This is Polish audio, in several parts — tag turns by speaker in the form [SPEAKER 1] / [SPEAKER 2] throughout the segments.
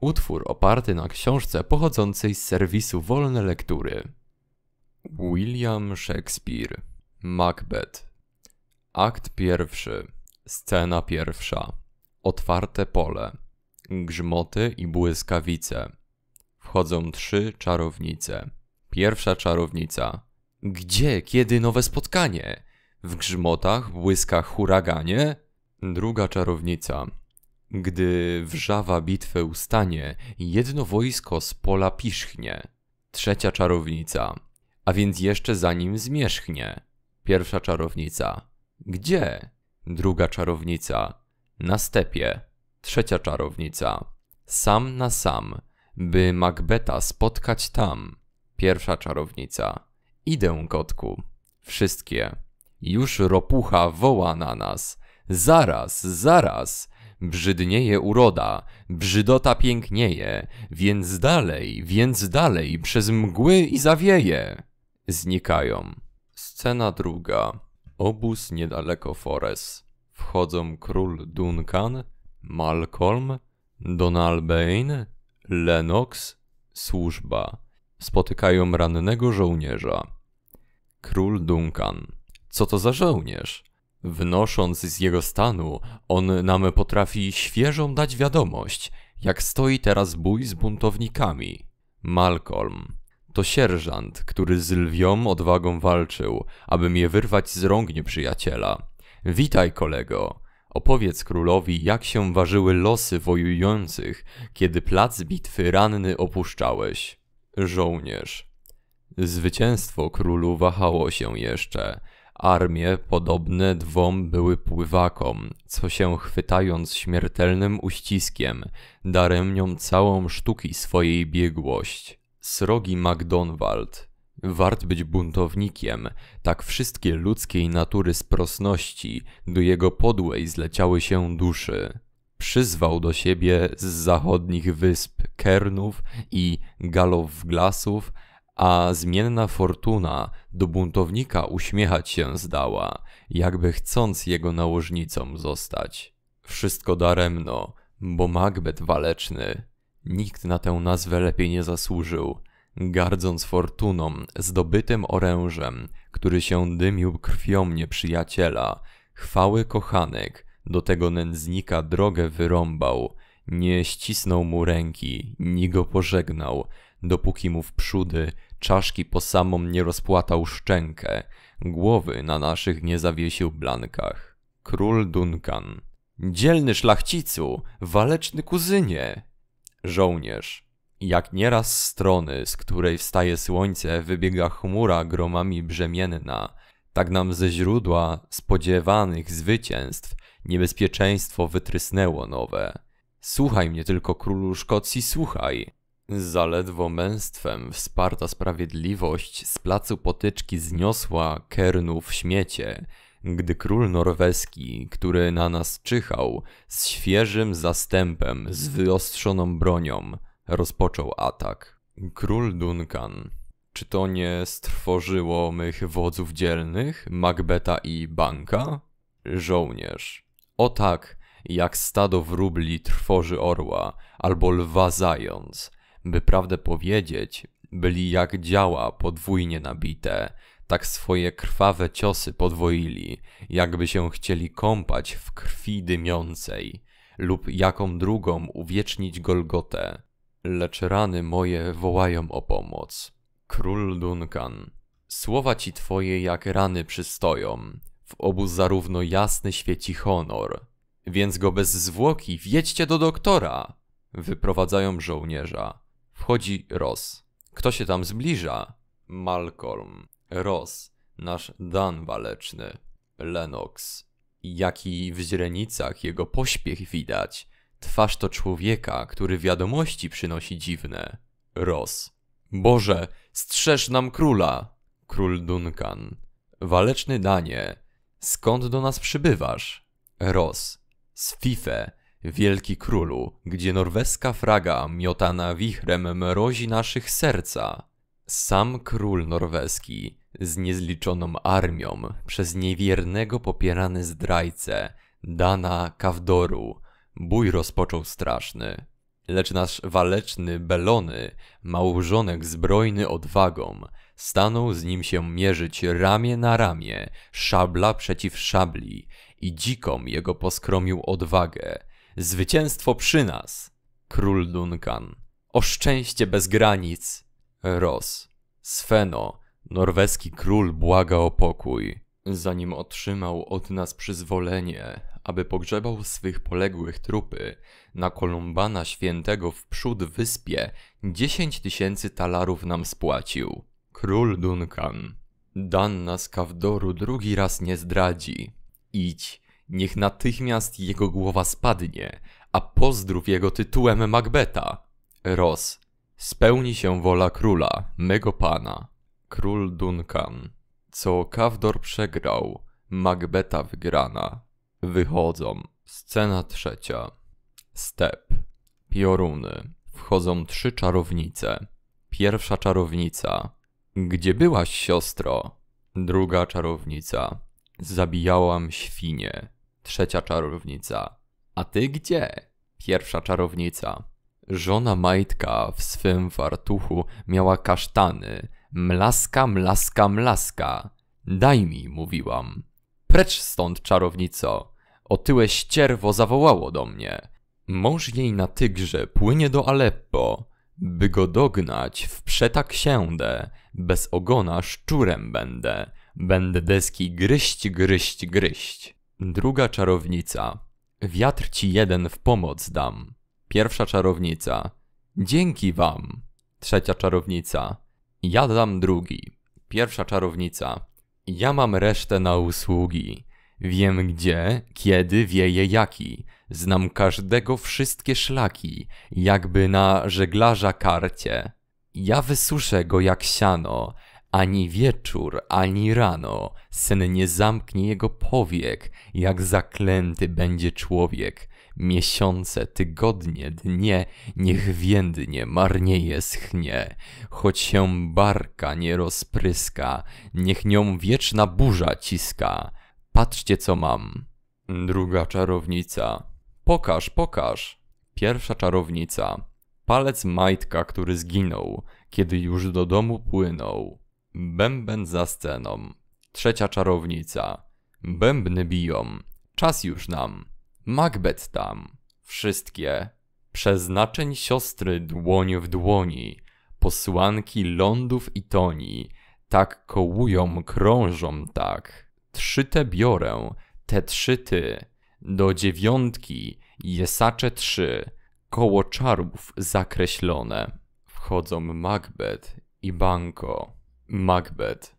[SPEAKER 1] Utwór oparty na książce pochodzącej z serwisu Wolne Lektury. William Shakespeare Macbeth Akt pierwszy Scena pierwsza Otwarte pole Grzmoty i błyskawice Wchodzą trzy czarownice Pierwsza czarownica Gdzie, kiedy nowe spotkanie? W grzmotach, błyskach, huraganie? Druga czarownica gdy wrzawa bitwę ustanie, jedno wojsko z pola piszchnie. Trzecia czarownica. A więc jeszcze zanim zmierzchnie. Pierwsza czarownica. Gdzie? Druga czarownica. Na stepie. Trzecia czarownica. Sam na sam, by Macbeta spotkać tam. Pierwsza czarownica. Idę, kotku. Wszystkie. Już ropucha woła na nas. Zaraz, zaraz. Brzydnieje uroda, brzydota pięknieje, więc dalej, więc dalej, przez mgły i zawieje. Znikają. Scena druga. Obóz niedaleko Forres. Wchodzą król Duncan, Malcolm, Donald Bain, Lennox, służba. Spotykają rannego żołnierza. Król Duncan. Co to za żołnierz? Wnosząc z jego stanu, on nam potrafi świeżą dać wiadomość, jak stoi teraz bój z buntownikami. Malcolm. To sierżant, który z lwią odwagą walczył, aby mnie wyrwać z rąk nieprzyjaciela. Witaj, kolego. Opowiedz królowi, jak się ważyły losy wojujących, kiedy plac bitwy ranny opuszczałeś. Żołnierz. Zwycięstwo królu wahało się jeszcze. Armie podobne dwom były pływakom, co się chwytając śmiertelnym uściskiem, daremnią całą sztuki swojej biegłość. Srogi Macdonwald, Wart być buntownikiem, tak wszystkie ludzkiej natury sprosności do jego podłej zleciały się duszy. Przyzwał do siebie z zachodnich wysp Kernów i Galowglasów, a zmienna fortuna do buntownika uśmiechać się zdała, jakby chcąc jego nałożnicą zostać. Wszystko daremno, bo Magbet waleczny. Nikt na tę nazwę lepiej nie zasłużył, gardząc fortuną, zdobytym orężem, który się dymił krwią nieprzyjaciela, chwały kochanek, do tego nędznika drogę wyrąbał, nie ścisnął mu ręki, ni go pożegnał, dopóki mu w przódy czaszki po samą nie rozpłatał szczękę, głowy na naszych nie zawiesił blankach. Król Duncan. Dzielny szlachcicu, waleczny kuzynie! Żołnierz. Jak nieraz strony, z której wstaje słońce, wybiega chmura gromami brzemienna, tak nam ze źródła spodziewanych zwycięstw niebezpieczeństwo wytrysnęło nowe. Słuchaj mnie tylko, królu Szkocji, słuchaj. Zaledwo męstwem wsparta sprawiedliwość z placu potyczki zniosła kernów śmiecie, gdy król norweski, który na nas czyhał, z świeżym zastępem, z wyostrzoną bronią, rozpoczął atak. Król Duncan. Czy to nie strwożyło mych wodzów dzielnych, Macbeta i Banka? Żołnierz. O tak, jak stado wróbli trwoży orła, albo lwa zając – by prawdę powiedzieć, byli jak działa podwójnie nabite, tak swoje krwawe ciosy podwoili, jakby się chcieli kąpać w krwi dymiącej, lub jaką drugą uwiecznić Golgotę. Lecz rany moje wołają o pomoc. Król Duncan. Słowa ci twoje jak rany przystoją, w obu zarówno jasny świeci honor. Więc go bez zwłoki wjedźcie do doktora! Wyprowadzają żołnierza wchodzi Ross. Kto się tam zbliża? Malcolm, Ross, nasz Dan waleczny, Lennox. Jak i w źrenicach jego pośpiech widać. Twarz to człowieka, który wiadomości przynosi dziwne. Ross. Boże, strzeż nam króla! Król Duncan. Waleczny Danie, skąd do nas przybywasz? Ross. Z Fife, Wielki królu, gdzie norweska fraga miotana wichrem mrozi naszych serca. Sam król norweski, z niezliczoną armią, przez niewiernego popierany zdrajcę, Dana Kawdoru, bój rozpoczął straszny. Lecz nasz waleczny Belony, małżonek zbrojny odwagą, stanął z nim się mierzyć ramię na ramię, szabla przeciw szabli i dziką jego poskromił odwagę, Zwycięstwo przy nas. Król Duncan. O szczęście bez granic. Ros. Sveno. Norweski król błaga o pokój. Zanim otrzymał od nas przyzwolenie, aby pogrzebał swych poległych trupy, na Kolumbana Świętego w przód wyspie dziesięć tysięcy talarów nam spłacił. Król Duncan. Dan nas Kawdoru drugi raz nie zdradzi. Idź, Niech natychmiast jego głowa spadnie, a pozdrów jego tytułem Macbeta. Ros. Spełni się wola króla, mego pana. Król Duncan. Co Kawdor przegrał, Macbeta wygrana. Wychodzą. Scena trzecia. Step. Pioruny. Wchodzą trzy czarownice. Pierwsza czarownica. Gdzie byłaś, siostro? Druga czarownica. Zabijałam świnie. Trzecia czarownica. A ty gdzie? Pierwsza czarownica. Żona majtka w swym fartuchu miała kasztany. Mlaska, mlaska, mlaska. Daj mi, mówiłam. Precz stąd, czarownico! Otyłe ścierwo zawołało do mnie. Mąż jej na tygrze płynie do Aleppo, by go dognać w przetak siędę. Bez ogona szczurem będę. Będę deski gryźć, gryźć, gryźć. Druga czarownica. Wiatr ci jeden w pomoc dam. Pierwsza czarownica. Dzięki wam. Trzecia czarownica. Ja dam drugi. Pierwsza czarownica. Ja mam resztę na usługi. Wiem gdzie, kiedy, wieje jaki. Znam każdego wszystkie szlaki, jakby na żeglarza karcie. Ja wysuszę go jak siano, ani wieczór, ani rano sen nie zamknie jego powiek, jak zaklęty będzie człowiek. Miesiące, tygodnie, dnie, niech więdnie, marnieje, schnie. Choć się barka nie rozpryska, niech nią wieczna burza ciska. Patrzcie, co mam. Druga czarownica. Pokaż, pokaż. Pierwsza czarownica. Palec majtka, który zginął, kiedy już do domu płynął. Bęben za sceną. Trzecia czarownica. Bębny biją. Czas już nam. Macbeth tam. Wszystkie. Przeznaczeń siostry dłoń w dłoni. Posłanki lądów i toni. Tak kołują, krążą tak. Trzy te biorę, te trzy ty. Do dziewiątki, jesacze trzy. Koło czarów zakreślone. Wchodzą Macbeth i Banko. Macbeth.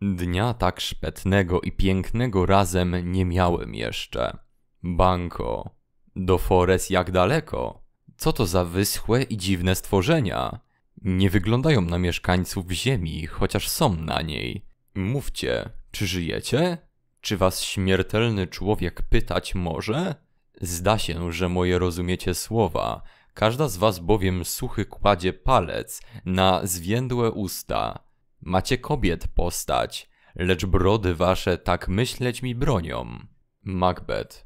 [SPEAKER 1] Dnia tak szpetnego i pięknego razem nie miałem jeszcze. Banko. Do Fores jak daleko? Co to za wyschłe i dziwne stworzenia? Nie wyglądają na mieszkańców ziemi, chociaż są na niej. Mówcie, czy żyjecie? Czy was śmiertelny człowiek pytać może? Zda się, że moje rozumiecie słowa. Każda z was bowiem suchy kładzie palec na zwiędłe usta Macie kobiet postać, lecz brody wasze tak myśleć mi bronią. Macbeth.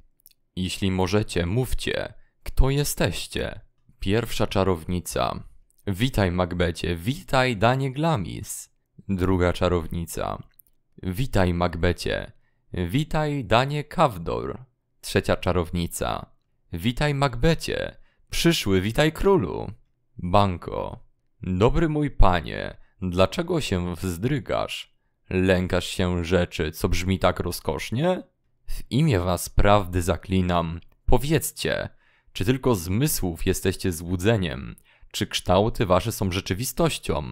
[SPEAKER 1] Jeśli możecie, mówcie, kto jesteście? Pierwsza czarownica. Witaj, Macbecie, witaj, Danie Glamis. Druga czarownica. Witaj, Macbecie. Witaj, Danie Kawdor. Trzecia czarownica. Witaj, Macbecie. Przyszły, witaj królu. Banko. Dobry mój panie, Dlaczego się wzdrygasz? Lękasz się rzeczy, co brzmi tak rozkosznie? W imię was prawdy zaklinam. Powiedzcie, czy tylko zmysłów jesteście złudzeniem? Czy kształty wasze są rzeczywistością?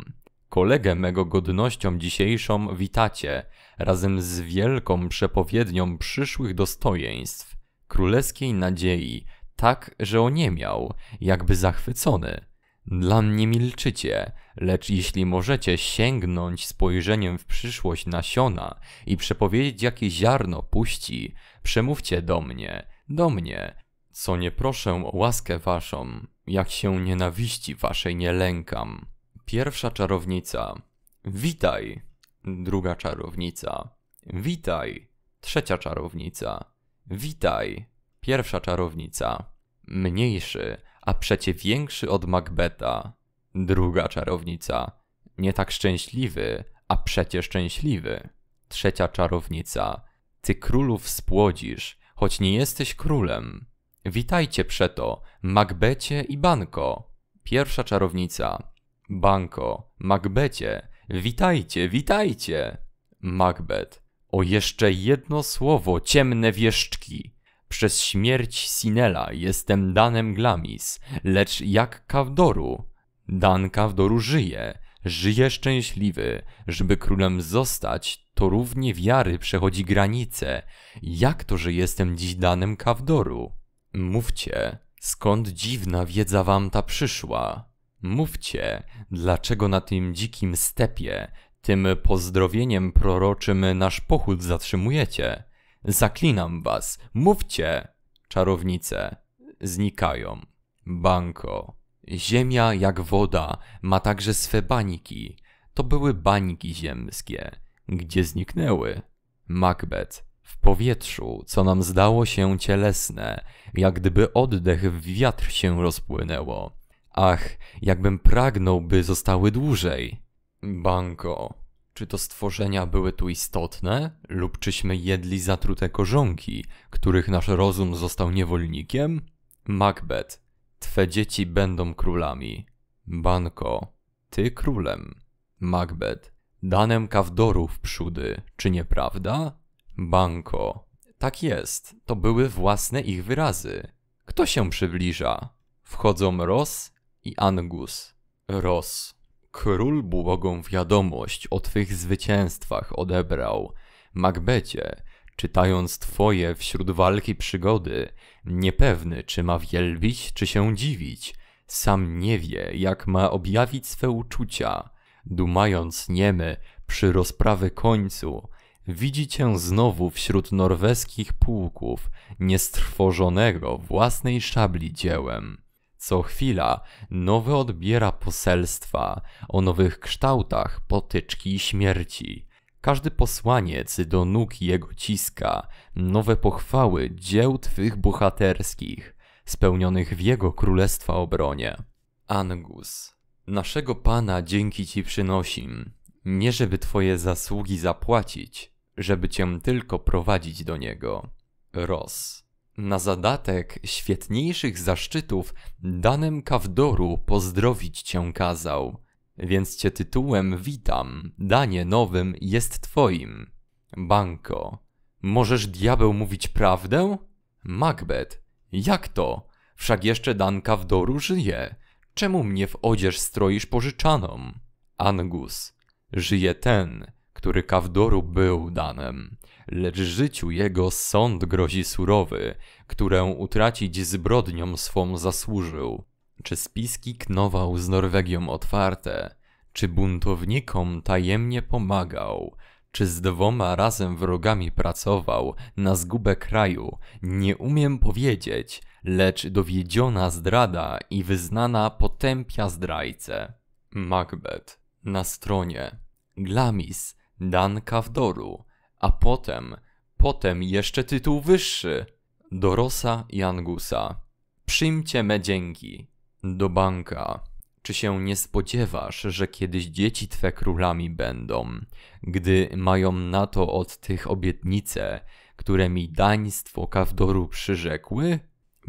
[SPEAKER 1] Kolegę mego godnością dzisiejszą witacie, razem z wielką przepowiednią przyszłych dostojeństw, królewskiej nadziei, tak, że o nie miał, jakby zachwycony. Dla mnie milczycie, lecz jeśli możecie sięgnąć spojrzeniem w przyszłość nasiona i przepowiedzieć jakie ziarno puści, przemówcie do mnie, do mnie, co nie proszę o łaskę waszą, jak się nienawiści waszej nie lękam. Pierwsza czarownica. Witaj. Druga czarownica. Witaj. Trzecia czarownica. Witaj. Pierwsza czarownica. Mniejszy, a przecie większy od Macbeta. Druga czarownica, nie tak szczęśliwy, a przecie szczęśliwy. Trzecia czarownica, ty królów spłodzisz, choć nie jesteś królem. Witajcie przeto, Macbecie i Banko. Pierwsza czarownica, Banko, Macbecie, witajcie, witajcie. Macbeth, o jeszcze jedno słowo, ciemne wieszczki. Przez śmierć Sinela jestem Danem Glamis, lecz jak Kawdoru. Dan Kawdoru żyje, żyje szczęśliwy. Żeby królem zostać, to równie wiary przechodzi granice. Jak to, że jestem dziś Danem Kawdoru? Mówcie, skąd dziwna wiedza wam ta przyszła? Mówcie, dlaczego na tym dzikim stepie, tym pozdrowieniem proroczym nasz pochód zatrzymujecie? Zaklinam was, mówcie! Czarownice znikają. Banko. Ziemia jak woda ma także swe bańki. To były bańki ziemskie. Gdzie zniknęły? Macbeth. W powietrzu, co nam zdało się cielesne, jak gdyby oddech w wiatr się rozpłynęło. Ach, jakbym pragnął, by zostały dłużej. Banko. Czy to stworzenia były tu istotne, lub czyśmy jedli zatrute korzonki, których nasz rozum został niewolnikiem? Macbeth, twe dzieci będą królami. Banko, ty królem. Macbeth, danem kawdorów przódy, czy nieprawda? Banko, tak jest, to były własne ich wyrazy. Kto się przybliża? Wchodzą Ros i Angus. Ros. Król błogą wiadomość o twych zwycięstwach odebrał. Macbecie, czytając twoje wśród walki przygody, niepewny czy ma wielbić, czy się dziwić, sam nie wie, jak ma objawić swe uczucia. Dumając niemy przy rozprawy końcu, widzi cię znowu wśród norweskich pułków, niestrwożonego własnej szabli dziełem. Co chwila nowy odbiera poselstwa o nowych kształtach potyczki i śmierci. Każdy posłaniec do nóg jego ciska nowe pochwały dzieł twych bohaterskich, spełnionych w jego królestwa obronie. Angus. Naszego Pana dzięki Ci przynosim, nie żeby Twoje zasługi zapłacić, żeby Cię tylko prowadzić do Niego. Ross. Na zadatek świetniejszych zaszczytów danem kawdoru pozdrowić cię kazał, więc cię tytułem witam, danie nowym jest twoim. Banko. Możesz diabeł mówić prawdę? Macbeth. Jak to? Wszak jeszcze dan kawdoru żyje. Czemu mnie w odzież stroisz pożyczaną? Angus. Żyje ten, który kawdoru był danem lecz życiu jego sąd grozi surowy, którą utracić zbrodnią swą zasłużył. Czy spiski knował z Norwegią otwarte, czy buntownikom tajemnie pomagał, czy z dwoma razem wrogami pracował na zgubę kraju, nie umiem powiedzieć, lecz dowiedziona zdrada i wyznana potępia zdrajcę. Macbeth na stronie Glamis, Dan Kawdoru, a potem, potem jeszcze tytuł wyższy. Dorosa i Angusa. Przyjmcie me dzięki. Do banka. Czy się nie spodziewasz, że kiedyś dzieci twe królami będą, gdy mają na to od tych obietnice, które mi daństwo kawdoru przyrzekły?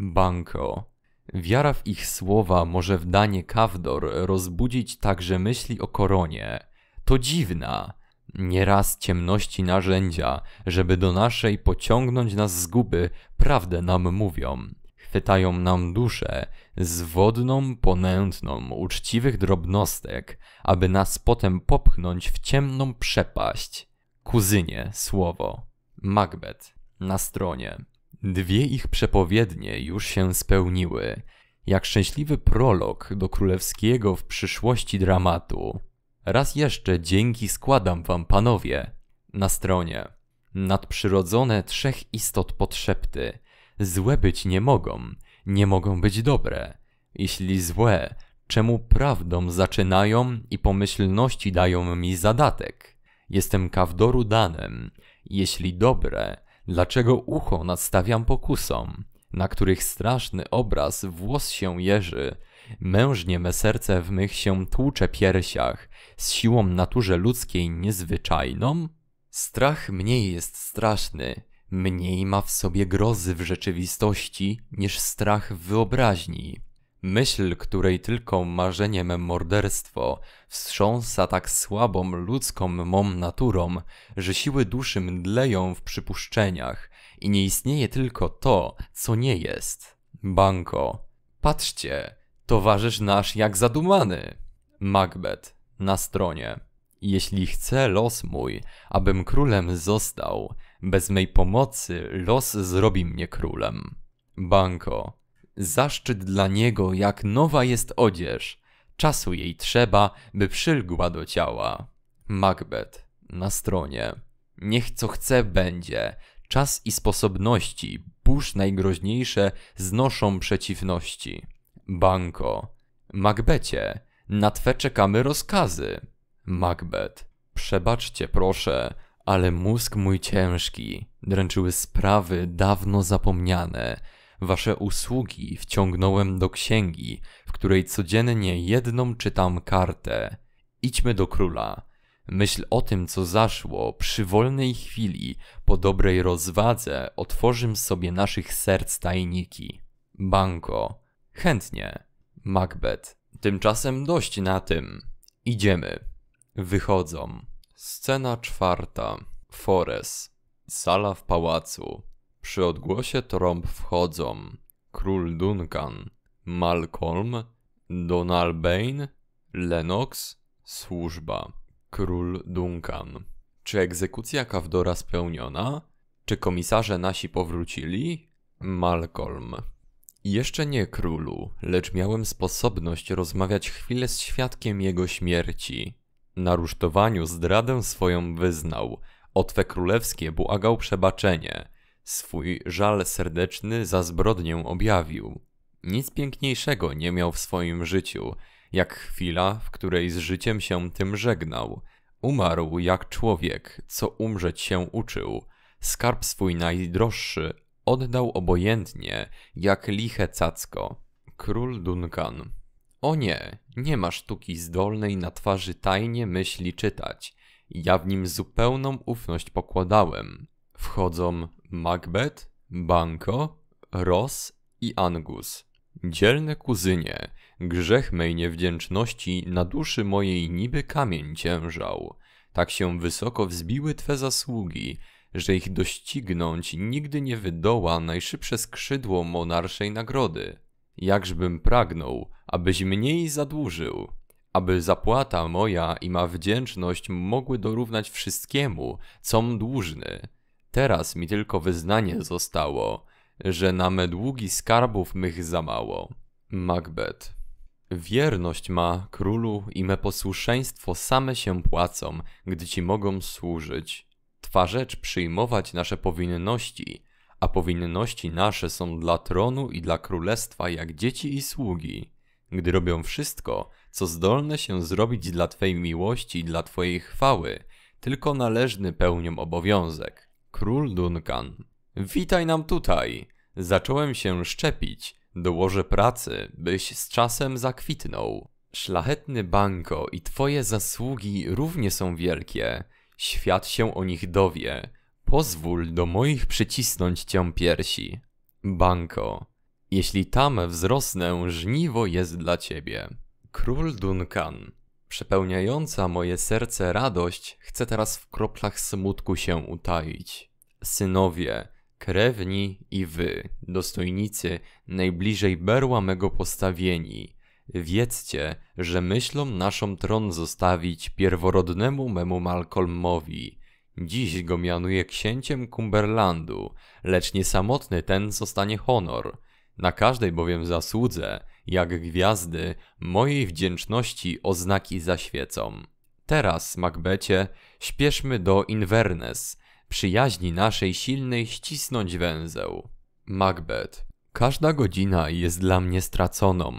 [SPEAKER 1] Banko. Wiara w ich słowa może w danie kawdor rozbudzić także myśli o koronie. To dziwna, nieraz ciemności narzędzia, żeby do naszej pociągnąć nas z guby, prawdę nam mówią. Chwytają nam duszę, zwodną, ponętną, uczciwych drobnostek, aby nas potem popchnąć w ciemną przepaść. Kuzynie, słowo. Macbeth, na stronie. Dwie ich przepowiednie już się spełniły, jak szczęśliwy prolog do królewskiego w przyszłości dramatu. Raz jeszcze dzięki składam wam, panowie, na stronie. Nadprzyrodzone trzech istot podszepty. Złe być nie mogą, nie mogą być dobre. Jeśli złe, czemu prawdą zaczynają i pomyślności dają mi zadatek? Jestem kawdoru danem. Jeśli dobre, dlaczego ucho nadstawiam pokusom, na których straszny obraz włos się jeży, Mężnie me serce w mych się tłucze piersiach, z siłą naturze ludzkiej niezwyczajną? Strach mniej jest straszny, mniej ma w sobie grozy w rzeczywistości niż strach w wyobraźni. Myśl, której tylko marzeniem morderstwo wstrząsa tak słabą ludzką mą naturą, że siły duszy mdleją w przypuszczeniach i nie istnieje tylko to, co nie jest. Banko. Patrzcie, Towarzysz nasz jak zadumany. Macbeth na stronie. Jeśli chce los mój, abym królem został, bez mej pomocy los zrobi mnie królem. Banko. Zaszczyt dla niego jak nowa jest odzież. Czasu jej trzeba, by przylgła do ciała. Macbeth na stronie. Niech co chce będzie. Czas i sposobności, burz najgroźniejsze, znoszą przeciwności. Banko. Macbecie, na twe czekamy rozkazy. Macbeth. Przebaczcie proszę, ale mózg mój ciężki. Dręczyły sprawy dawno zapomniane. Wasze usługi wciągnąłem do księgi, w której codziennie jedną czytam kartę. Idźmy do króla. Myśl o tym, co zaszło, przy wolnej chwili, po dobrej rozwadze, otworzym sobie naszych serc tajniki. Banko. Chętnie. Macbeth. Tymczasem dość na tym. Idziemy. Wychodzą. Scena czwarta. Forest. Sala w pałacu. Przy odgłosie trąb wchodzą. Król Duncan. Malcolm. Donalbain. Lennox. Służba. Król Duncan. Czy egzekucja Kawdora spełniona? Czy komisarze nasi powrócili? Malcolm. Jeszcze nie królu, lecz miałem sposobność rozmawiać chwilę z świadkiem jego śmierci. Na rusztowaniu zdradę swoją wyznał, o twe królewskie błagał przebaczenie. Swój żal serdeczny za zbrodnię objawił. Nic piękniejszego nie miał w swoim życiu, jak chwila, w której z życiem się tym żegnał. Umarł jak człowiek, co umrzeć się uczył. Skarb swój najdroższy Oddał obojętnie, jak liche cacko. Król Duncan. O nie, nie ma sztuki zdolnej na twarzy tajnie myśli czytać. Ja w nim zupełną ufność pokładałem. Wchodzą Macbeth, Banko, Ross i Angus. Dzielne kuzynie, grzech mej niewdzięczności na duszy mojej niby kamień ciężał. Tak się wysoko wzbiły twe zasługi, że ich doścignąć nigdy nie wydoła najszybsze skrzydło monarszej nagrody. Jakżbym pragnął, abyś mniej zadłużył, aby zapłata moja i ma wdzięczność mogły dorównać wszystkiemu, com dłużny. Teraz mi tylko wyznanie zostało, że na me długi skarbów mych za mało. Macbeth Wierność ma, królu, i me posłuszeństwo same się płacą, gdy ci mogą służyć twa rzecz przyjmować nasze powinności, a powinności nasze są dla tronu i dla królestwa jak dzieci i sługi, gdy robią wszystko, co zdolne się zrobić dla twojej miłości i dla Twojej chwały, tylko należny pełnią obowiązek. Król Duncan. Witaj nam tutaj! Zacząłem się szczepić, dołożę pracy, byś z czasem zakwitnął. Szlachetny Banko i Twoje zasługi równie są wielkie. Świat się o nich dowie. Pozwól do moich przycisnąć cię piersi. Banko. Jeśli tam wzrosnę, żniwo jest dla ciebie. Król Duncan. Przepełniająca moje serce radość chce teraz w kroplach smutku się utaić. Synowie, krewni i wy, dostojnicy, najbliżej berła mego postawieni, Wiedzcie, że myślą naszą tron zostawić pierworodnemu memu Malcolmowi. Dziś go mianuje księciem Cumberlandu, lecz niesamotny ten zostanie honor. Na każdej bowiem zasłudze, jak gwiazdy, mojej wdzięczności oznaki zaświecą. Teraz, Macbecie, śpieszmy do Inverness, przyjaźni naszej silnej ścisnąć węzeł. Macbeth. Każda godzina jest dla mnie straconą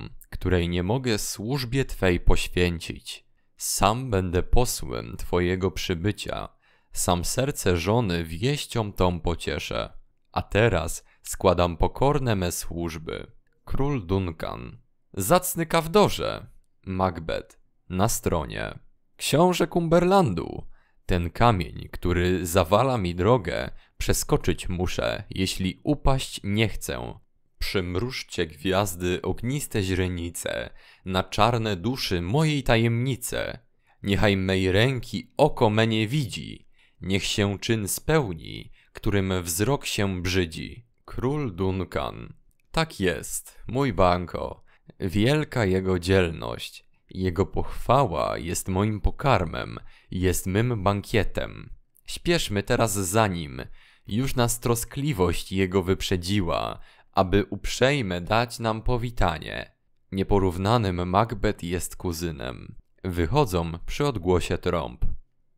[SPEAKER 1] której nie mogę służbie Twej poświęcić. Sam będę posłem Twojego przybycia, sam serce żony wieścią tą pocieszę. A teraz składam pokorne me służby. Król Duncan. Zacny kawdorze. Macbeth. Na stronie. Książę Cumberlandu. Ten kamień, który zawala mi drogę, przeskoczyć muszę, jeśli upaść nie chcę. Przymrużcie gwiazdy ogniste źrenice, na czarne duszy mojej tajemnice. Niechaj mej ręki oko me nie widzi, niech się czyn spełni, którym wzrok się brzydzi. Król Duncan. Tak jest, mój banko, wielka jego dzielność. Jego pochwała jest moim pokarmem, jest mym bankietem. Śpieszmy teraz za nim, już nas troskliwość jego wyprzedziła, aby uprzejme dać nam powitanie. Nieporównanym Macbeth jest kuzynem. Wychodzą przy odgłosie trąb.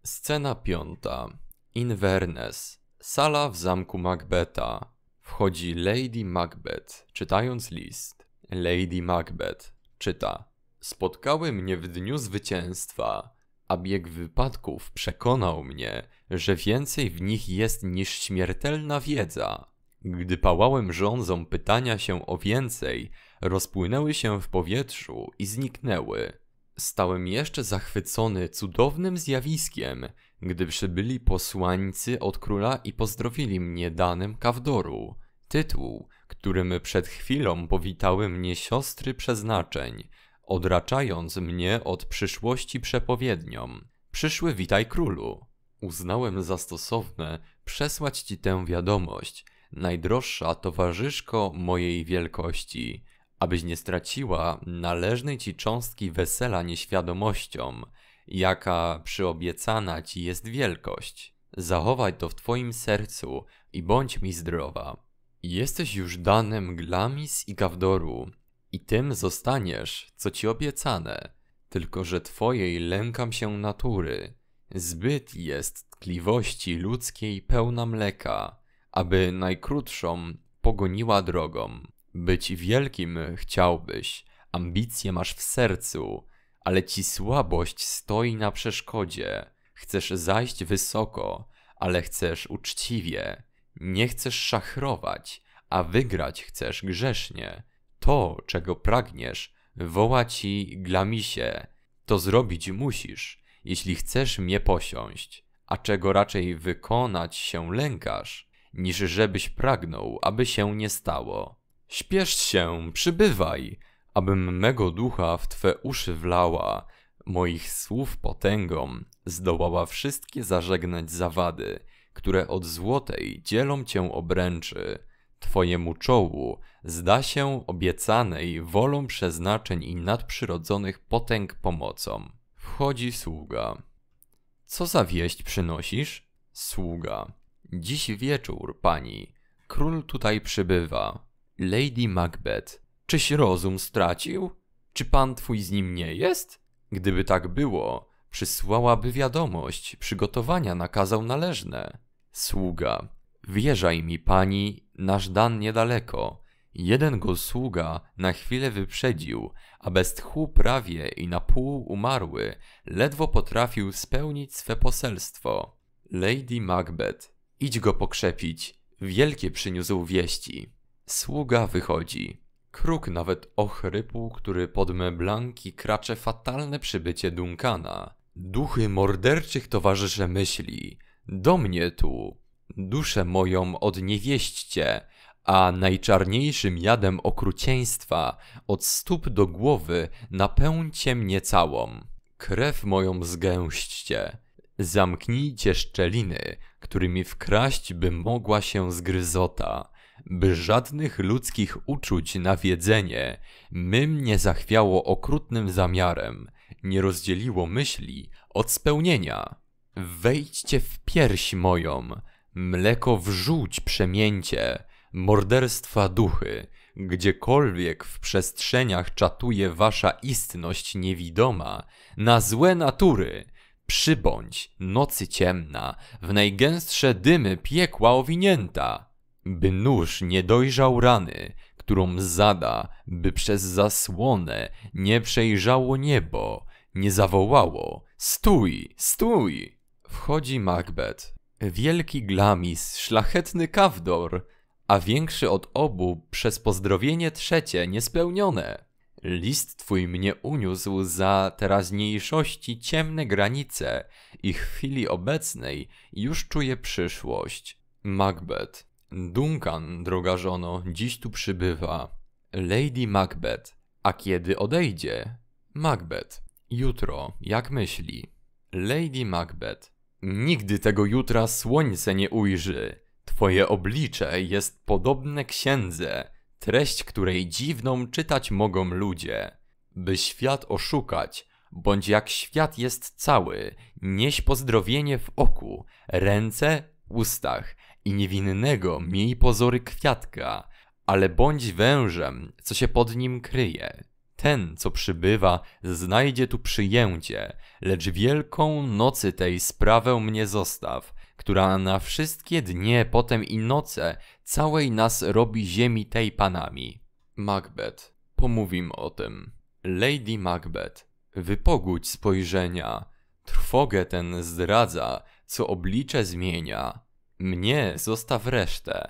[SPEAKER 1] Scena piąta. Inverness. Sala w zamku Macbeta. Wchodzi Lady Macbeth, czytając list. Lady Macbeth czyta: Spotkały mnie w dniu zwycięstwa, a bieg wypadków przekonał mnie, że więcej w nich jest niż śmiertelna wiedza. Gdy pałałem rządzą pytania się o więcej, rozpłynęły się w powietrzu i zniknęły. Stałem jeszcze zachwycony cudownym zjawiskiem, gdy przybyli posłańcy od króla i pozdrowili mnie danem kawdoru. Tytuł, którym przed chwilą powitały mnie siostry przeznaczeń, odraczając mnie od przyszłości przepowiedniom. Przyszły witaj królu. Uznałem za stosowne przesłać ci tę wiadomość – najdroższa towarzyszko mojej wielkości, abyś nie straciła należnej ci cząstki wesela nieświadomością, jaka przyobiecana ci jest wielkość. Zachowaj to w twoim sercu i bądź mi zdrowa. Jesteś już danem Glamis i Gawdoru i tym zostaniesz, co ci obiecane, tylko że twojej lękam się natury. Zbyt jest tkliwości ludzkiej pełna mleka aby najkrótszą pogoniła drogą. Być wielkim chciałbyś, ambicje masz w sercu, ale ci słabość stoi na przeszkodzie. Chcesz zajść wysoko, ale chcesz uczciwie. Nie chcesz szachrować, a wygrać chcesz grzesznie. To, czego pragniesz, woła ci glamisie. To zrobić musisz, jeśli chcesz mnie posiąść, a czego raczej wykonać się lękasz, niż żebyś pragnął, aby się nie stało. Śpiesz się, przybywaj, abym mego ducha w Twe uszy wlała, moich słów potęgą, zdołała wszystkie zażegnać zawady, które od złotej dzielą Cię obręczy. Twojemu czołu zda się obiecanej wolą przeznaczeń i nadprzyrodzonych potęg pomocą. Wchodzi sługa. Co za wieść przynosisz? Sługa. Dziś wieczór, pani. Król tutaj przybywa. Lady Macbeth. Czyś rozum stracił? Czy pan twój z nim nie jest? Gdyby tak było, przysłałaby wiadomość, przygotowania nakazał należne. Sługa. Wierzaj mi, pani, nasz dan niedaleko. Jeden go sługa na chwilę wyprzedził, a bez tchu prawie i na pół umarły, ledwo potrafił spełnić swe poselstwo. Lady Macbeth Idź go pokrzepić, wielkie przyniósł wieści. Sługa wychodzi. Kruk nawet ochrypł, który pod meblanki kracze fatalne przybycie Duncana. Duchy morderczych towarzysze myśli, do mnie tu, duszę moją odniewieśćcie, a najczarniejszym jadem okrucieństwa, od stóp do głowy, napełncie mnie całą. Krew moją zgęśćcie, Zamknijcie szczeliny, którymi wkraść by mogła się zgryzota, by żadnych ludzkich uczuć nawiedzenie mym nie zachwiało okrutnym zamiarem, nie rozdzieliło myśli od spełnienia. Wejdźcie w pierś moją, mleko wrzuć przemięcie, morderstwa duchy, gdziekolwiek w przestrzeniach czatuje wasza istność niewidoma, na złe natury – przybądź, nocy ciemna, w najgęstsze dymy piekła owinięta, by nóż nie dojrzał rany, którą zada, by przez zasłonę nie przejrzało niebo, nie zawołało: Stój, stój! Wchodzi Macbeth. Wielki glamis, szlachetny kawdor, a większy od obu przez pozdrowienie trzecie niespełnione. List twój mnie uniósł za teraźniejszości ciemne granice i chwili obecnej już czuję przyszłość. Macbeth. Duncan, droga żono, dziś tu przybywa. Lady Macbeth. A kiedy odejdzie? Macbeth. Jutro, jak myśli? Lady Macbeth. Nigdy tego jutra słońce nie ujrzy. Twoje oblicze jest podobne księdze treść której dziwną czytać mogą ludzie, by świat oszukać, bądź jak świat jest cały, nieś pozdrowienie w oku, ręce, ustach i niewinnego miej pozory kwiatka, ale bądź wężem, co się pod nim kryje. Ten, co przybywa, znajdzie tu przyjęcie, lecz wielką nocy tej sprawę mnie zostaw, która na wszystkie dnie, potem i noce całej nas robi ziemi tej panami. Macbeth. Pomówim o tym. Lady Macbeth. Wypogódź spojrzenia. Trwogę ten zdradza, co oblicze zmienia. Mnie zostaw resztę.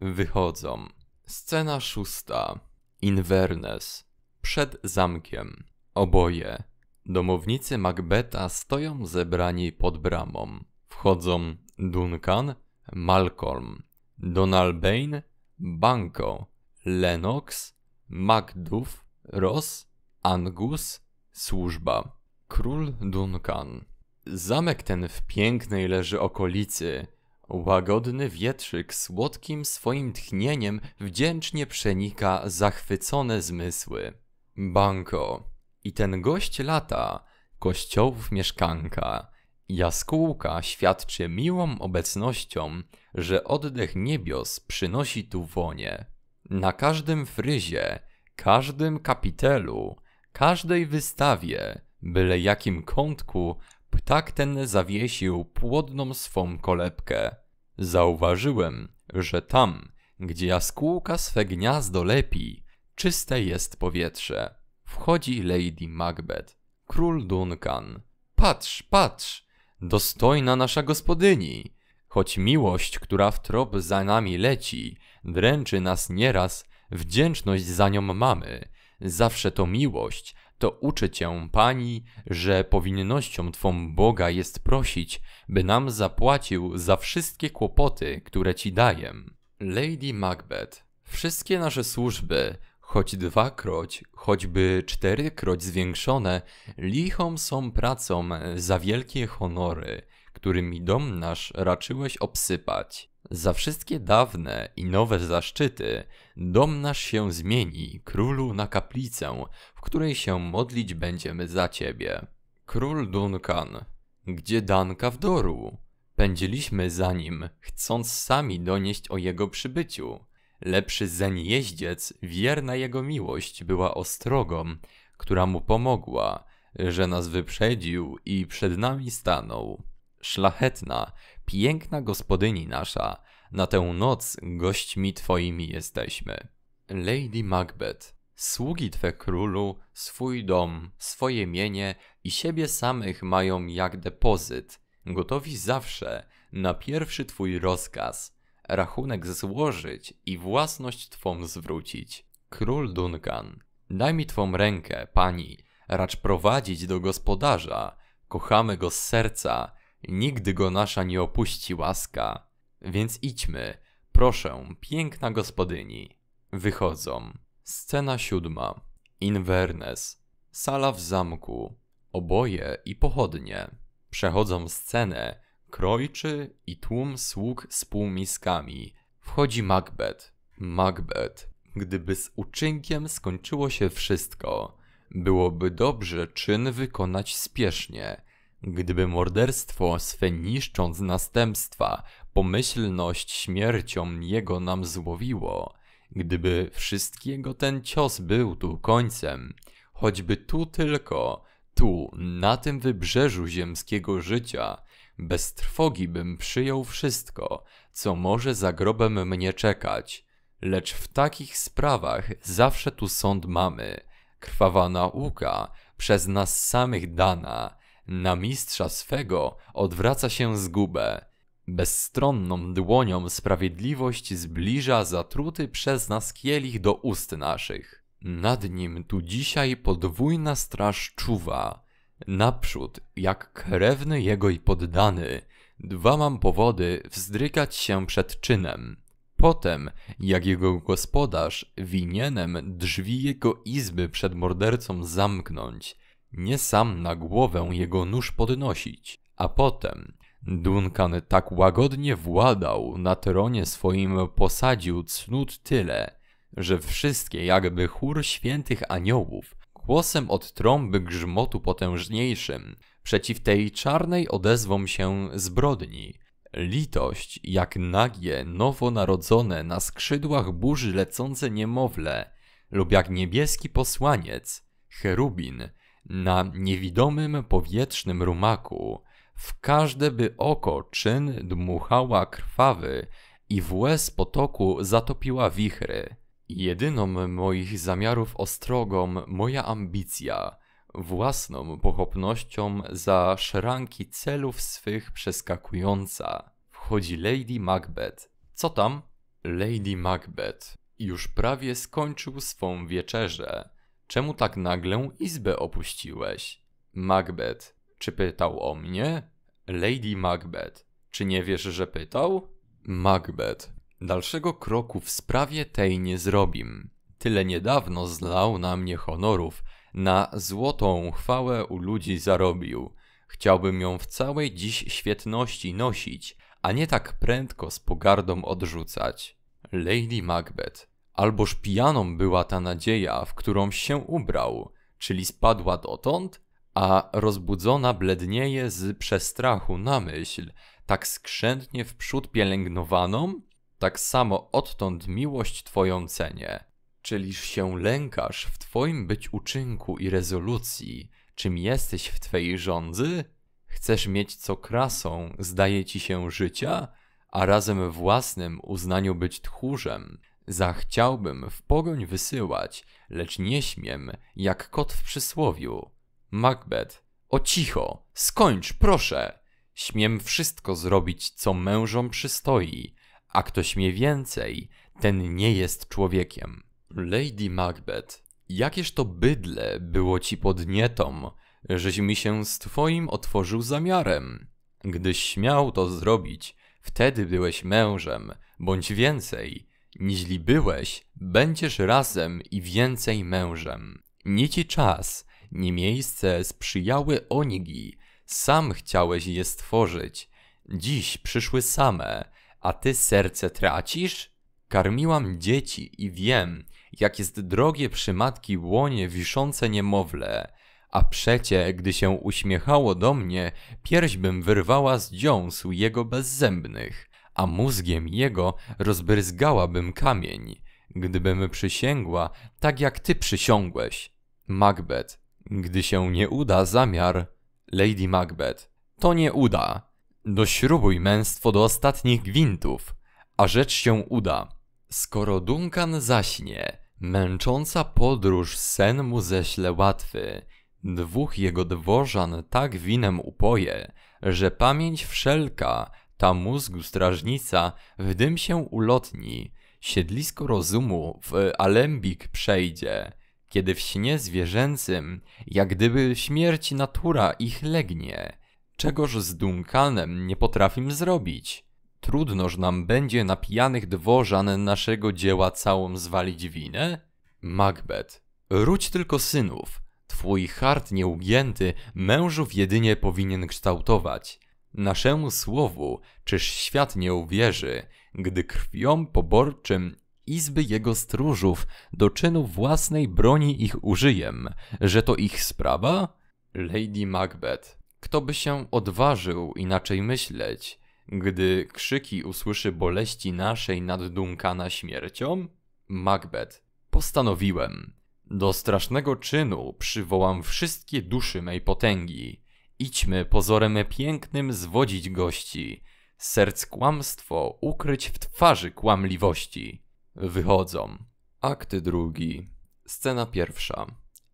[SPEAKER 1] Wychodzą. Scena szósta. Inverness. Przed zamkiem. Oboje. Domownicy Macbeta stoją zebrani pod bramą. Wchodzą Duncan, Malcolm, Donald Bain, Banco, Lennox, Macduff, Ross, Angus, służba. Król Duncan. Zamek ten w pięknej leży okolicy. Łagodny wietrzyk słodkim swoim tchnieniem wdzięcznie przenika zachwycone zmysły. Banko. I ten gość lata, kościołów mieszkanka. Jaskółka świadczy miłą obecnością, że oddech niebios przynosi tu wonie. Na każdym fryzie, każdym kapitelu, każdej wystawie, byle jakim kątku, ptak ten zawiesił płodną swą kolebkę. Zauważyłem, że tam, gdzie jaskółka swe gniazdo lepi, czyste jest powietrze. Wchodzi Lady Macbeth. Król Duncan. Patrz, patrz! dostojna nasza gospodyni, choć miłość, która w trop za nami leci, dręczy nas nieraz, wdzięczność za nią mamy. Zawsze to miłość, to uczy cię, Pani, że powinnością Twą Boga jest prosić, by nam zapłacił za wszystkie kłopoty, które Ci daję. Lady Macbeth Wszystkie nasze służby, choć dwakroć, choćby czterykroć zwiększone, lichą są pracą za wielkie honory, którymi dom nasz raczyłeś obsypać. Za wszystkie dawne i nowe zaszczyty dom nasz się zmieni, królu na kaplicę, w której się modlić będziemy za ciebie. Król Duncan, gdzie Danka w doru? Pędziliśmy za nim, chcąc sami donieść o jego przybyciu. Lepszy zeń jeździec, wierna jego miłość, była ostrogą, która mu pomogła, że nas wyprzedził i przed nami stanął. Szlachetna, piękna gospodyni nasza, na tę noc gośćmi twoimi jesteśmy. Lady Macbeth, sługi twe królu, swój dom, swoje mienie i siebie samych mają jak depozyt, gotowi zawsze na pierwszy twój rozkaz – rachunek złożyć i własność Twą zwrócić. Król Duncan, daj mi Twą rękę, Pani, racz prowadzić do gospodarza. Kochamy go z serca, nigdy go nasza nie opuści łaska. Więc idźmy, proszę, piękna gospodyni. Wychodzą. Scena siódma. Inverness. Sala w zamku. Oboje i pochodnie. Przechodzą scenę, Krojczy i tłum sług z półmiskami. Wchodzi Macbeth. Macbeth. Gdyby z uczynkiem skończyło się wszystko, byłoby dobrze czyn wykonać spiesznie. Gdyby morderstwo swe niszcząc następstwa, pomyślność śmiercią jego nam złowiło, gdyby wszystkiego ten cios był tu końcem, choćby tu tylko, tu, na tym wybrzeżu ziemskiego życia, bez trwogi bym przyjął wszystko, co może za grobem mnie czekać. Lecz w takich sprawach zawsze tu sąd mamy. Krwawa nauka, przez nas samych dana, na mistrza swego odwraca się zgubę. Bezstronną dłonią sprawiedliwość zbliża zatruty przez nas kielich do ust naszych. Nad nim tu dzisiaj podwójna straż czuwa. Naprzód, jak krewny jego i poddany, dwa mam powody wzdrygać się przed czynem. Potem, jak jego gospodarz, winienem drzwi jego izby przed mordercą zamknąć, nie sam na głowę jego nóż podnosić. A potem, Duncan tak łagodnie władał, na tronie swoim posadził cnót tyle, że wszystkie jakby chór świętych aniołów głosem od trąby grzmotu potężniejszym, przeciw tej czarnej odezwą się zbrodni. Litość, jak nagie, nowonarodzone na skrzydłach burzy lecące niemowlę, lub jak niebieski posłaniec, cherubin, na niewidomym powietrznym rumaku, w każde by oko czyn dmuchała krwawy i w łez potoku zatopiła wichry. Jedyną moich zamiarów ostrogą moja ambicja, własną pochopnością za szeranki celów swych przeskakująca. Wchodzi Lady Macbeth. Co tam? Lady Macbeth już prawie skończył swą wieczerzę. Czemu tak nagle izbę opuściłeś? Macbeth, czy pytał o mnie? Lady Macbeth, czy nie wiesz, że pytał? Macbeth, Dalszego kroku w sprawie tej nie zrobim. Tyle niedawno zlał na mnie honorów, na złotą chwałę u ludzi zarobił. Chciałbym ją w całej dziś świetności nosić, a nie tak prędko z pogardą odrzucać. Lady Macbeth. Alboż pijaną była ta nadzieja, w którą się ubrał, czyli spadła dotąd, a rozbudzona blednieje z przestrachu na myśl, tak skrzętnie wprzód pielęgnowaną, tak samo odtąd miłość Twoją cenię. Czyliż się lękasz w Twoim być uczynku i rezolucji, czym jesteś w Twojej rządzy? Chcesz mieć co krasą, zdaje Ci się życia, a razem własnym uznaniu być tchórzem. Zachciałbym w pogoń wysyłać, lecz nie śmiem, jak kot w przysłowiu. Macbeth, o cicho, skończ, proszę! Śmiem wszystko zrobić, co mężom przystoi, a kto śmie więcej, ten nie jest człowiekiem. Lady Macbeth, jakież to bydle było ci podnietą, żeś mi się z twoim otworzył zamiarem. Gdyś śmiał to zrobić, wtedy byłeś mężem, bądź więcej, niźli byłeś, będziesz razem i więcej mężem. Nie ci czas, nie miejsce sprzyjały onigi, sam chciałeś je stworzyć, dziś przyszły same, a ty serce tracisz? Karmiłam dzieci i wiem, jak jest drogie przy matki łonie wiszące niemowlę. A przecie, gdy się uśmiechało do mnie, pierś bym wyrwała z dziąsł jego bezzębnych, a mózgiem jego rozbryzgałabym kamień, gdybym przysięgła, tak jak ty przysiągłeś. Macbeth, gdy się nie uda zamiar, Lady Macbeth, to nie uda. Dośrubuj no męstwo do ostatnich gwintów, a rzecz się uda. Skoro Duncan zaśnie, męcząca podróż sen mu ześle łatwy. Dwóch jego dworzan tak winem upoje, że pamięć wszelka, ta mózgu strażnica, w dym się ulotni, siedlisko rozumu w alembik przejdzie, kiedy w śnie zwierzęcym, jak gdyby śmierć natura ich legnie Czegoż z Duncanem nie potrafim zrobić? Trudnoż nam będzie na pijanych dworzan naszego dzieła całą zwalić winę? Macbeth. Róć tylko synów. Twój hart nieugięty mężów jedynie powinien kształtować. Naszemu słowu, czyż świat nie uwierzy, gdy krwią poborczym izby jego stróżów do czynu własnej broni ich użyjem, że to ich sprawa? Lady Macbeth. Kto by się odważył inaczej myśleć, gdy krzyki usłyszy boleści naszej nad Duncana śmiercią? Macbeth. Postanowiłem. Do strasznego czynu przywołam wszystkie duszy mej potęgi. Idźmy pozorem pięknym zwodzić gości, serc kłamstwo ukryć w twarzy kłamliwości. Wychodzą. Akty drugi. Scena pierwsza.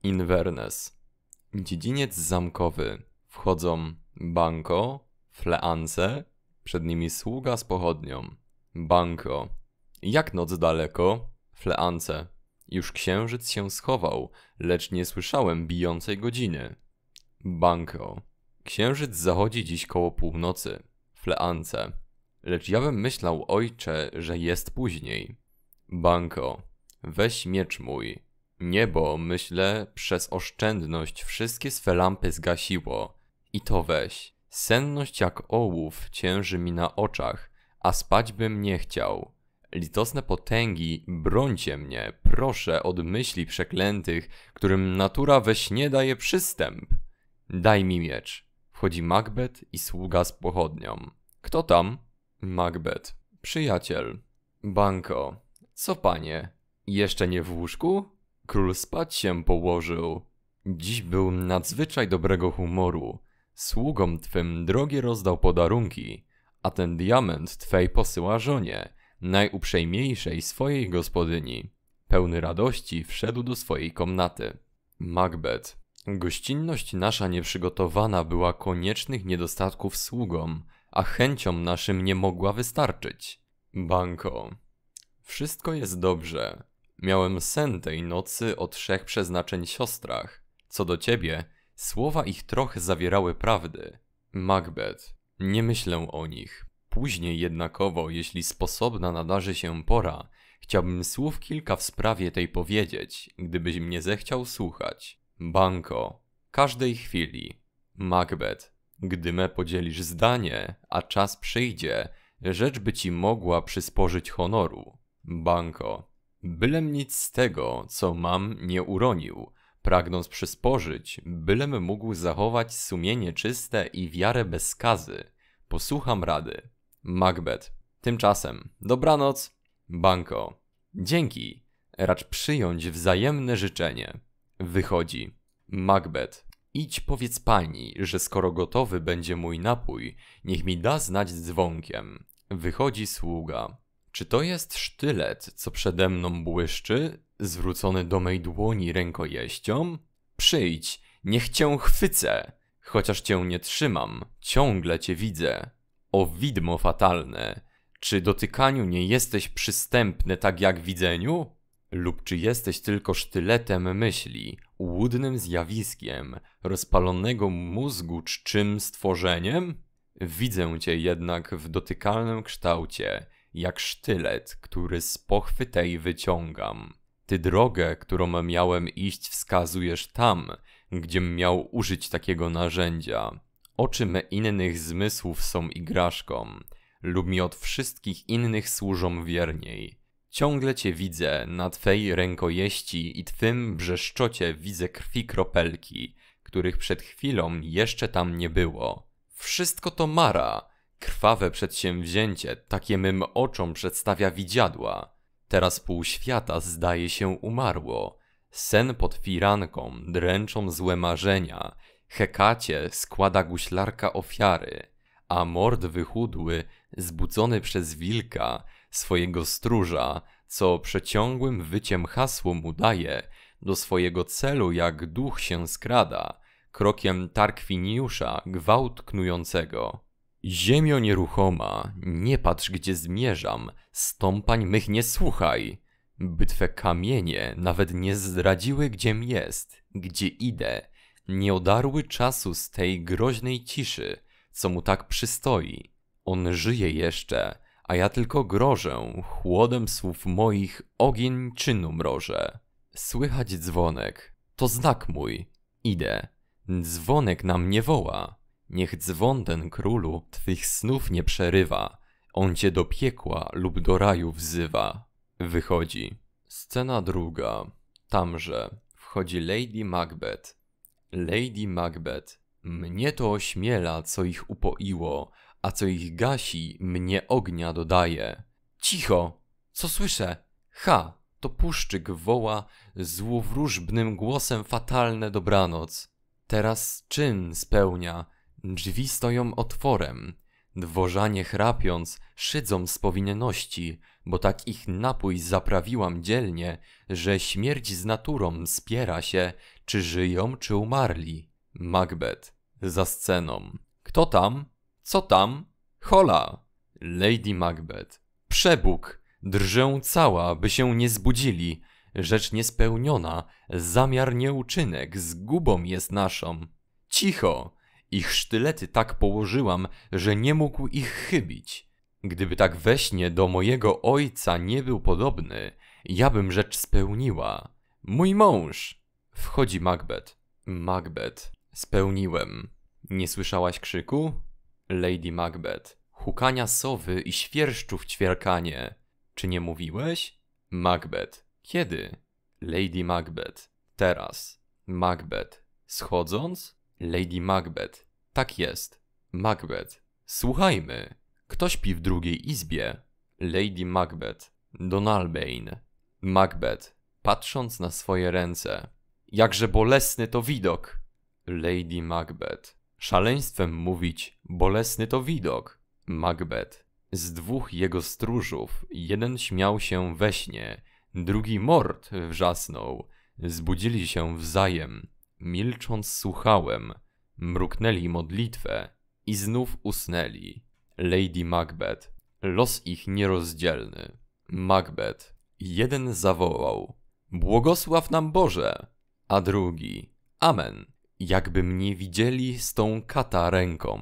[SPEAKER 1] Inverness. Dziedziniec zamkowy. Wchodzą Banko, Fleance, przed nimi sługa z pochodnią. Banko. Jak noc daleko? Fleance. Już księżyc się schował, lecz nie słyszałem bijącej godziny. Banko. Księżyc zachodzi dziś koło północy. Fleance. Lecz ja bym myślał, ojcze, że jest później. Banko. Weź miecz mój. Niebo, myślę, przez oszczędność wszystkie swe lampy zgasiło, i to weź. Senność jak ołów cięży mi na oczach, a spać bym nie chciał. Litosne potęgi, brońcie mnie, proszę, od myśli przeklętych, którym natura we śnie daje przystęp. Daj mi miecz. Wchodzi Macbeth i sługa z pochodnią. Kto tam? Macbeth. Przyjaciel. Banko. Co panie? Jeszcze nie w łóżku? Król spać się położył. Dziś był nadzwyczaj dobrego humoru. Sługom Twym drogie rozdał podarunki, a ten diament Twej posyła żonie, najuprzejmiejszej swojej gospodyni. Pełny radości wszedł do swojej komnaty. Macbeth. Gościnność nasza nieprzygotowana była koniecznych niedostatków sługom, a chęciom naszym nie mogła wystarczyć. Banko. Wszystko jest dobrze. Miałem sen tej nocy o trzech przeznaczeń siostrach. Co do ciebie, Słowa ich trochę zawierały prawdy. Macbeth. Nie myślę o nich. Później jednakowo, jeśli sposobna nadarzy się pora, chciałbym słów kilka w sprawie tej powiedzieć, gdybyś mnie zechciał słuchać. Banko. Każdej chwili. Macbeth. Gdy me podzielisz zdanie, a czas przyjdzie, rzecz by ci mogła przysporzyć honoru. Banko. Bylem nic z tego, co mam, nie uronił, pragnąc przysporzyć, bylem mógł zachować sumienie czyste i wiarę bez skazy. Posłucham rady. Macbeth. Tymczasem, dobranoc. Banko. Dzięki. Racz przyjąć wzajemne życzenie. Wychodzi. Macbeth. Idź powiedz pani, że skoro gotowy będzie mój napój, niech mi da znać dzwonkiem. Wychodzi sługa. Czy to jest sztylet, co przede mną błyszczy? Zwrócony do mej dłoni rękojeścią? Przyjdź, niech cię chwycę. Chociaż cię nie trzymam, ciągle cię widzę. O widmo fatalne. Czy dotykaniu nie jesteś przystępny tak jak widzeniu? Lub czy jesteś tylko sztyletem myśli, łudnym zjawiskiem, rozpalonego mózgu czczym stworzeniem? Widzę cię jednak w dotykalnym kształcie, jak sztylet, który z pochwy tej wyciągam. Ty drogę, którą miałem iść, wskazujesz tam, gdziem miał użyć takiego narzędzia. Oczy me innych zmysłów są igraszką, lub mi od wszystkich innych służą wierniej. Ciągle cię widzę, na twej rękojeści i twym brzeszczocie widzę krwi kropelki, których przed chwilą jeszcze tam nie było. Wszystko to mara, krwawe przedsięwzięcie, takie mym oczom przedstawia widziadła. Teraz pół świata zdaje się umarło. Sen pod firanką dręczą złe marzenia. Hekacie składa guślarka ofiary, a mord wychudły, zbudzony przez wilka, swojego stróża, co przeciągłym wyciem hasło mu daje, do swojego celu jak duch się skrada, krokiem Tarkwiniusza gwałt knującego. Ziemio nieruchoma, nie patrz gdzie zmierzam, stąpań mych nie słuchaj. Bytwe kamienie nawet nie zdradziły gdziem jest, gdzie idę, nie odarły czasu z tej groźnej ciszy, co mu tak przystoi. On żyje jeszcze, a ja tylko grożę, chłodem słów moich ogień czynu mrożę. Słychać dzwonek, to znak mój, idę. Dzwonek na mnie woła. Niech dzwon ten królu twych snów nie przerywa, on cię do piekła lub do raju wzywa. Wychodzi. Scena druga. Tamże wchodzi Lady Macbeth. Lady Macbeth. Mnie to ośmiela, co ich upoiło, a co ich gasi, mnie ognia dodaje. Cicho! Co słyszę? Ha! To puszczyk woła złowróżbnym głosem fatalne dobranoc. Teraz czyn spełnia, Drzwi stoją otworem. Dworzanie chrapiąc, szydzą z powinności, bo tak ich napój zaprawiłam dzielnie, że śmierć z naturą spiera się, czy żyją, czy umarli. Macbeth. Za sceną. Kto tam? Co tam? Hola! Lady Macbeth. Przebóg! Drżę cała, by się nie zbudzili. Rzecz niespełniona, zamiar nieuczynek, zgubą jest naszą. Cicho! Ich sztylety tak położyłam, że nie mógł ich chybić. Gdyby tak we śnie do mojego ojca nie był podobny, ja bym rzecz spełniła. Mój mąż! Wchodzi Macbeth. Macbeth. Spełniłem. Nie słyszałaś krzyku? Lady Macbeth. Hukania sowy i świerszczów ćwierkanie. Czy nie mówiłeś? Macbeth. Kiedy? Lady Macbeth. Teraz. Macbeth. Schodząc? Lady Macbeth. Tak jest. Macbeth. Słuchajmy. Kto śpi w drugiej izbie? Lady Macbeth. Donalbain. Macbeth. Patrząc na swoje ręce. Jakże bolesny to widok. Lady Macbeth. Szaleństwem mówić, bolesny to widok. Macbeth. Z dwóch jego stróżów jeden śmiał się we śnie, drugi mord wrzasnął. Zbudzili się wzajem. Milcząc słuchałem, mruknęli modlitwę i znów usnęli. Lady Macbeth, los ich nierozdzielny. Macbeth, jeden zawołał: Błogosław nam Boże! A drugi: Amen. Jakby mnie widzieli z tą kata ręką.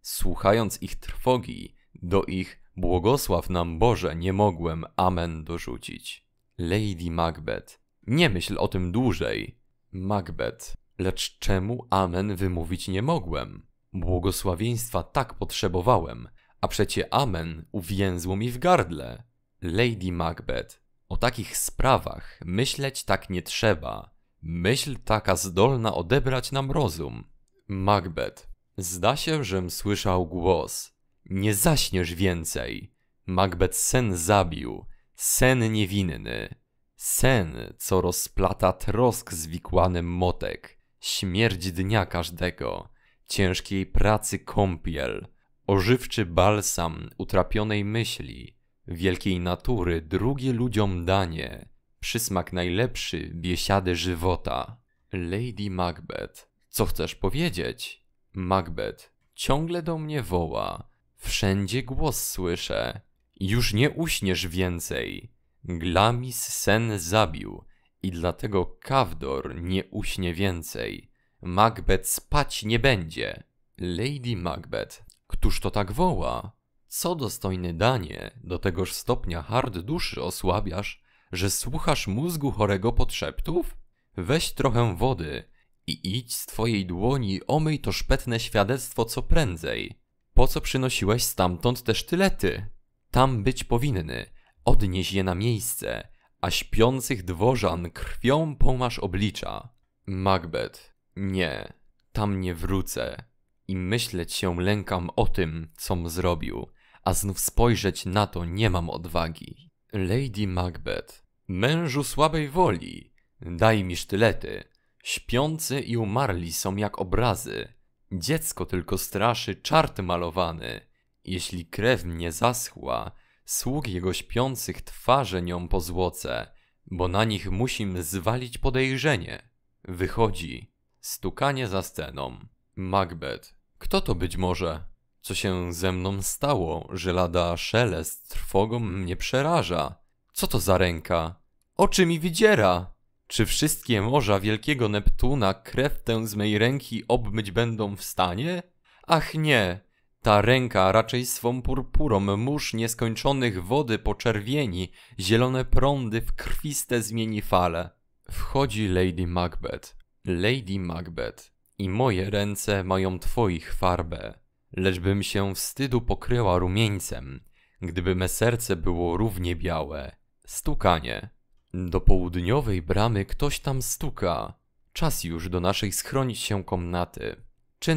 [SPEAKER 1] Słuchając ich trwogi, do ich Błogosław nam Boże nie mogłem Amen dorzucić. Lady Macbeth, nie myśl o tym dłużej. Macbeth. Lecz czemu Amen wymówić nie mogłem? Błogosławieństwa tak potrzebowałem, a przecie Amen uwięzło mi w gardle. Lady Macbeth, o takich sprawach myśleć tak nie trzeba. Myśl taka zdolna odebrać nam rozum. Macbeth, zda się, żem słyszał głos. Nie zaśniesz więcej. Macbeth sen zabił, sen niewinny. Sen, co rozplata trosk zwikłanym motek, śmierć dnia każdego, ciężkiej pracy kąpiel, ożywczy balsam utrapionej myśli, wielkiej natury drugie ludziom danie, przysmak najlepszy biesiady żywota. Lady Macbeth, co chcesz powiedzieć? Macbeth ciągle do mnie woła, wszędzie głos słyszę. Już nie uśniesz więcej. Glamis sen zabił i dlatego Kawdor nie uśnie więcej. Macbeth spać nie będzie. Lady Macbeth, któż to tak woła? Co dostojny danie, do tegoż stopnia hard duszy osłabiasz, że słuchasz mózgu chorego podszeptów? Weź trochę wody i idź z twojej dłoni omyj to szpetne świadectwo co prędzej. Po co przynosiłeś stamtąd te sztylety? Tam być powinny – Odnieś je na miejsce, a śpiących dworzan krwią pomasz oblicza. Macbeth. Nie, tam nie wrócę. I myśleć się lękam o tym, com zrobił, a znów spojrzeć na to nie mam odwagi. Lady Macbeth. Mężu słabej woli, daj mi sztylety. Śpiący i umarli są jak obrazy. Dziecko tylko straszy czart malowany. Jeśli krew mnie zaschła, Sług jego śpiących twarze nią złoce, bo na nich musim zwalić podejrzenie. Wychodzi. Stukanie za sceną. Macbeth. Kto to być może? Co się ze mną stało, że lada szelest trwogą mnie przeraża? Co to za ręka? Oczy mi wydziera! Czy wszystkie morza wielkiego Neptuna krew tę z mej ręki obmyć będą w stanie? Ach nie, ta ręka raczej swą purpurą mórz nieskończonych wody poczerwieni, zielone prądy w krwiste zmieni fale. Wchodzi Lady Macbeth. Lady Macbeth. I moje ręce mają twoich farbę. Lecz się wstydu pokryła rumieńcem, gdyby me serce było równie białe. Stukanie. Do południowej bramy ktoś tam stuka. Czas już do naszej schronić się komnaty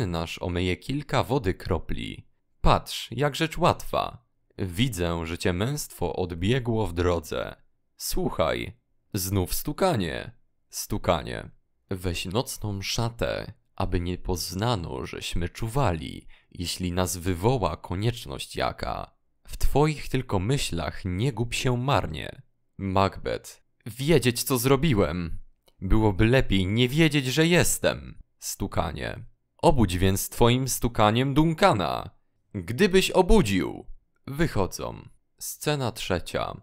[SPEAKER 1] nasz omyje kilka wody kropli. Patrz, jak rzecz łatwa. Widzę, że cię męstwo odbiegło w drodze. Słuchaj. Znów stukanie. Stukanie. Weź nocną szatę, aby nie poznano, żeśmy czuwali, jeśli nas wywoła konieczność jaka. W twoich tylko myślach nie gub się marnie. Macbeth. Wiedzieć, co zrobiłem. Byłoby lepiej nie wiedzieć, że jestem. Stukanie. Obudź więc twoim stukaniem Duncana. Gdybyś obudził. Wychodzą. Scena trzecia.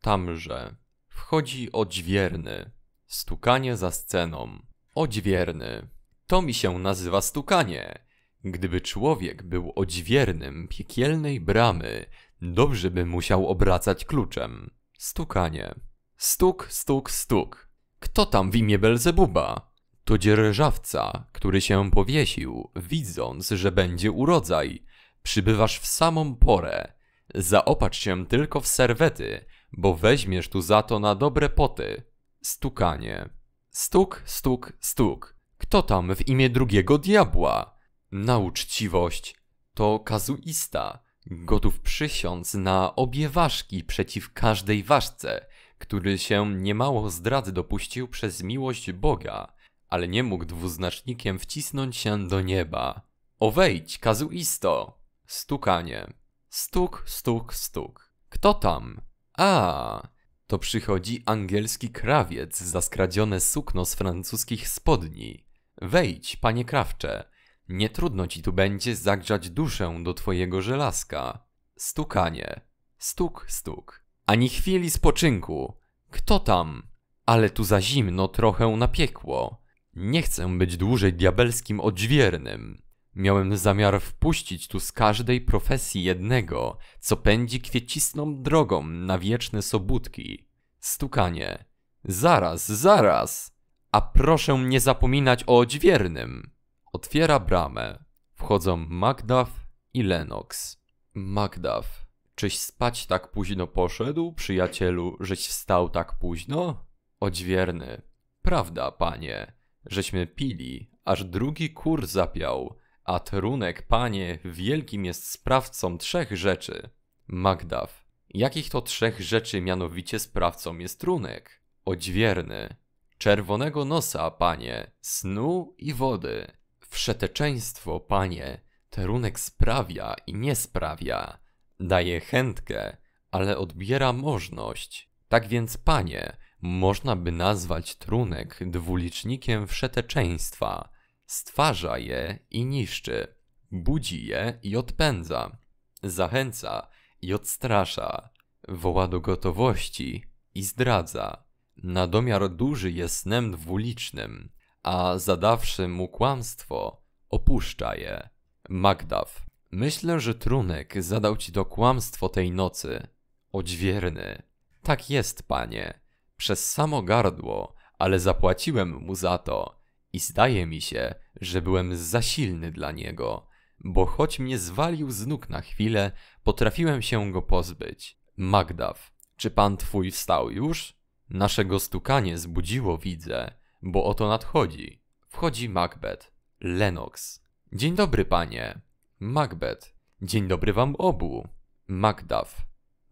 [SPEAKER 1] Tamże. Wchodzi odźwierny. Stukanie za sceną. Odźwierny. To mi się nazywa stukanie. Gdyby człowiek był odźwiernym piekielnej bramy, dobrze by musiał obracać kluczem. Stukanie. Stuk, stuk, stuk. Kto tam w imię Belzebuba? To dzierżawca, który się powiesił, widząc, że będzie urodzaj. Przybywasz w samą porę. Zaopatrz się tylko w serwety, bo weźmiesz tu za to na dobre poty. Stukanie. Stuk, stuk, stuk. Kto tam w imię drugiego diabła? Na uczciwość. To kazuista, gotów przysiąc na obie ważki przeciw każdej ważce, który się niemało zdrad dopuścił przez miłość Boga ale nie mógł dwuznacznikiem wcisnąć się do nieba. O wejdź, kazuisto! Stukanie. Stuk, stuk, stuk. Kto tam? A, to przychodzi angielski krawiec za skradzione sukno z francuskich spodni. Wejdź, panie krawcze. Nie trudno ci tu będzie zagrzać duszę do twojego żelazka. Stukanie. Stuk, stuk. Ani chwili spoczynku. Kto tam? Ale tu za zimno trochę napiekło. Nie chcę być dłużej diabelskim odźwiernym. Miałem zamiar wpuścić tu z każdej profesji jednego, co pędzi kwiecistą drogą na wieczne sobudki. Stukanie. Zaraz, zaraz! A proszę nie zapominać o odźwiernym! Otwiera bramę. Wchodzą Macduff i Lennox. Macduff. Czyś spać tak późno poszedł, przyjacielu, żeś wstał tak późno? Odźwierny. Prawda, panie. Żeśmy pili, aż drugi kur zapiał, a trunek, panie, wielkim jest sprawcą trzech rzeczy. Magdaw. Jakich to trzech rzeczy mianowicie sprawcą jest trunek? Odźwierny. Czerwonego nosa, panie, snu i wody. Wszeteczeństwo, panie, Terunek sprawia i nie sprawia. Daje chętkę, ale odbiera możność. Tak więc, panie, można by nazwać trunek dwulicznikiem wszeteczeństwa. Stwarza je i niszczy, budzi je i odpędza, zachęca i odstrasza, woła do gotowości i zdradza. Na domiar duży jest snem dwulicznym, a zadawszy mu kłamstwo, opuszcza je. Magdaw. Myślę, że trunek zadał ci to kłamstwo tej nocy. Odźwierny. Tak jest, panie przez samo gardło, ale zapłaciłem mu za to i zdaje mi się, że byłem za silny dla niego, bo choć mnie zwalił z nóg na chwilę, potrafiłem się go pozbyć. Magdaw, czy pan twój wstał już? Naszego stukanie zbudziło widzę, bo oto nadchodzi. Wchodzi Macbeth. Lennox. Dzień dobry, panie. Macbeth. Dzień dobry wam obu. Macduff.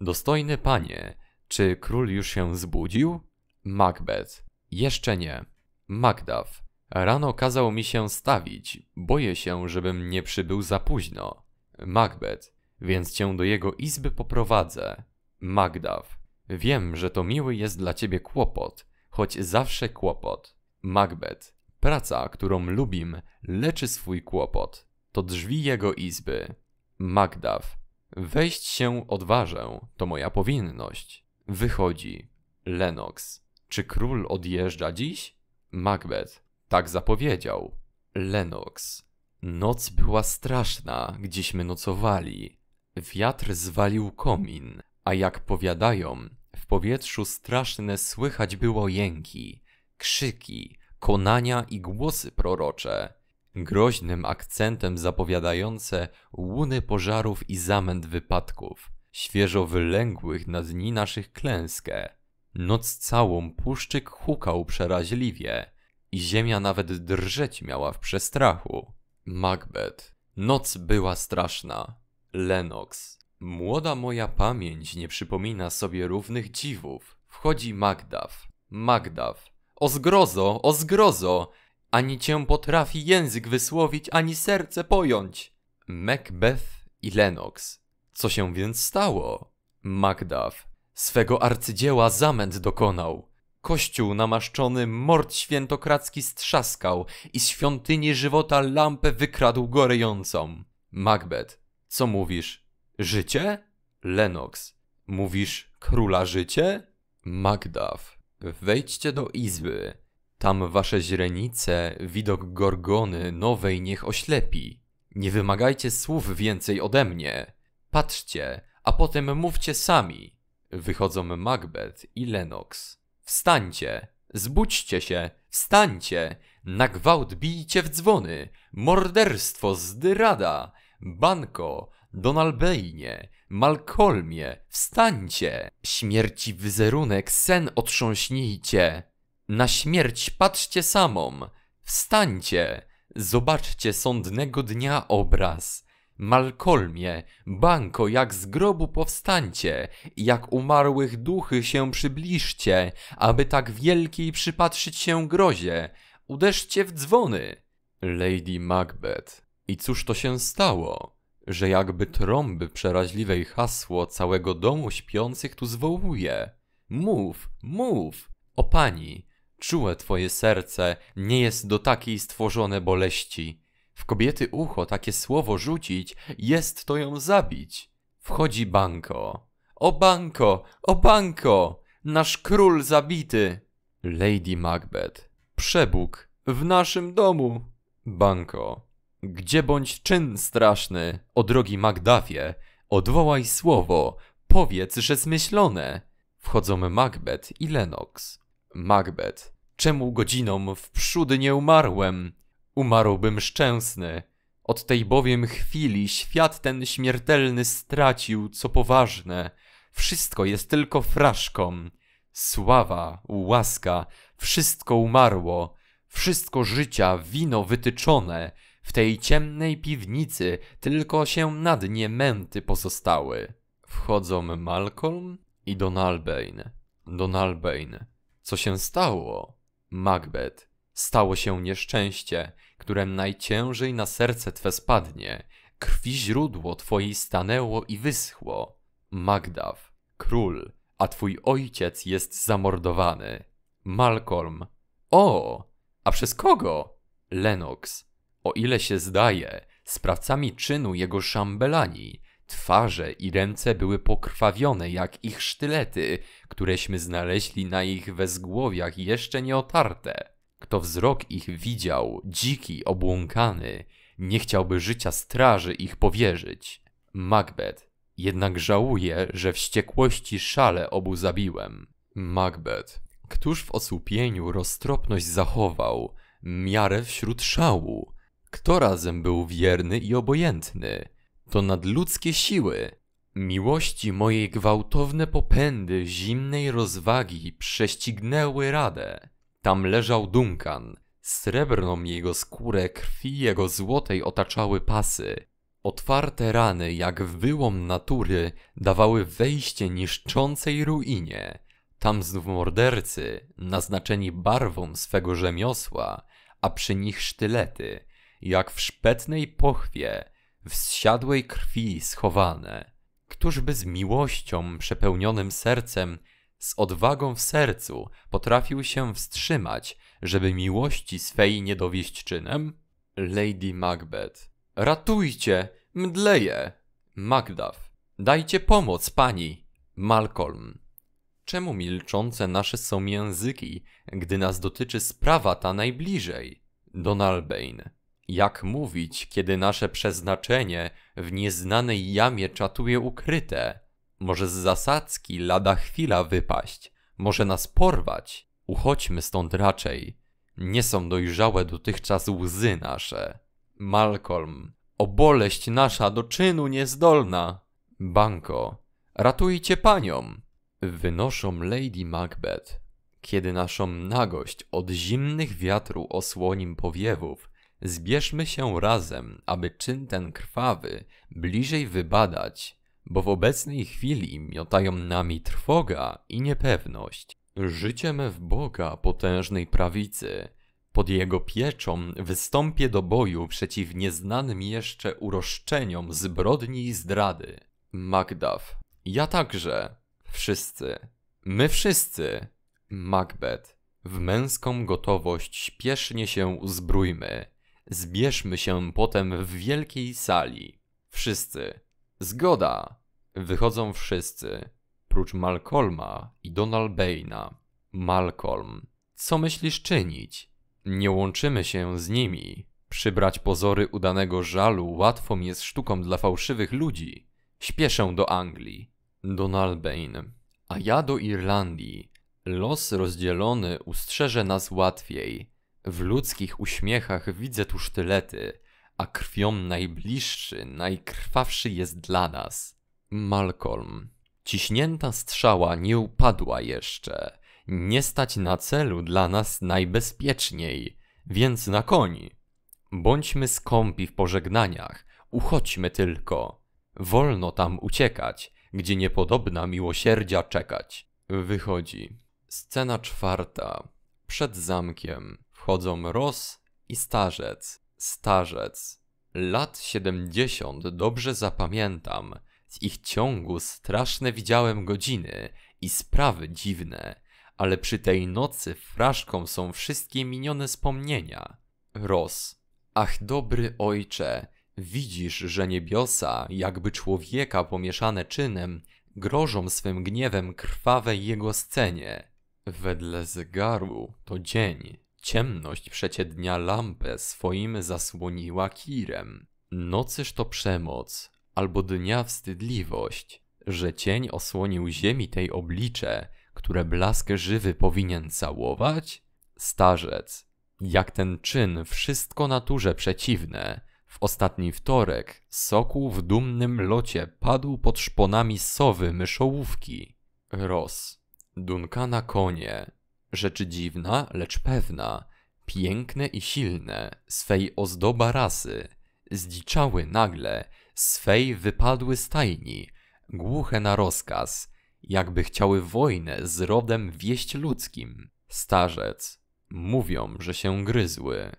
[SPEAKER 1] Dostojny panie, czy król już się zbudził? Macbeth. Jeszcze nie. Macduff. Rano kazał mi się stawić. Boję się, żebym nie przybył za późno. Macbeth. Więc cię do jego izby poprowadzę. Macduff. Wiem, że to miły jest dla ciebie kłopot, choć zawsze kłopot. Macbeth. Praca, którą lubim, leczy swój kłopot. To drzwi jego izby. Macduff. Wejść się odważę, to moja powinność. Wychodzi. Lennox. Czy król odjeżdża dziś? Macbeth. Tak zapowiedział. Lennox. Noc była straszna, gdzieśmy nocowali. Wiatr zwalił komin, a jak powiadają, w powietrzu straszne słychać było jęki, krzyki, konania i głosy prorocze, groźnym akcentem zapowiadające łuny pożarów i zamęt wypadków świeżo wylęgłych na dni naszych klęskę. Noc całą puszczyk hukał przeraźliwie i ziemia nawet drżeć miała w przestrachu. Macbeth. Noc była straszna. Lennox. Młoda moja pamięć nie przypomina sobie równych dziwów. Wchodzi Magdaw. Magdaw. O zgrozo, o zgrozo! Ani cię potrafi język wysłowić, ani serce pojąć! Macbeth i Lennox co się więc stało? Macduff swego arcydzieła zamęt dokonał. Kościół namaszczony mord świętokradzki strzaskał i z świątyni żywota lampę wykradł gorejącą. Macbeth, co mówisz? Życie? Lennox, mówisz króla życie? Macduff, wejdźcie do izby. Tam wasze źrenice widok gorgony nowej niech oślepi. Nie wymagajcie słów więcej ode mnie. Patrzcie, a potem mówcie sami. Wychodzą Macbeth i Lennox. Wstańcie, zbudźcie się, wstańcie. Na gwałt bijcie w dzwony. Morderstwo, zdrada. Banko, Donalbejnie, Malcolmie, wstańcie. Śmierci wizerunek, sen otrząśnijcie. Na śmierć patrzcie samą. Wstańcie. Zobaczcie sądnego dnia obraz. Malcolmie, Banko, jak z grobu powstańcie, jak umarłych duchy się przybliżcie, aby tak wielkiej przypatrzyć się grozie. Uderzcie w dzwony. Lady Macbeth. I cóż to się stało? Że jakby trąby przeraźliwej hasło całego domu śpiących tu zwołuje. Mów, mów, o pani, czułe twoje serce nie jest do takiej stworzone boleści kobiety ucho takie słowo rzucić, jest to ją zabić. Wchodzi Banko. O Banko, o Banko, nasz król zabity. Lady Macbeth. Przebóg w naszym domu. Banko. Gdzie bądź czyn straszny, o drogi Magdafie, odwołaj słowo, powiedz, że zmyślone. Wchodzą Macbeth i Lennox. Macbeth. Czemu godziną w przód nie umarłem? umarłbym szczęsny. Od tej bowiem chwili świat ten śmiertelny stracił, co poważne. Wszystko jest tylko fraszką. Sława, łaska, wszystko umarło. Wszystko życia, wino wytyczone. W tej ciemnej piwnicy tylko się na dnie męty pozostały. Wchodzą Malcolm i Donalbain. Donalbain. Co się stało? Macbeth. Stało się nieszczęście które najciężej na serce Twe spadnie, krwi źródło Twojej stanęło i wyschło. Magdaw, król, a Twój ojciec jest zamordowany. Malcolm, o, a przez kogo? Lennox, o ile się zdaje, sprawcami czynu jego szambelani, Twarze i ręce były pokrwawione jak ich sztylety, któreśmy znaleźli na ich wezgłowiach jeszcze nieotarte. To wzrok ich widział, dziki, obłąkany, nie chciałby życia straży ich powierzyć. Macbeth. Jednak żałuje, że wściekłości szale obu zabiłem. Macbeth. Któż w osłupieniu roztropność zachował, miarę wśród szału? Kto razem był wierny i obojętny? To nadludzkie siły. Miłości mojej gwałtowne popędy zimnej rozwagi prześcignęły radę. Tam leżał Duncan. Srebrną jego skórę krwi jego złotej otaczały pasy. Otwarte rany, jak wyłom natury, dawały wejście niszczącej ruinie. Tam znów mordercy, naznaczeni barwą swego rzemiosła, a przy nich sztylety, jak w szpetnej pochwie, w zsiadłej krwi schowane. Któż by z miłością, przepełnionym sercem, z odwagą w sercu potrafił się wstrzymać, żeby miłości swej nie dowieść czynem? Lady Macbeth. Ratujcie! Mdleję! Macduff. Dajcie pomoc, pani! Malcolm. Czemu milczące nasze są języki, gdy nas dotyczy sprawa ta najbliżej? Donalbain. Jak mówić, kiedy nasze przeznaczenie w nieznanej jamie czatuje ukryte? Może z zasadzki lada chwila wypaść, może nas porwać. Uchodźmy stąd raczej. Nie są dojrzałe dotychczas łzy nasze. Malcolm, o boleść nasza do czynu niezdolna. Banko, ratujcie paniom. Wynoszą Lady Macbeth. Kiedy naszą nagość od zimnych wiatru osłonim powiewów, zbierzmy się razem, aby czyn ten krwawy bliżej wybadać bo w obecnej chwili miotają nami trwoga i niepewność. me w Boga potężnej prawicy. Pod jego pieczą wystąpię do boju przeciw nieznanym jeszcze uroszczeniom zbrodni i zdrady. Macduff. Ja także. Wszyscy. My wszyscy. Macbeth. W męską gotowość śpiesznie się uzbrójmy. Zbierzmy się potem w wielkiej sali. Wszyscy. Zgoda! Wychodzą wszyscy, prócz Malcolma i Donald Bayna. Malcolm, co myślisz czynić? Nie łączymy się z nimi. Przybrać pozory udanego żalu łatwą jest sztuką dla fałszywych ludzi. Śpieszę do Anglii. Donald Bain. A ja do Irlandii. Los rozdzielony ustrzeże nas łatwiej. W ludzkich uśmiechach widzę tu sztylety a krwią najbliższy, najkrwawszy jest dla nas. Malcolm. Ciśnięta strzała nie upadła jeszcze. Nie stać na celu dla nas najbezpieczniej, więc na koni. Bądźmy skąpi w pożegnaniach, uchodźmy tylko. Wolno tam uciekać, gdzie niepodobna miłosierdzia czekać. Wychodzi. Scena czwarta. Przed zamkiem wchodzą Ros i starzec. Starzec. Lat siedemdziesiąt dobrze zapamiętam. Z ich ciągu straszne widziałem godziny i sprawy dziwne, ale przy tej nocy fraszką są wszystkie minione wspomnienia. Ros. Ach dobry ojcze, widzisz, że niebiosa, jakby człowieka pomieszane czynem, grożą swym gniewem krwawej jego scenie. Wedle zegaru to dzień, Ciemność przecie dnia lampę swoim zasłoniła kirem. Nocyż to przemoc, albo dnia wstydliwość, że cień osłonił ziemi tej oblicze, które blask żywy powinien całować? Starzec, jak ten czyn wszystko naturze przeciwne, w ostatni wtorek sokół w dumnym locie padł pod szponami sowy myszołówki. Ros, Dunkana konie, Rzecz dziwna, lecz pewna, piękne i silne, swej ozdoba rasy, zdziczały nagle, swej wypadły stajni, głuche na rozkaz, jakby chciały wojnę z rodem wieść ludzkim. Starzec, mówią, że się gryzły.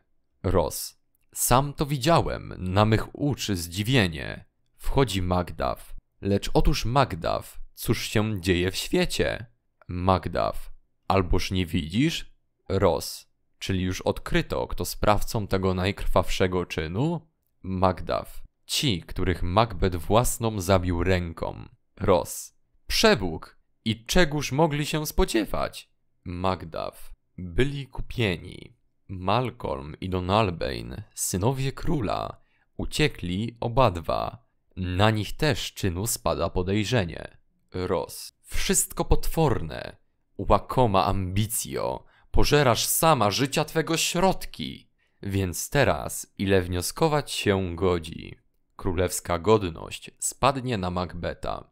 [SPEAKER 1] Roz, sam to widziałem, na mych uczy zdziwienie. Wchodzi Magdaw, lecz otóż Magdaw, cóż się dzieje w świecie? Magdaw, Alboż nie widzisz? Roz, czyli już odkryto, kto sprawcą tego najkrwawszego czynu? Macduff. Ci, których Macbeth własną zabił ręką. Roz. Przebóg! I czegóż mogli się spodziewać? Macduff. Byli kupieni. Malcolm i Donalbain, synowie króla, uciekli obadwa. Na nich też czynu spada podejrzenie. Roz. Wszystko potworne. Łakoma ambicjo, pożerasz sama życia twego środki, więc teraz ile wnioskować się godzi. Królewska godność spadnie na Macbeta.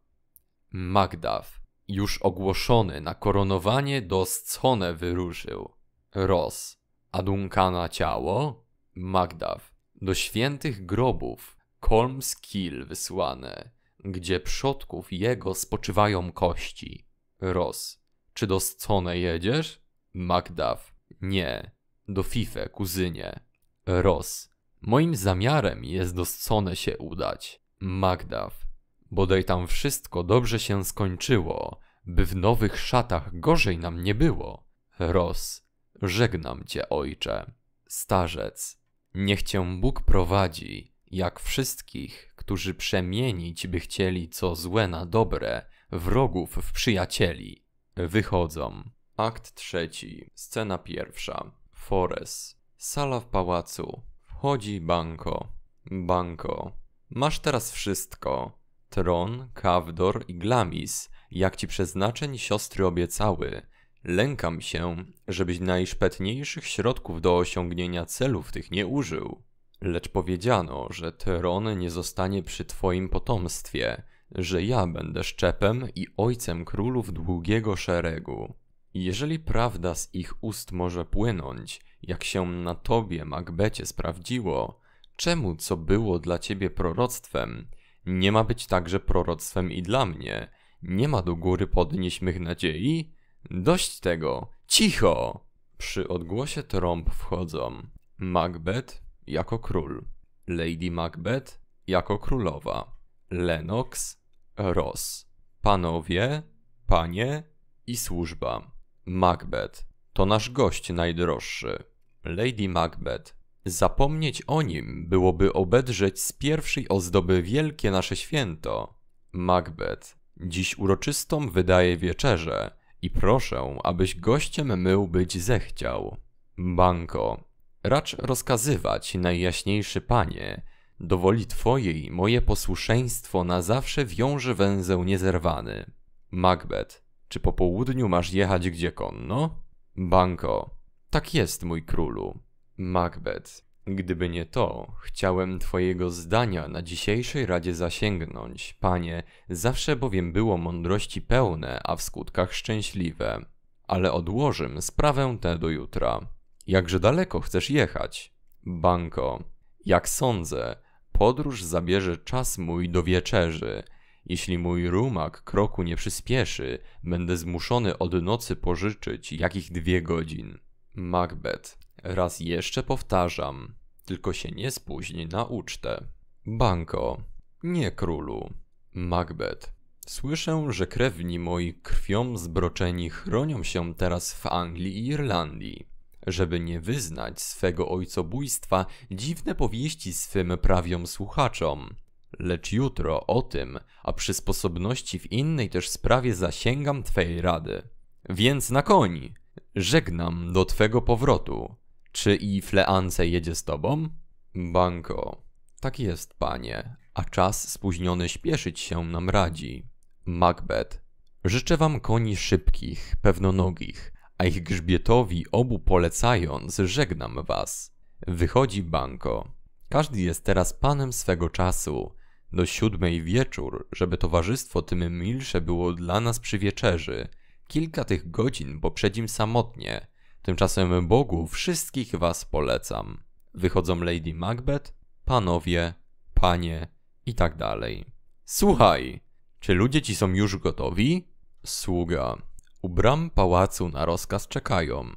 [SPEAKER 1] Macduff, już ogłoszony na koronowanie do Scone wyruszył. Ros, a ciało? Macduff, do świętych grobów, Kolmskil wysłane, gdzie przodków jego spoczywają kości. Ros, czy do Scone jedziesz? Macduff. Nie. Do Fife, kuzynie. Ros, Moim zamiarem jest do Scone się udać. Macduff. Bodaj tam wszystko dobrze się skończyło, by w nowych szatach gorzej nam nie było. Ros, Żegnam cię, ojcze. Starzec. Niech cię Bóg prowadzi, jak wszystkich, którzy przemienić by chcieli co złe na dobre, wrogów w przyjacieli. Wychodzą. Akt trzeci. Scena pierwsza. Fores. Sala w pałacu. Wchodzi Banko. Banko. Masz teraz wszystko. Tron, Kawdor i Glamis, jak ci przeznaczeń siostry obiecały. Lękam się, żebyś najszpetniejszych środków do osiągnienia celów tych nie użył. Lecz powiedziano, że Tron nie zostanie przy twoim potomstwie, że ja będę szczepem i ojcem królów długiego szeregu. Jeżeli prawda z ich ust może płynąć, jak się na tobie, Macbecie, sprawdziło, czemu co było dla ciebie proroctwem, nie ma być także proroctwem i dla mnie? Nie ma do góry podnieść mych nadziei? Dość tego! Cicho! Przy odgłosie trąb wchodzą Macbeth jako król, Lady Macbeth jako królowa, Lennox Ross. Panowie, panie i służba. Macbeth. To nasz gość najdroższy. Lady Macbeth. Zapomnieć o nim byłoby obedrzeć z pierwszej ozdoby wielkie nasze święto. Macbeth. Dziś uroczystą wydaje wieczerze i proszę, abyś gościem mył być zechciał. Banko. Racz rozkazywać, najjaśniejszy panie, do woli Twojej moje posłuszeństwo na zawsze wiąże węzeł niezerwany. Macbeth, czy po południu masz jechać gdzie konno? Banko, tak jest, mój królu. Macbeth, gdyby nie to, chciałem Twojego zdania na dzisiejszej radzie zasięgnąć, panie, zawsze bowiem było mądrości pełne, a w skutkach szczęśliwe. Ale odłożym sprawę tę do jutra. Jakże daleko chcesz jechać? Banko, jak sądzę, podróż zabierze czas mój do wieczerzy. Jeśli mój rumak kroku nie przyspieszy, będę zmuszony od nocy pożyczyć jakich dwie godzin. Macbeth. Raz jeszcze powtarzam, tylko się nie spóźni na ucztę. Banko. Nie królu. Macbeth. Słyszę, że krewni moi krwią zbroczeni chronią się teraz w Anglii i Irlandii. Żeby nie wyznać swego ojcobójstwa, dziwne powieści swym prawią słuchaczom. Lecz jutro o tym, a przy sposobności w innej też sprawie zasięgam Twej rady. Więc na koni! Żegnam do Twego powrotu. Czy i Fleance jedzie z Tobą? Banko. Tak jest, panie. A czas spóźniony śpieszyć się nam radzi. Macbeth. Życzę wam koni szybkich, pewnonogich, a ich grzbietowi obu polecając, żegnam was. Wychodzi banko. Każdy jest teraz panem swego czasu. Do siódmej wieczór, żeby towarzystwo tym milsze było dla nas przy wieczerzy. Kilka tych godzin poprzedzim samotnie. Tymczasem Bogu wszystkich was polecam. Wychodzą Lady Macbeth, panowie, panie i tak dalej. Słuchaj, czy ludzie ci są już gotowi? Sługa. U bram pałacu na rozkaz czekają.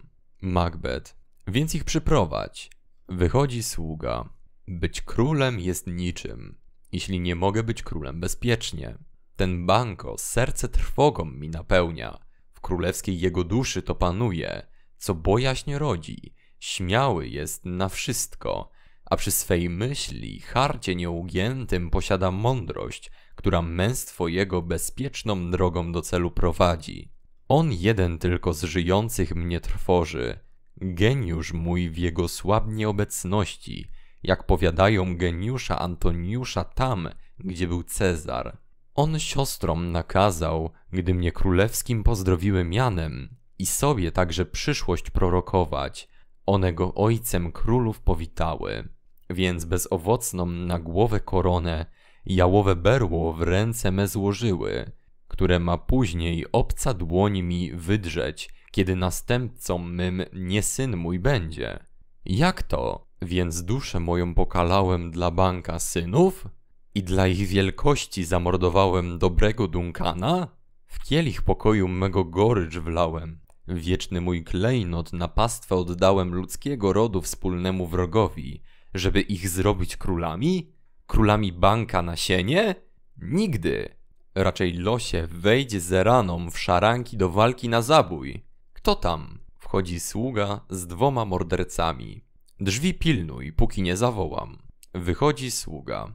[SPEAKER 1] Macbeth. Więc ich przyprowadź. Wychodzi sługa. Być królem jest niczym, jeśli nie mogę być królem bezpiecznie. Ten banko serce trwogą mi napełnia. W królewskiej jego duszy to panuje, co bojaśnie rodzi. Śmiały jest na wszystko, a przy swej myśli harcie nieugiętym posiada mądrość, która męstwo jego bezpieczną drogą do celu prowadzi. On jeden tylko z żyjących mnie trwoży. Geniusz mój w jego słabnie obecności, jak powiadają geniusza Antoniusza tam, gdzie był Cezar. On siostrom nakazał, gdy mnie królewskim pozdrowiły mianem, i sobie także przyszłość prorokować. One go ojcem królów powitały. Więc bezowocną na głowę koronę, jałowe berło w ręce me złożyły które ma później obca dłoń mi wydrzeć, kiedy następcą mym nie syn mój będzie. Jak to? Więc duszę moją pokalałem dla banka synów? I dla ich wielkości zamordowałem dobrego Duncana? W kielich pokoju mego gorycz wlałem. Wieczny mój klejnot na pastwę oddałem ludzkiego rodu wspólnemu wrogowi, żeby ich zrobić królami? Królami banka na sienie? Nigdy! raczej losie, wejdzie raną w szaranki do walki na zabój. Kto tam? Wchodzi sługa z dwoma mordercami. Drzwi pilnuj, póki nie zawołam. Wychodzi sługa.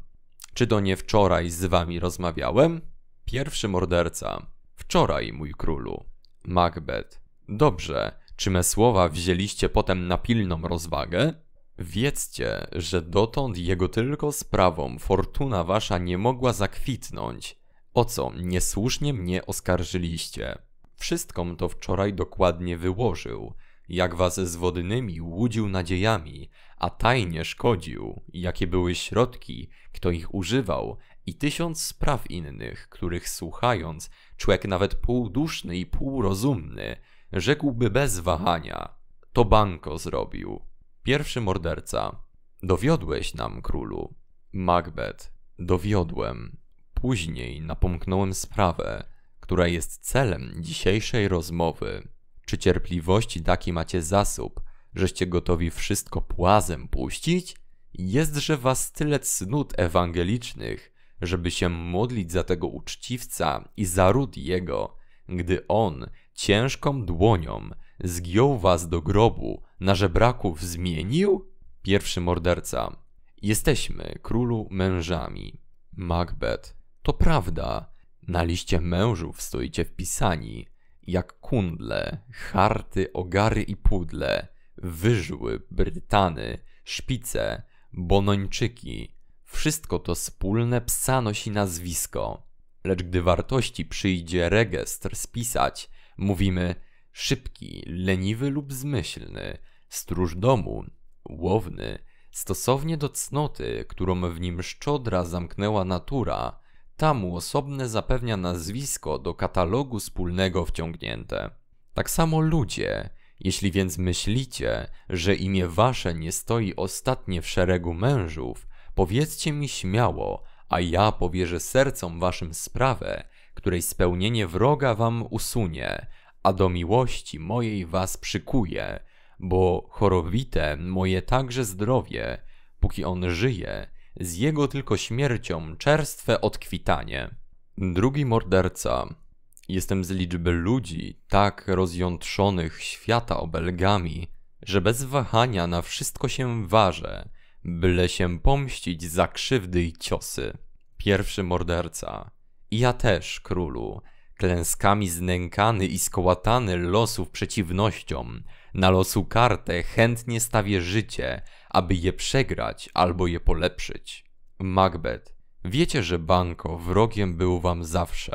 [SPEAKER 1] Czy do nie wczoraj z wami rozmawiałem? Pierwszy morderca. Wczoraj, mój królu. Macbeth. Dobrze, czy me słowa wzięliście potem na pilną rozwagę? Wiedzcie, że dotąd jego tylko sprawą fortuna wasza nie mogła zakwitnąć, o co niesłusznie mnie oskarżyliście? Wszystkom to wczoraj dokładnie wyłożył, jak was z wodnymi łudził nadziejami, a tajnie szkodził, jakie były środki, kto ich używał i tysiąc spraw innych, których słuchając, człek nawet półduszny i półrozumny, rzekłby bez wahania, to Banko zrobił. Pierwszy morderca. Dowiodłeś nam, królu. Macbeth. Dowiodłem. Później napomknąłem sprawę, która jest celem dzisiejszej rozmowy. Czy cierpliwości taki macie zasób, żeście gotowi wszystko płazem puścić? Jestże was tyle cnót ewangelicznych, żeby się modlić za tego uczciwca i za ród jego, gdy on ciężką dłonią zgiął was do grobu, na żebraków zmienił? Pierwszy morderca. Jesteśmy królu mężami. Macbeth. To prawda, na liście mężów stoicie wpisani, jak kundle, harty, ogary i pudle, wyżły, brytany, szpice, bonończyki. Wszystko to wspólne psa nosi nazwisko. Lecz gdy wartości przyjdzie rejestr spisać, mówimy szybki, leniwy lub zmyślny, stróż domu, łowny, stosownie do cnoty, którą w nim szczodra zamknęła natura, tam osobne zapewnia nazwisko do katalogu wspólnego wciągnięte. Tak samo ludzie. Jeśli więc myślicie, że imię wasze nie stoi ostatnie w szeregu mężów, powiedzcie mi śmiało, a ja powierzę sercom waszym sprawę, której spełnienie wroga wam usunie, a do miłości mojej was przykuje, bo chorowite moje także zdrowie, póki on żyje, z jego tylko śmiercią czerstwe odkwitanie. Drugi morderca. Jestem z liczby ludzi tak rozjątrzonych świata obelgami, że bez wahania na wszystko się ważę, byle się pomścić za krzywdy i ciosy. Pierwszy morderca. I ja też, królu, klęskami znękany i skołatany losów przeciwnością, na losu kartę chętnie stawię życie, aby je przegrać albo je polepszyć. Macbeth. Wiecie, że Banko wrogiem był wam zawsze.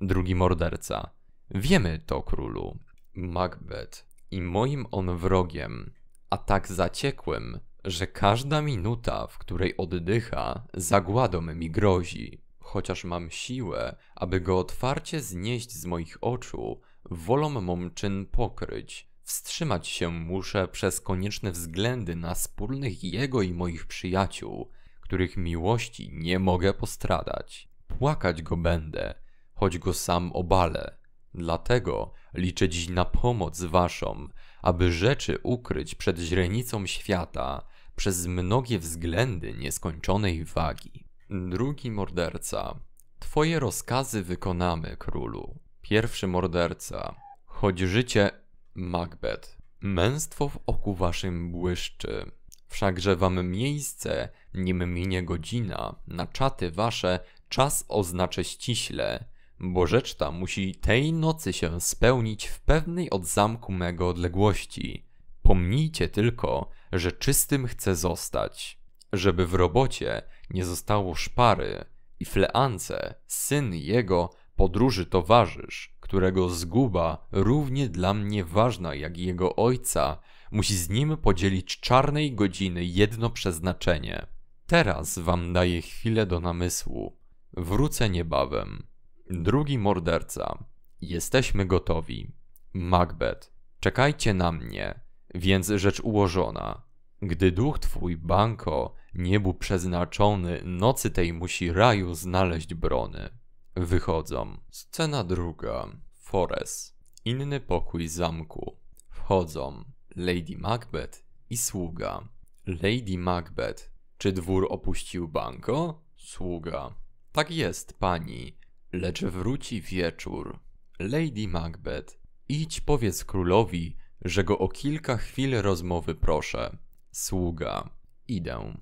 [SPEAKER 1] Drugi morderca. Wiemy to, królu. Macbeth. I moim on wrogiem, a tak zaciekłym, że każda minuta, w której oddycha, zagładą mi grozi. Chociaż mam siłę, aby go otwarcie znieść z moich oczu, wolą mą czyn pokryć, Wstrzymać się muszę przez konieczne względy na wspólnych jego i moich przyjaciół, których miłości nie mogę postradać. Płakać go będę, choć go sam obalę. Dlatego liczę dziś na pomoc waszą, aby rzeczy ukryć przed źrenicą świata przez mnogie względy nieskończonej wagi. Drugi morderca. Twoje rozkazy wykonamy, królu. Pierwszy morderca. Choć życie Macbeth. Męstwo w oku waszym błyszczy. Wszakże wam miejsce, nim minie godzina, na czaty wasze czas oznaczy ściśle, bo rzecz ta musi tej nocy się spełnić w pewnej od zamku mego odległości. Pomnijcie tylko, że czystym chcę zostać, żeby w robocie nie zostało szpary i fleance, syn jego, podróży towarzysz, którego zguba, równie dla mnie ważna jak jego ojca, musi z nim podzielić czarnej godziny jedno przeznaczenie. Teraz wam daję chwilę do namysłu. Wrócę niebawem. Drugi morderca. Jesteśmy gotowi. Macbeth. Czekajcie na mnie. Więc rzecz ułożona. Gdy duch twój, Banko, niebu przeznaczony, nocy tej musi raju znaleźć brony. Wychodzą. Scena druga. Forest. Inny pokój zamku. Wchodzą Lady Macbeth i sługa. Lady Macbeth. Czy dwór opuścił banko? Sługa. Tak jest, pani. Lecz wróci wieczór. Lady Macbeth. Idź powiedz królowi, że go o kilka chwil rozmowy proszę. Sługa. Idę.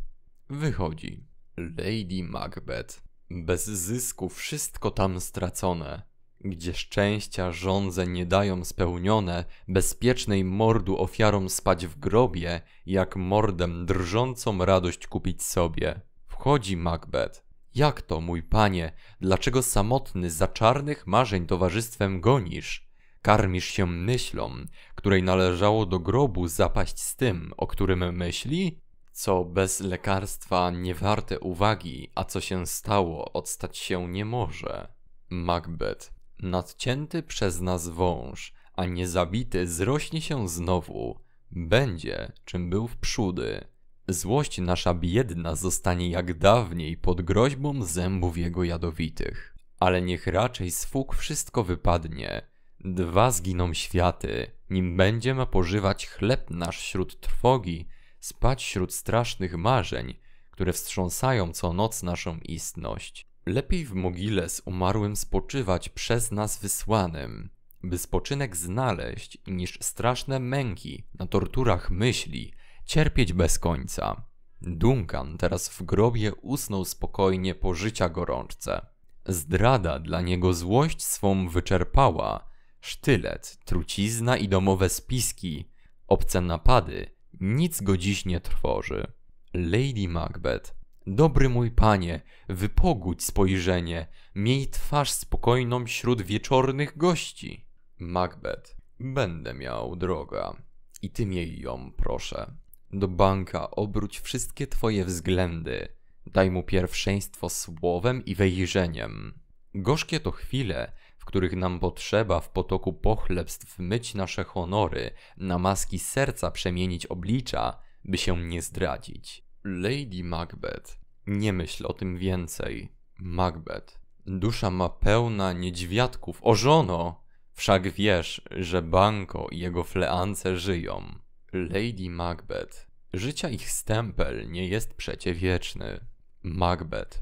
[SPEAKER 1] Wychodzi. Lady Macbeth. Bez zysku wszystko tam stracone, gdzie szczęścia żądze nie dają spełnione, bezpiecznej mordu ofiarom spać w grobie, jak mordem drżącą radość kupić sobie. Wchodzi Macbeth. Jak to, mój panie, dlaczego samotny za czarnych marzeń towarzystwem gonisz? Karmisz się myślą, której należało do grobu zapaść z tym, o którym myśli? co bez lekarstwa nie warte uwagi, a co się stało, odstać się nie może. Macbeth. Nadcięty przez nas wąż, a nie zabity zrośnie się znowu. Będzie, czym był wprzódy. Złość nasza biedna zostanie jak dawniej pod groźbą zębów jego jadowitych. Ale niech raczej z fóg wszystko wypadnie. Dwa zginą światy, nim będziemy pożywać chleb nasz wśród trwogi, spać wśród strasznych marzeń, które wstrząsają co noc naszą istność. Lepiej w mogile z umarłym spoczywać przez nas wysłanym, by spoczynek znaleźć, niż straszne męki na torturach myśli cierpieć bez końca. Duncan teraz w grobie usnął spokojnie po życia gorączce. Zdrada dla niego złość swą wyczerpała. Sztylet, trucizna i domowe spiski, obce napady – nic go dziś nie trwoży. Lady Macbeth. Dobry mój panie, wypogódź spojrzenie, miej twarz spokojną wśród wieczornych gości. Macbeth. Będę miał droga. I ty miej ją, proszę. Do banka obróć wszystkie twoje względy. Daj mu pierwszeństwo słowem i wejrzeniem. Gorzkie to chwile, których nam potrzeba w potoku pochlebstw myć nasze honory, na maski serca przemienić oblicza, by się nie zdradzić. Lady Macbeth. Nie myśl o tym więcej. Macbeth. Dusza ma pełna niedźwiadków. O żono! Wszak wiesz, że Banko i jego fleance żyją. Lady Macbeth. Życia ich stempel nie jest przecie wieczny. Macbeth.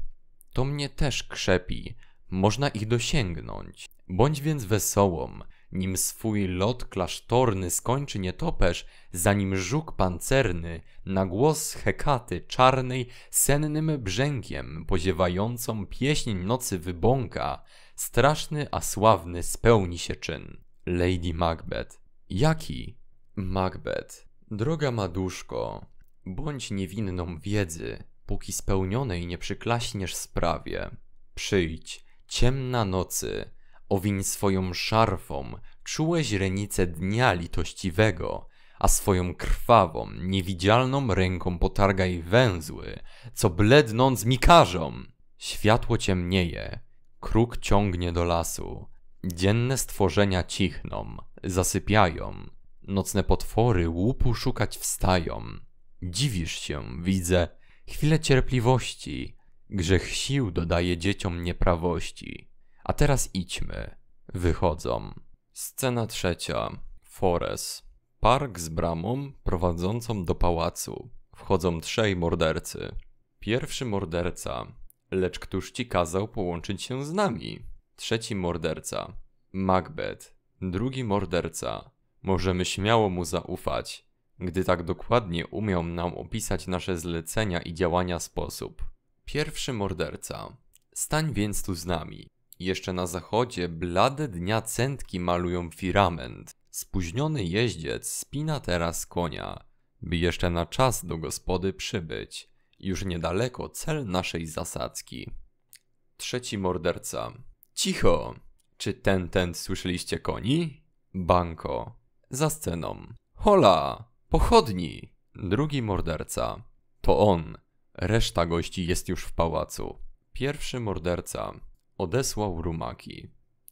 [SPEAKER 1] To mnie też krzepi. Można ich dosięgnąć. Bądź więc wesołą, nim swój lot klasztorny skończy nietoperz, zanim żuk pancerny na głos Hekaty czarnej sennym brzękiem poziewającą pieśń nocy wybąka, straszny a sławny spełni się czyn. Lady Macbeth. Jaki? Macbeth. Droga Maduszko, bądź niewinną wiedzy, póki spełnionej nie przyklaśniesz sprawie. Przyjdź, ciemna nocy, Owiń swoją szarfą czułe źrenice dnia litościwego, a swoją krwawą, niewidzialną ręką potargaj węzły, co blednąc mi każą. Światło ciemnieje, kruk ciągnie do lasu. Dzienne stworzenia cichną, zasypiają. Nocne potwory łupu szukać wstają. Dziwisz się, widzę, chwilę cierpliwości. Grzech sił dodaje dzieciom nieprawości. A teraz idźmy. Wychodzą. Scena trzecia. Forest. Park z bramą prowadzącą do pałacu. Wchodzą trzej mordercy. Pierwszy morderca. Lecz któż ci kazał połączyć się z nami? Trzeci morderca. Macbeth. Drugi morderca. Możemy śmiało mu zaufać, gdy tak dokładnie umiał nam opisać nasze zlecenia i działania sposób. Pierwszy morderca. Stań więc tu z nami. Jeszcze na zachodzie blade dnia centki malują firament. Spóźniony jeździec spina teraz konia, by jeszcze na czas do gospody przybyć. Już niedaleko cel naszej zasadzki. Trzeci morderca. Cicho! Czy ten ten słyszeliście koni? Banko. Za sceną. Hola! Pochodni! Drugi morderca. To on. Reszta gości jest już w pałacu. Pierwszy morderca. Odesłał rumaki.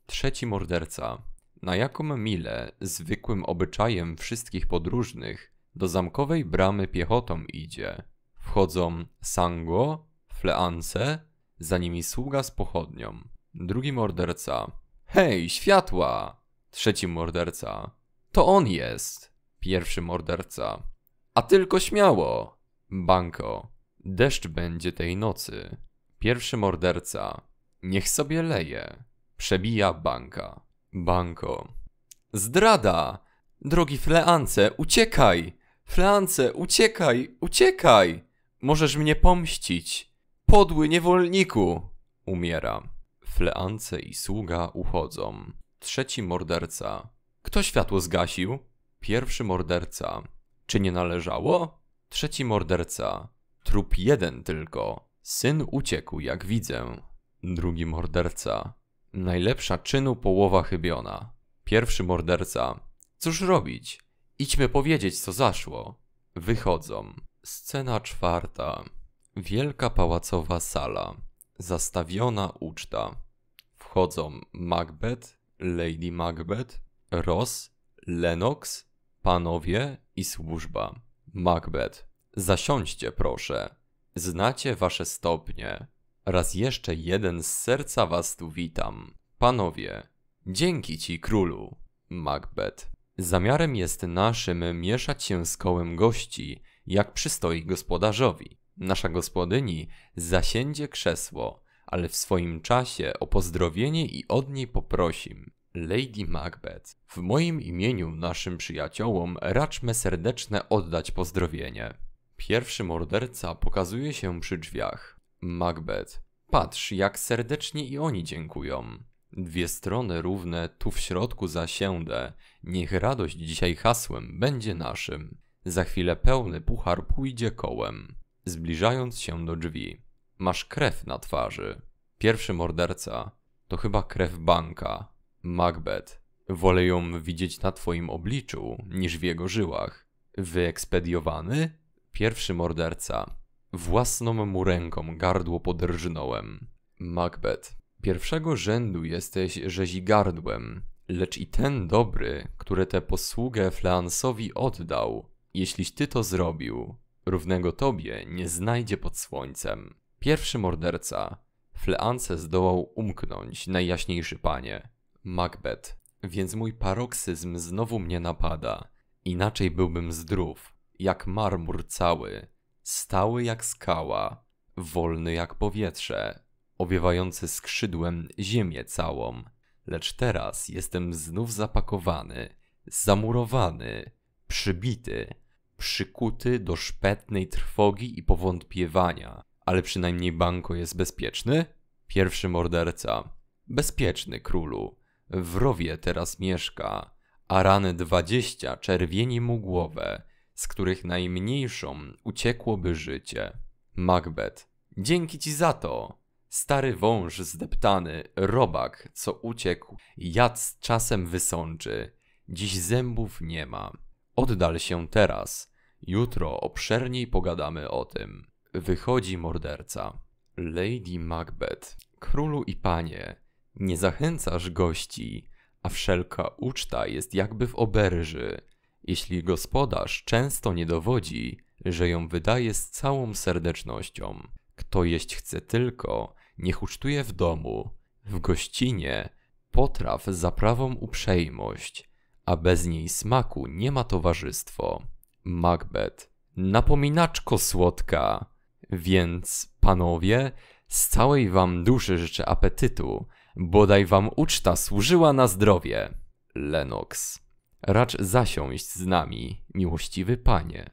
[SPEAKER 1] Trzeci morderca. Na jaką mile, zwykłym obyczajem wszystkich podróżnych, do zamkowej bramy piechotą idzie. Wchodzą Sango, Fleance, za nimi sługa z pochodnią. Drugi morderca. Hej, światła! Trzeci morderca. To on jest! Pierwszy morderca. A tylko śmiało! Banko. Deszcz będzie tej nocy. Pierwszy morderca. Niech sobie leje. Przebija banka. Banko. Zdrada! Drogi Fleance, uciekaj! Fleance, uciekaj! Uciekaj! Możesz mnie pomścić! Podły niewolniku! Umiera. Fleance i sługa uchodzą. Trzeci morderca. Kto światło zgasił? Pierwszy morderca. Czy nie należało? Trzeci morderca. Trup jeden tylko. Syn uciekł, jak widzę. Drugi morderca. Najlepsza czynu połowa chybiona. Pierwszy morderca. Cóż robić? Idźmy powiedzieć, co zaszło. Wychodzą. Scena czwarta. Wielka pałacowa sala. Zastawiona uczta. Wchodzą Macbeth, Lady Macbeth, Ross, Lennox, panowie i służba. Macbeth. Zasiądźcie proszę. Znacie wasze stopnie. Raz jeszcze jeden z serca was tu witam. Panowie, dzięki ci królu. Macbeth. Zamiarem jest naszym mieszać się z kołem gości, jak przystoi gospodarzowi. Nasza gospodyni zasiędzie krzesło, ale w swoim czasie o pozdrowienie i od niej poprosim. Lady Macbeth, w moim imieniu naszym przyjaciołom raczmy serdeczne oddać pozdrowienie. Pierwszy morderca pokazuje się przy drzwiach. Macbeth. Patrz, jak serdecznie i oni dziękują. Dwie strony równe tu w środku zasiędę. Niech radość dzisiaj hasłem będzie naszym. Za chwilę pełny puchar pójdzie kołem. Zbliżając się do drzwi. Masz krew na twarzy. Pierwszy morderca to chyba krew banka. Macbeth. Wolę ją widzieć na twoim obliczu niż w jego żyłach. Wyekspediowany? Pierwszy morderca. Własną mu ręką gardło poderżnąłem. Macbeth. Pierwszego rzędu jesteś rzezi gardłem, lecz i ten dobry, który tę posługę Fleansowi oddał, jeśliś ty to zrobił, równego tobie nie znajdzie pod słońcem. Pierwszy morderca. Fleance zdołał umknąć, najjaśniejszy panie. Macbeth. Więc mój paroksyzm znowu mnie napada. Inaczej byłbym zdrów, jak marmur cały, stały jak skała, wolny jak powietrze, owiewający skrzydłem ziemię całą. Lecz teraz jestem znów zapakowany, zamurowany, przybity, przykuty do szpetnej trwogi i powątpiewania. Ale przynajmniej Banko jest bezpieczny? Pierwszy morderca. Bezpieczny królu. W rowie teraz mieszka, a rany dwadzieścia czerwieni mu głowę z których najmniejszą uciekłoby życie. Macbeth. Dzięki ci za to! Stary wąż zdeptany, robak, co uciekł, jad z czasem wysączy. Dziś zębów nie ma. Oddal się teraz. Jutro obszerniej pogadamy o tym. Wychodzi morderca. Lady Macbeth. Królu i panie, nie zachęcasz gości, a wszelka uczta jest jakby w oberży jeśli gospodarz często nie dowodzi, że ją wydaje z całą serdecznością. Kto jeść chce tylko, niech ucztuje w domu, w gościnie, potraw zaprawą uprzejmość, a bez niej smaku nie ma towarzystwo. Macbeth. Napominaczko słodka! Więc, panowie, z całej wam duszy życzę apetytu, bodaj wam uczta służyła na zdrowie. Lennox. Racz zasiąść z nami, miłościwy panie.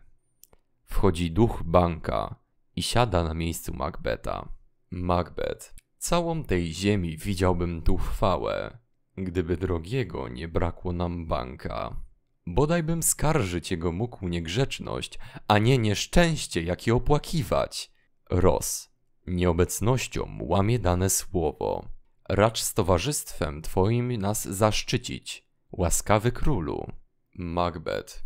[SPEAKER 1] Wchodzi duch banka i siada na miejscu Macbeta. Macbeth. Całą tej ziemi widziałbym tu chwałę, gdyby drogiego nie brakło nam banka. Bodajbym skarżyć jego mógł niegrzeczność, a nie nieszczęście, jakie opłakiwać. Ros. Nieobecnością łamie dane słowo. Racz z towarzystwem Twoim nas zaszczycić. Łaskawy królu. Macbeth.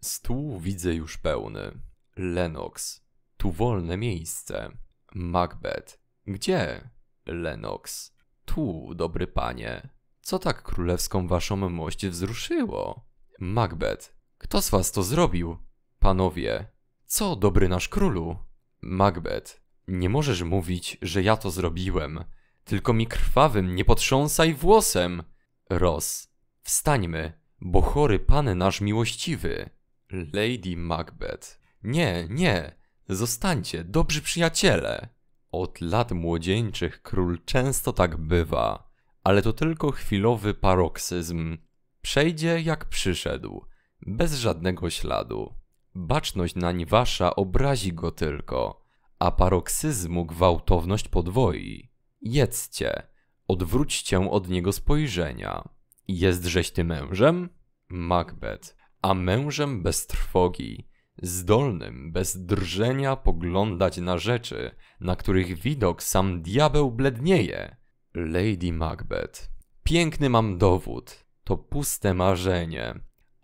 [SPEAKER 1] Stół widzę już pełny. Lennox. Tu wolne miejsce. Macbeth. Gdzie? Lennox. Tu, dobry panie. Co tak królewską waszą mość wzruszyło? Macbeth. Kto z was to zrobił? Panowie. Co, dobry nasz królu? Macbeth. Nie możesz mówić, że ja to zrobiłem. Tylko mi krwawym nie potrząsaj włosem. Ross. Wstańmy, bo chory Pan nasz miłościwy. Lady Macbeth. Nie, nie, zostańcie, dobrzy przyjaciele. Od lat młodzieńczych król często tak bywa, ale to tylko chwilowy paroksyzm. Przejdzie jak przyszedł, bez żadnego śladu. Baczność nań wasza obrazi go tylko, a paroksyzmu gwałtowność podwoi. Jedzcie, odwróćcie od niego spojrzenia. Jestżeś ty mężem? Macbeth. A mężem bez trwogi, zdolnym bez drżenia poglądać na rzeczy, na których widok sam diabeł blednieje. Lady Macbeth. Piękny mam dowód. To puste marzenie.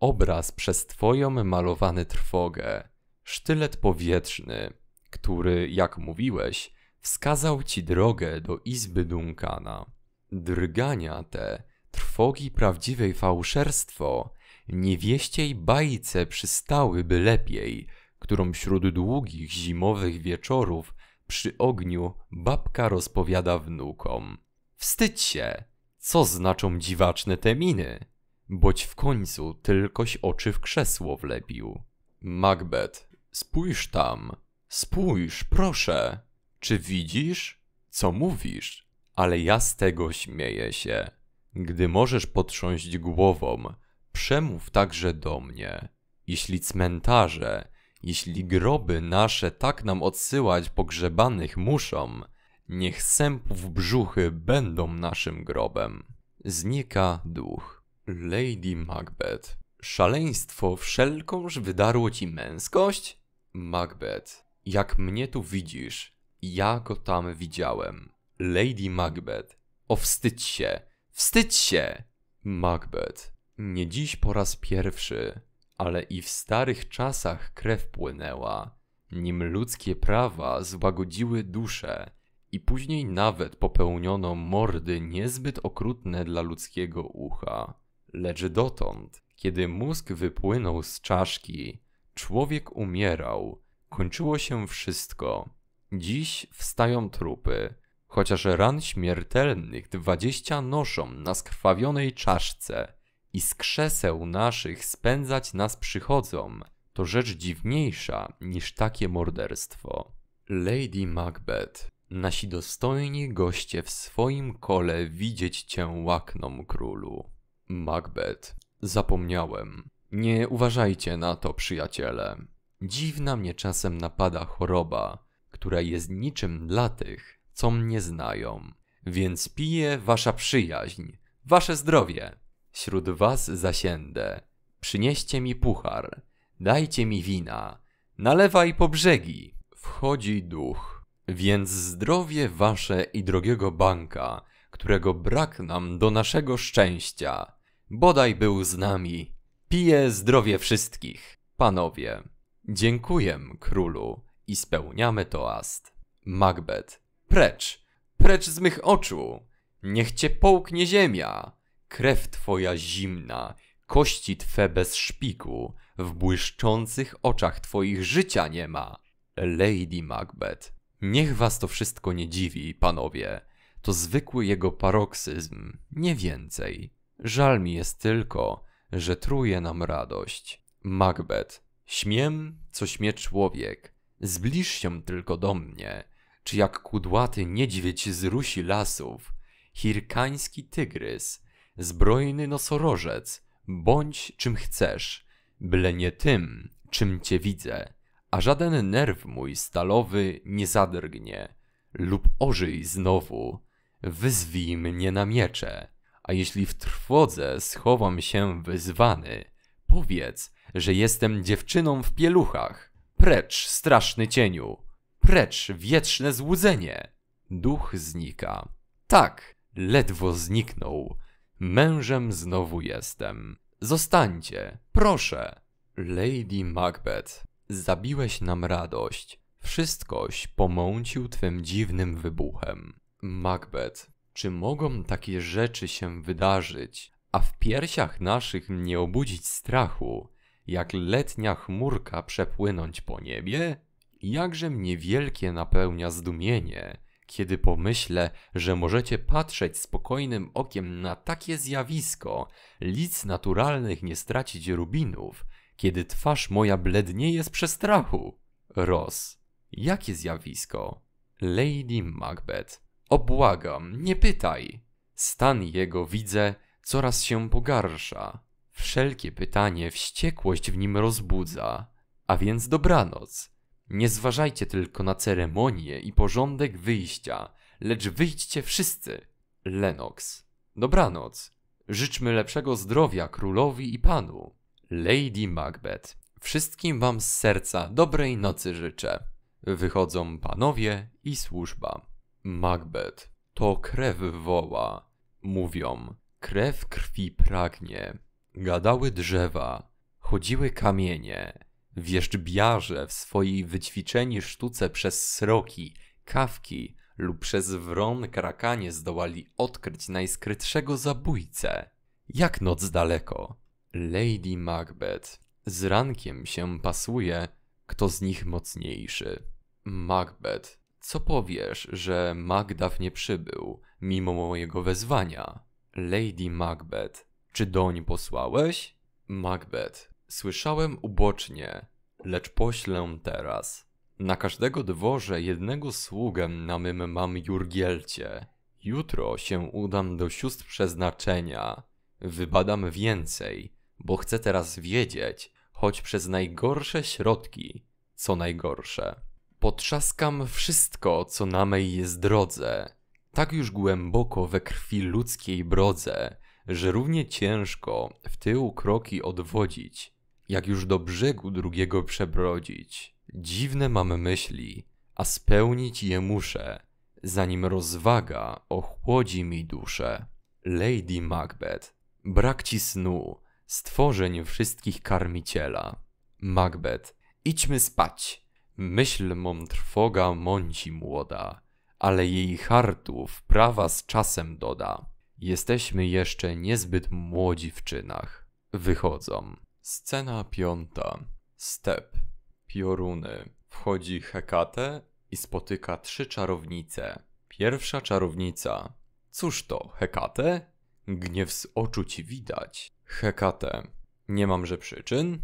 [SPEAKER 1] Obraz przez twoją malowany trwogę. Sztylet powietrzny, który, jak mówiłeś, wskazał ci drogę do izby Duncana. Drgania te Trwogi prawdziwej fałszerstwo, niewieściej bajce przystałyby lepiej, którą wśród długich zimowych wieczorów przy ogniu babka rozpowiada wnukom. Wstydź się! Co znaczą dziwaczne te miny? Boć w końcu tylkoś oczy w krzesło wlepił. Macbeth, spójrz tam! Spójrz, proszę! Czy widzisz? Co mówisz? Ale ja z tego śmieję się. Gdy możesz potrząść głową, przemów także do mnie. Jeśli cmentarze, jeśli groby nasze tak nam odsyłać pogrzebanych muszą, niech sępów brzuchy będą naszym grobem. Znika duch. Lady Macbeth. Szaleństwo wszelkąż wydarło ci męskość? Macbeth. Jak mnie tu widzisz, ja go tam widziałem. Lady Macbeth. Owstydź się Wstydź się! Macbeth. Nie dziś po raz pierwszy, ale i w starych czasach krew płynęła, nim ludzkie prawa złagodziły dusze i później nawet popełniono mordy niezbyt okrutne dla ludzkiego ucha. Lecz dotąd, kiedy mózg wypłynął z czaszki, człowiek umierał, kończyło się wszystko. Dziś wstają trupy, chociaż ran śmiertelnych dwadzieścia noszą na skrwawionej czaszce i z krzeseł naszych spędzać nas przychodzą, to rzecz dziwniejsza niż takie morderstwo. Lady Macbeth, nasi dostojni goście w swoim kole widzieć cię łakną królu. Macbeth, zapomniałem. Nie uważajcie na to, przyjaciele. Dziwna mnie czasem napada choroba, która jest niczym dla tych, co mnie znają. Więc pije wasza przyjaźń, wasze zdrowie. Śród was zasiędę. Przynieście mi puchar, dajcie mi wina, nalewaj po brzegi. Wchodzi duch. Więc zdrowie wasze i drogiego banka, którego brak nam do naszego szczęścia. Bodaj był z nami. Pije zdrowie wszystkich. Panowie, dziękuję królu i spełniamy toast. Macbeth Precz, precz z mych oczu! Niech cię połknie ziemia! Krew twoja zimna, kości twe bez szpiku, w błyszczących oczach twoich życia nie ma. Lady Macbeth. Niech was to wszystko nie dziwi, panowie. To zwykły jego paroksyzm, nie więcej. Żal mi jest tylko, że truje nam radość. Macbeth. Śmiem, co śmie człowiek. Zbliż się tylko do mnie czy jak kudłaty niedźwiedź z rusi lasów, hirkański tygrys, zbrojny nosorożec, bądź czym chcesz, byle nie tym, czym cię widzę, a żaden nerw mój stalowy nie zadrgnie, lub ożyj znowu, wyzwij mnie na miecze, a jeśli w trwodze schowam się wyzwany, powiedz, że jestem dziewczyną w pieluchach, precz straszny cieniu, Precz wieczne złudzenie! Duch znika. Tak, ledwo zniknął. Mężem znowu jestem. Zostańcie, proszę. Lady Macbeth, zabiłeś nam radość. Wszystkoś pomącił twym dziwnym wybuchem. Macbeth, czy mogą takie rzeczy się wydarzyć, a w piersiach naszych nie obudzić strachu, jak letnia chmurka przepłynąć po niebie? Jakże mnie wielkie napełnia zdumienie, kiedy pomyślę, że możecie patrzeć spokojnym okiem na takie zjawisko, lic naturalnych nie stracić rubinów, kiedy twarz moja blednieje z przestrachu. Roz. Jakie zjawisko? Lady Macbeth. Obłagam, nie pytaj. Stan jego widzę coraz się pogarsza. Wszelkie pytanie wściekłość w nim rozbudza. A więc dobranoc. Nie zważajcie tylko na ceremonię i porządek wyjścia, lecz wyjdźcie wszyscy. Lennox. Dobranoc. Życzmy lepszego zdrowia królowi i panu. Lady Macbeth. Wszystkim wam z serca dobrej nocy życzę. Wychodzą panowie i służba. Macbeth. To krew woła. Mówią. Krew krwi pragnie. Gadały drzewa. Chodziły kamienie Wierzbiarze w swojej wyćwiczeni sztuce przez sroki, kawki lub przez wron krakanie zdołali odkryć najskrytszego zabójcę. Jak noc daleko. Lady Macbeth. Z rankiem się pasuje, kto z nich mocniejszy. Macbeth. Co powiesz, że Macduff nie przybył, mimo mojego wezwania? Lady Macbeth. Czy doń posłałeś? Macbeth. Słyszałem ubocznie, lecz poślę teraz. Na każdego dworze jednego sługę na mym mam Jurgielcie. Jutro się udam do sióstr przeznaczenia. Wybadam więcej, bo chcę teraz wiedzieć, choć przez najgorsze środki, co najgorsze. Potrzaskam wszystko, co na mej jest drodze, tak już głęboko we krwi ludzkiej brodze, że równie ciężko w tył kroki odwodzić, jak już do brzegu drugiego przebrodzić. Dziwne mam myśli, a spełnić je muszę, zanim rozwaga ochłodzi mi duszę. Lady Macbeth, brak ci snu, stworzeń wszystkich karmiciela. Macbeth, idźmy spać. Myśl mą trwoga mąci młoda, ale jej hartów prawa z czasem doda. Jesteśmy jeszcze niezbyt młodzi w czynach. Wychodzą. Scena piąta. Step. Pioruny. Wchodzi Hekate i spotyka trzy czarownice. Pierwsza czarownica. Cóż to, Hekate? Gniew z oczu ci widać. Hekate. Nie mamże przyczyn?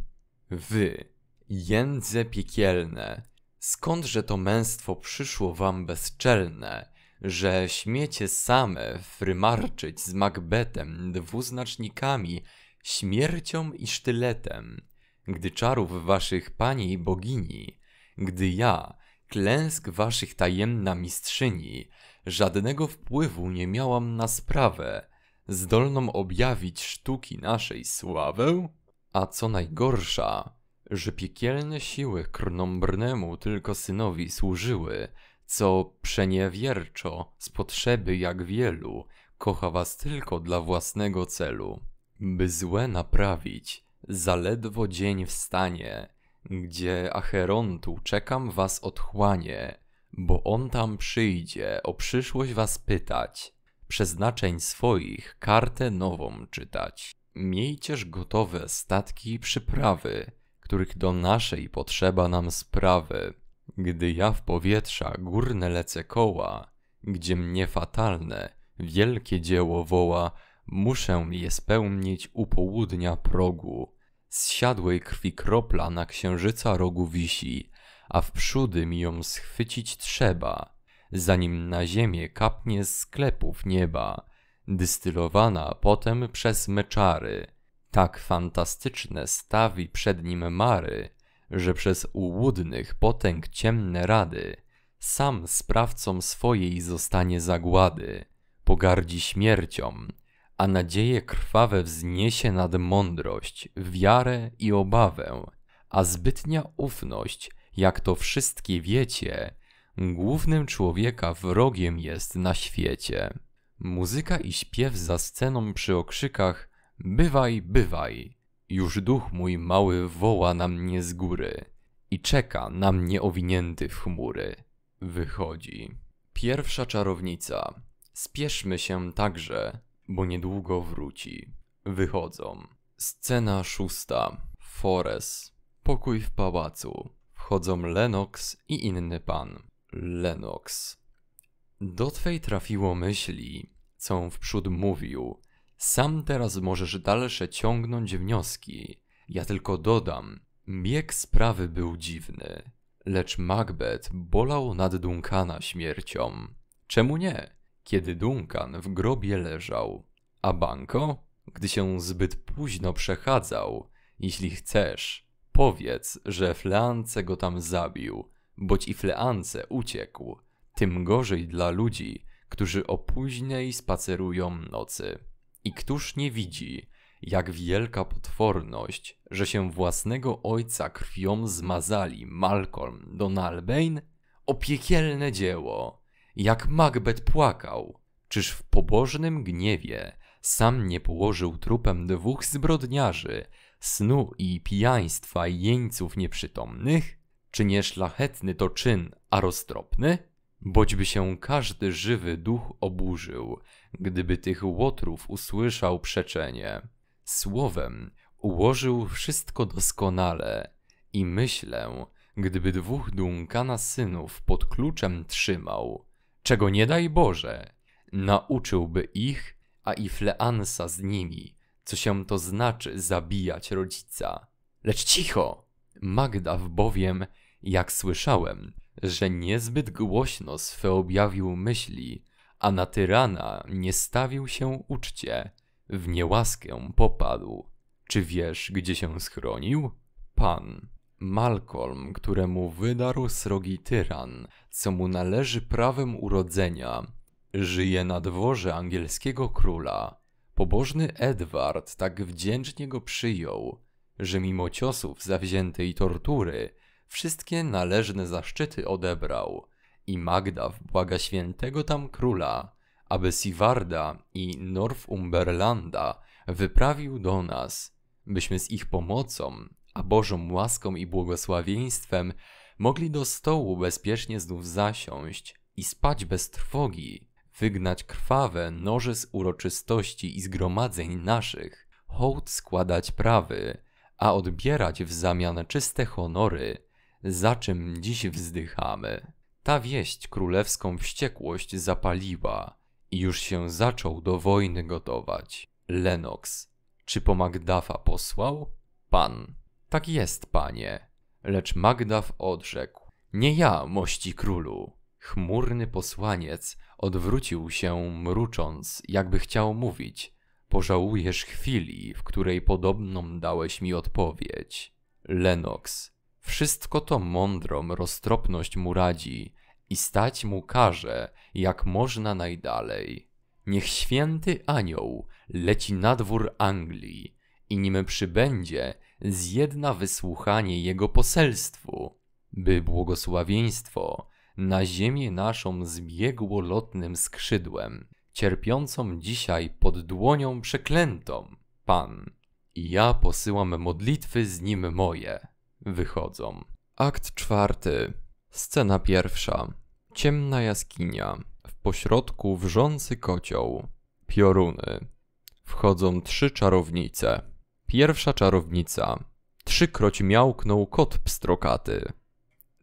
[SPEAKER 1] Wy. Jędze piekielne. Skądże to męstwo przyszło wam bezczelne? że śmiecie same frymarczyć z Macbethem, dwuznacznikami, śmiercią i sztyletem, gdy czarów waszych pani i bogini, gdy ja, klęsk waszych tajemna mistrzyni, żadnego wpływu nie miałam na sprawę, zdolną objawić sztuki naszej sławę? A co najgorsza, że piekielne siły krnąbrnemu tylko synowi służyły, co przeniewierczo z potrzeby jak wielu kocha was tylko dla własnego celu. By złe naprawić, zaledwo dzień wstanie, gdzie Acherontu czekam was odchłanie, bo on tam przyjdzie o przyszłość was pytać, przeznaczeń swoich kartę nową czytać. Miejcież gotowe statki i przyprawy, których do naszej potrzeba nam sprawy. Gdy ja w powietrza górne lecę koła, gdzie mnie fatalne wielkie dzieło woła, Muszę je spełnić u południa progu. Z siadłej krwi kropla na księżyca rogu wisi, a w przódy mi ją schwycić trzeba, zanim na ziemię kapnie z sklepów nieba, dystylowana potem przez meczary. Tak fantastyczne stawi przed nim mary, że przez ułudnych potęg ciemne rady, sam sprawcą swojej zostanie zagłady, pogardzi śmiercią, a nadzieje krwawe wzniesie nad mądrość, wiarę i obawę, a zbytnia ufność, jak to wszystkie wiecie, głównym człowieka wrogiem jest na świecie. Muzyka i śpiew za sceną przy okrzykach Bywaj, bywaj, już duch mój mały woła na mnie z góry i czeka na mnie owinięty w chmury. Wychodzi. Pierwsza czarownica. Spieszmy się także, bo niedługo wróci. Wychodzą. Scena szósta. Forest. Pokój w pałacu. Wchodzą Lennox i inny pan. Lennox. Do twej trafiło myśli, co wprzód mówił. Sam teraz możesz dalsze ciągnąć wnioski. Ja tylko dodam. Bieg sprawy był dziwny. Lecz Macbeth bolał nad Duncana śmiercią. Czemu nie? kiedy Duncan w grobie leżał, a Banko, gdy się zbyt późno przechadzał. Jeśli chcesz, powiedz, że Fleance go tam zabił, boć i Fleance uciekł. Tym gorzej dla ludzi, którzy o późnej spacerują nocy. I któż nie widzi, jak wielka potworność, że się własnego ojca krwią zmazali Malcolm Donalbain? O piekielne dzieło! jak Macbeth płakał. Czyż w pobożnym gniewie sam nie położył trupem dwóch zbrodniarzy, snu i pijaństwa jeńców nieprzytomnych? Czy nie szlachetny to czyn, a roztropny? Boćby się każdy żywy duch oburzył, gdyby tych łotrów usłyszał przeczenie. Słowem ułożył wszystko doskonale i myślę, gdyby dwóch Dunkana synów pod kluczem trzymał, czego nie daj Boże, nauczyłby ich, a i fleansa z nimi, co się to znaczy zabijać rodzica. Lecz cicho! Magdaw bowiem, jak słyszałem, że niezbyt głośno swe objawił myśli, a na tyrana nie stawił się uczcie, w niełaskę popadł. Czy wiesz, gdzie się schronił? Pan. Malcolm, któremu wydarł srogi tyran, co mu należy prawem urodzenia, żyje na dworze angielskiego króla. Pobożny Edward tak wdzięcznie go przyjął, że mimo ciosów zawziętej tortury wszystkie należne zaszczyty odebrał i Magda błaga świętego tam króla, aby Sivarda i Northumberlanda wyprawił do nas, byśmy z ich pomocą a Bożą łaską i błogosławieństwem mogli do stołu bezpiecznie znów zasiąść i spać bez trwogi, wygnać krwawe noże z uroczystości i zgromadzeń naszych, hołd składać prawy, a odbierać w zamian czyste honory, za czym dziś wzdychamy. Ta wieść królewską wściekłość zapaliła i już się zaczął do wojny gotować. Lenox, czy po Magdafa posłał? Pan. Tak jest, panie. Lecz Magdaw odrzekł. Nie ja, mości królu. Chmurny posłaniec odwrócił się, mrucząc, jakby chciał mówić. Pożałujesz chwili, w której podobną dałeś mi odpowiedź. Lenox. Wszystko to mądrą roztropność mu radzi i stać mu każe, jak można najdalej. Niech święty anioł leci na dwór Anglii, i nim przybędzie, zjedna wysłuchanie jego poselstwu, by błogosławieństwo na ziemię naszą zbiegło lotnym skrzydłem, cierpiącą dzisiaj pod dłonią przeklętą, Pan. I ja posyłam modlitwy z nim moje. Wychodzą. Akt czwarty. Scena pierwsza. Ciemna jaskinia. W pośrodku wrzący kocioł. Pioruny. Wchodzą trzy czarownice. Pierwsza czarownica. Trzykroć miałknął kot pstrokaty.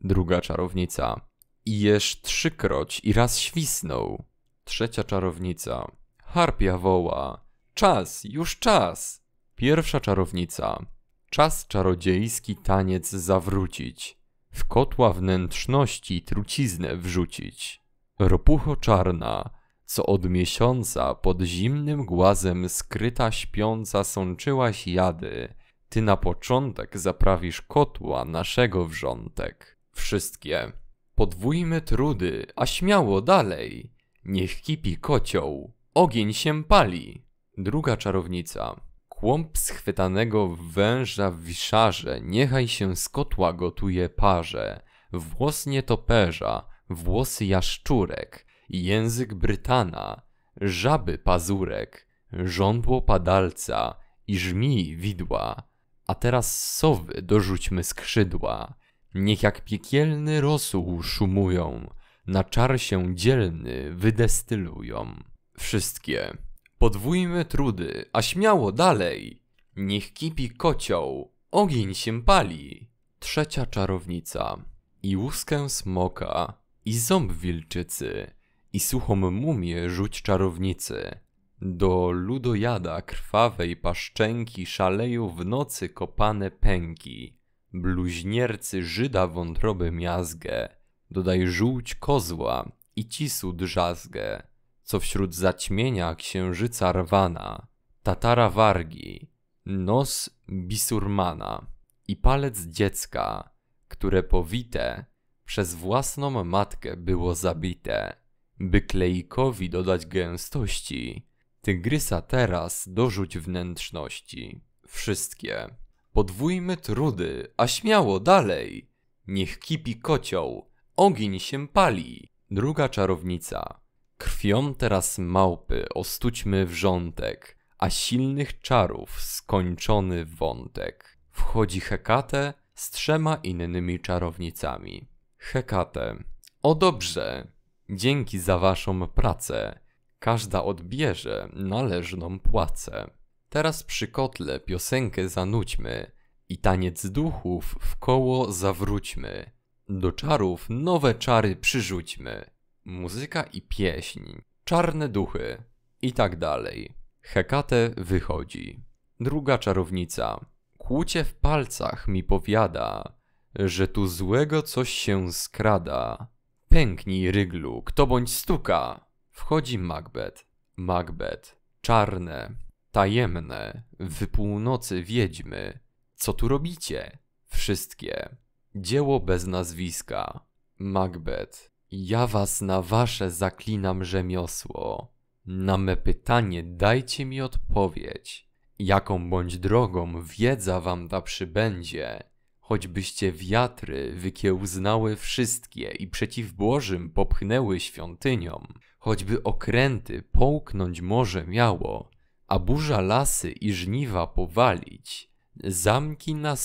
[SPEAKER 1] Druga czarownica. I jesz trzykroć i raz świsnął. Trzecia czarownica. Harpia woła. Czas, już czas. Pierwsza czarownica. Czas czarodziejski taniec zawrócić. W kotła wnętrzności truciznę wrzucić. Ropucho czarna co od miesiąca pod zimnym głazem skryta śpiąca sączyłaś jady. Ty na początek zaprawisz kotła naszego wrzątek. Wszystkie. Podwójmy trudy, a śmiało dalej. Niech kipi kocioł. Ogień się pali. Druga czarownica. Kłąb schwytanego węża w wiszarze, niechaj się z kotła gotuje parze. Włos nietoperza, włosy jaszczurek, język Brytana, żaby pazurek, żądło padalca i żmij widła. A teraz sowy dorzućmy skrzydła. Niech jak piekielny rosół szumują, na czar się dzielny wydestylują. Wszystkie. Podwójmy trudy, a śmiało dalej. Niech kipi kocioł, ogień się pali. Trzecia czarownica. I łuskę smoka, i ząb wilczycy, i suchą mumię rzuć czarownicy. Do ludojada krwawej paszczęki, szaleją w nocy kopane pęki. Bluźniercy Żyda wątroby miazgę, dodaj żółć kozła i cisu drzazgę, co wśród zaćmienia księżyca rwana, tatara wargi, nos bisurmana i palec dziecka, które powite przez własną matkę było zabite. By kleikowi dodać gęstości, tygrysa teraz dorzuć wnętrzności. Wszystkie. Podwójmy trudy, a śmiało dalej. Niech kipi kocioł, ogień się pali. Druga czarownica. Krwią teraz małpy ostućmy wrzątek, a silnych czarów skończony wątek. Wchodzi Hekate z trzema innymi czarownicami. Hekate. O dobrze, Dzięki za waszą pracę. Każda odbierze należną płacę. Teraz przy kotle piosenkę zanudźmy i taniec duchów w koło zawróćmy. Do czarów nowe czary przyrzućmy. Muzyka i pieśń, czarne duchy i tak dalej. Hekate wychodzi. Druga czarownica. Kłucie w palcach mi powiada, że tu złego coś się skrada. Pęknij, ryglu, kto bądź stuka! Wchodzi Macbeth. Macbeth. Czarne, tajemne, w północy wiedźmy. Co tu robicie? Wszystkie. Dzieło bez nazwiska. Macbeth. Ja was na wasze zaklinam rzemiosło. Na me pytanie dajcie mi odpowiedź. Jaką bądź drogą wiedza wam ta przybędzie, Choćbyście wiatry wykiełznały wszystkie i przeciw Bożym popchnęły świątyniom, choćby okręty połknąć morze miało, a burza lasy i żniwa powalić, zamki na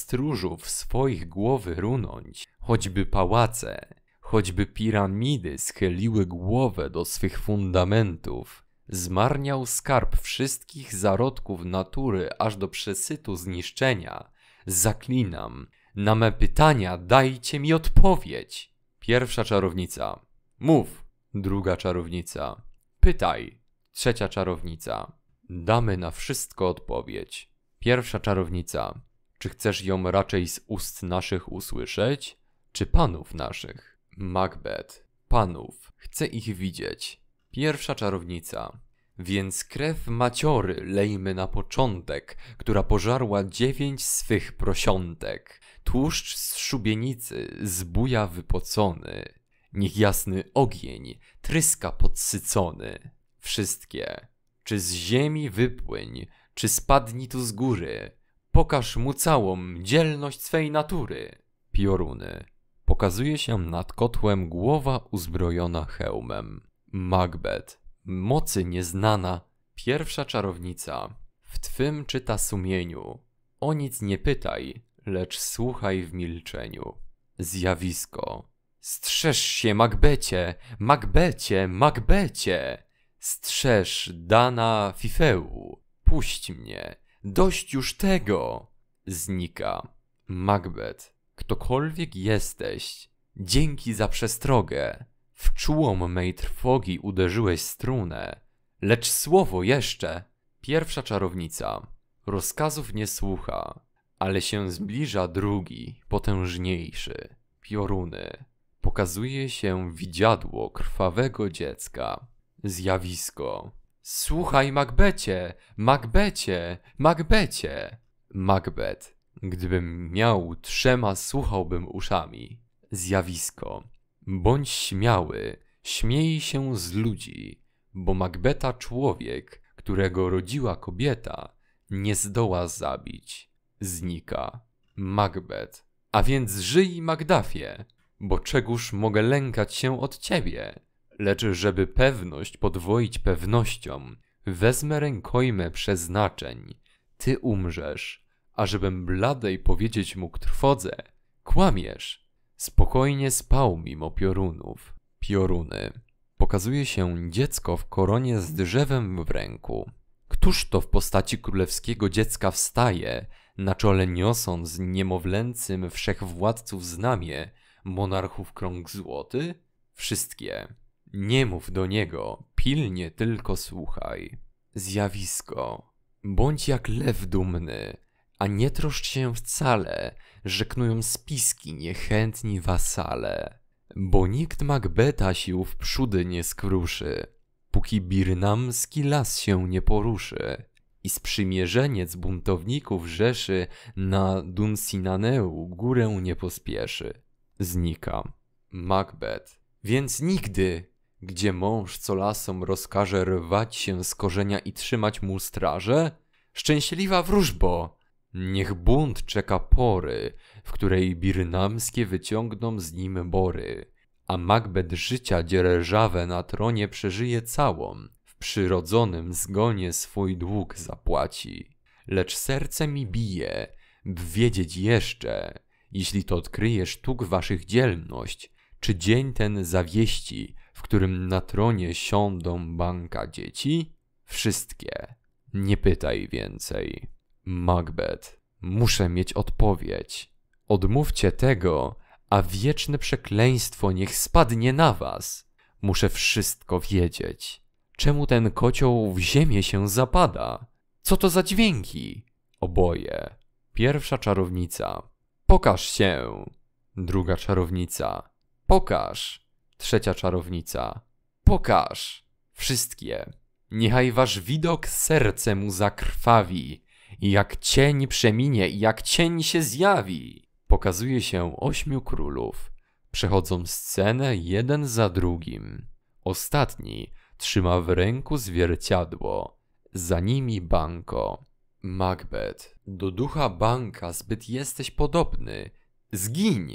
[SPEAKER 1] w swoich głowy runąć, choćby pałace, choćby piramidy schyliły głowę do swych fundamentów, zmarniał skarb wszystkich zarodków natury aż do przesytu zniszczenia, zaklinam, na me pytania dajcie mi odpowiedź. Pierwsza czarownica. Mów. Druga czarownica. Pytaj. Trzecia czarownica. Damy na wszystko odpowiedź. Pierwsza czarownica. Czy chcesz ją raczej z ust naszych usłyszeć, czy panów naszych? Macbeth. Panów. Chcę ich widzieć. Pierwsza czarownica. Więc krew maciory lejmy na początek, która pożarła dziewięć swych prosiątek. Tłuszcz z szubienicy, z buja wypocony. Niech jasny ogień tryska podsycony. Wszystkie. Czy z ziemi wypłyń, czy spadni tu z góry. Pokaż mu całą dzielność swej natury. Pioruny. Pokazuje się nad kotłem głowa uzbrojona hełmem. Macbeth Mocy nieznana, pierwsza czarownica. W twym czyta sumieniu. O nic nie pytaj, lecz słuchaj w milczeniu. Zjawisko. Strzeż się, Macbecie, Macbecie, Macbecie! Strzeż Dana Fifeu. Puść mnie. Dość już tego! Znika. Macbeth. Ktokolwiek jesteś, dzięki za przestrogę. W czułą mej trwogi uderzyłeś strunę, lecz słowo jeszcze. Pierwsza czarownica. Rozkazów nie słucha, ale się zbliża drugi, potężniejszy. Pioruny. Pokazuje się widziadło krwawego dziecka. Zjawisko. Słuchaj, Macbecie! Macbecie! Macbecie! Macbeth. Gdybym miał trzema, słuchałbym uszami. Zjawisko. Bądź śmiały, śmiej się z ludzi, bo Magbeta człowiek, którego rodziła kobieta, nie zdoła zabić. Znika. Magbet, A więc żyj, Magdafie, bo czegóż mogę lękać się od ciebie? Lecz żeby pewność podwoić pewnością, wezmę rękojmę przeznaczeń. Ty umrzesz, a żebym bladej powiedzieć mógł trwodze, kłamiesz Spokojnie spał mimo piorunów. Pioruny. Pokazuje się dziecko w koronie z drzewem w ręku. Któż to w postaci królewskiego dziecka wstaje, na czole niosąc niemowlęcym wszechwładców znamie, monarchów krąg złoty? Wszystkie. Nie mów do niego, pilnie tylko słuchaj. Zjawisko. Bądź jak lew dumny, a nie troszcz się wcale, knują spiski niechętni wasale. Bo nikt Macbeta sił w przódy nie skruszy, póki birnamski las się nie poruszy. I sprzymierzeniec buntowników Rzeszy na Dunsinaneu górę nie pospieszy. Znika. Macbeth. Więc nigdy, gdzie mąż co lasom rozkaże rwać się z korzenia i trzymać mu straże? Szczęśliwa wróżbo, Niech bunt czeka pory, w której birnamskie wyciągną z nim bory, a Macbeth życia dzierżawę na tronie przeżyje całą, w przyrodzonym zgonie swój dług zapłaci. Lecz serce mi bije, wiedzieć jeszcze, jeśli to odkryje sztuk waszych dzielność, czy dzień ten zawieści, w którym na tronie siądą banka dzieci? Wszystkie. Nie pytaj więcej. Macbeth, muszę mieć odpowiedź. Odmówcie tego, a wieczne przekleństwo niech spadnie na was. Muszę wszystko wiedzieć. Czemu ten kocioł w ziemię się zapada? Co to za dźwięki? Oboje. Pierwsza czarownica. Pokaż się. Druga czarownica. Pokaż. Trzecia czarownica. Pokaż. Wszystkie. Niechaj wasz widok serce mu zakrwawi i jak cień przeminie i jak cień się zjawi. Pokazuje się ośmiu królów. Przechodzą scenę jeden za drugim. Ostatni trzyma w ręku zwierciadło. Za nimi banko. Macbeth. Do ducha banka zbyt jesteś podobny. Zgiń!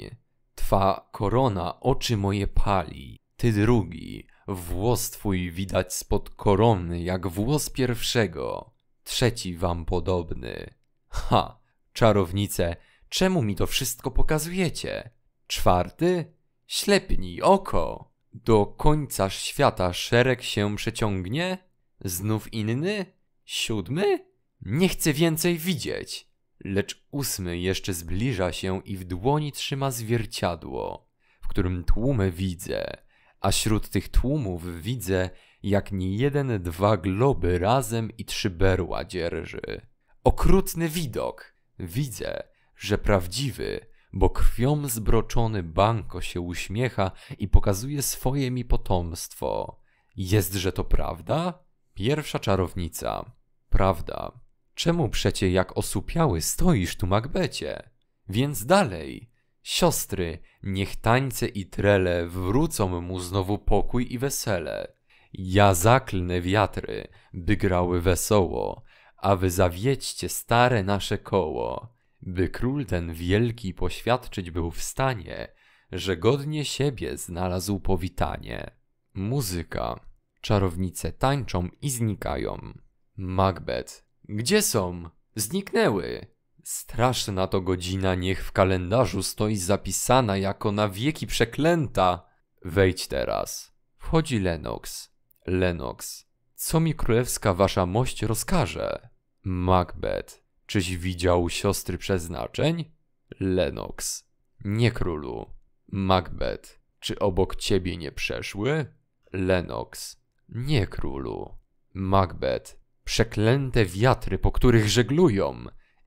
[SPEAKER 1] Twa korona oczy moje pali. Ty drugi. Włos twój widać spod korony jak włos pierwszego trzeci wam podobny. Ha, czarownice, czemu mi to wszystko pokazujecie? Czwarty? Ślepnij oko. Do końca świata szereg się przeciągnie? Znów inny? Siódmy? Nie chcę więcej widzieć. Lecz ósmy jeszcze zbliża się i w dłoni trzyma zwierciadło, w którym tłumę widzę a wśród tych tłumów widzę, jak nie jeden dwa globy razem i trzy berła dzierży. Okrutny widok! Widzę, że prawdziwy, bo krwią zbroczony Banko się uśmiecha i pokazuje swoje mi potomstwo. Jestże to prawda? Pierwsza czarownica. Prawda. Czemu przecie jak osupiały stoisz tu, Magbecie? Więc dalej, Siostry, niech tańce i trele wrócą mu znowu pokój i wesele. Ja zaklnę wiatry, by grały wesoło, a wy zawiedźcie stare nasze koło, by król ten wielki poświadczyć był w stanie, że godnie siebie znalazł powitanie. Muzyka. Czarownice tańczą i znikają. Macbeth. Gdzie są? Zniknęły. Straszna to godzina niech w kalendarzu stoi zapisana jako na wieki przeklęta. Wejdź teraz. Wchodzi Lennox. Lennox. Co mi królewska wasza mość rozkaże? Macbeth. Czyś widział siostry przeznaczeń? Lennox. Nie królu. Macbeth. Czy obok ciebie nie przeszły? Lennox. Nie królu. Macbeth. Przeklęte wiatry, po których żeglują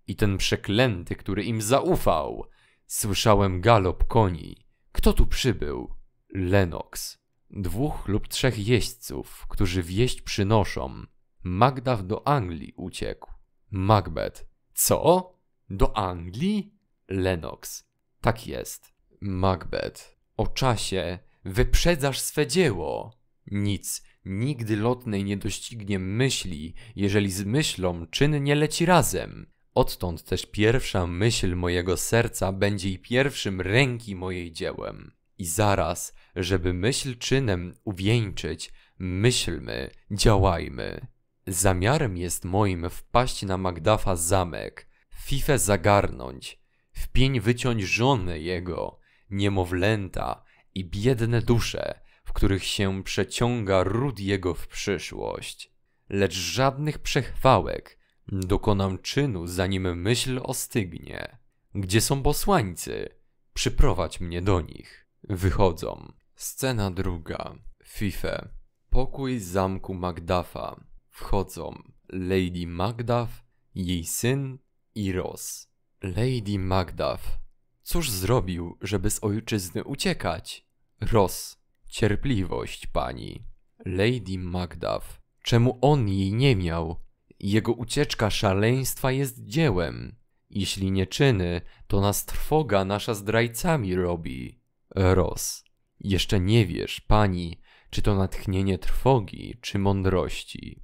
[SPEAKER 1] i ten przeklęty, który im zaufał. Słyszałem galop koni. Kto tu przybył? Lenox. Dwóch lub trzech jeźdźców, którzy wieść przynoszą. Magdaw do Anglii uciekł. Macbeth. Co? Do Anglii? Lenox. Tak jest. Macbeth. O czasie wyprzedzasz swe dzieło. Nic, nigdy lotnej nie doścignie myśli, jeżeli z myślą czyn nie leci razem. Odtąd też pierwsza myśl mojego serca będzie i pierwszym ręki mojej dziełem. I zaraz, żeby myśl czynem uwieńczyć, myślmy, działajmy. Zamiarem jest moim wpaść na Magdafa zamek, Fifę zagarnąć, w pień wyciąć żony jego, niemowlęta i biedne dusze, w których się przeciąga ród jego w przyszłość. Lecz żadnych przechwałek, Dokonam czynu, zanim myśl ostygnie. Gdzie są posłańcy? Przyprowadź mnie do nich. Wychodzą. Scena druga. Fife. Pokój zamku Magdafa. Wchodzą Lady Macduff, jej syn i Ros. Lady Macduff. Cóż zrobił, żeby z ojczyzny uciekać? Ros. Cierpliwość pani. Lady Macduff. Czemu on jej nie miał? Jego ucieczka szaleństwa jest dziełem. Jeśli nie czyny, to nas trwoga nasza zdrajcami robi. Ros. Jeszcze nie wiesz, pani, czy to natchnienie trwogi, czy mądrości.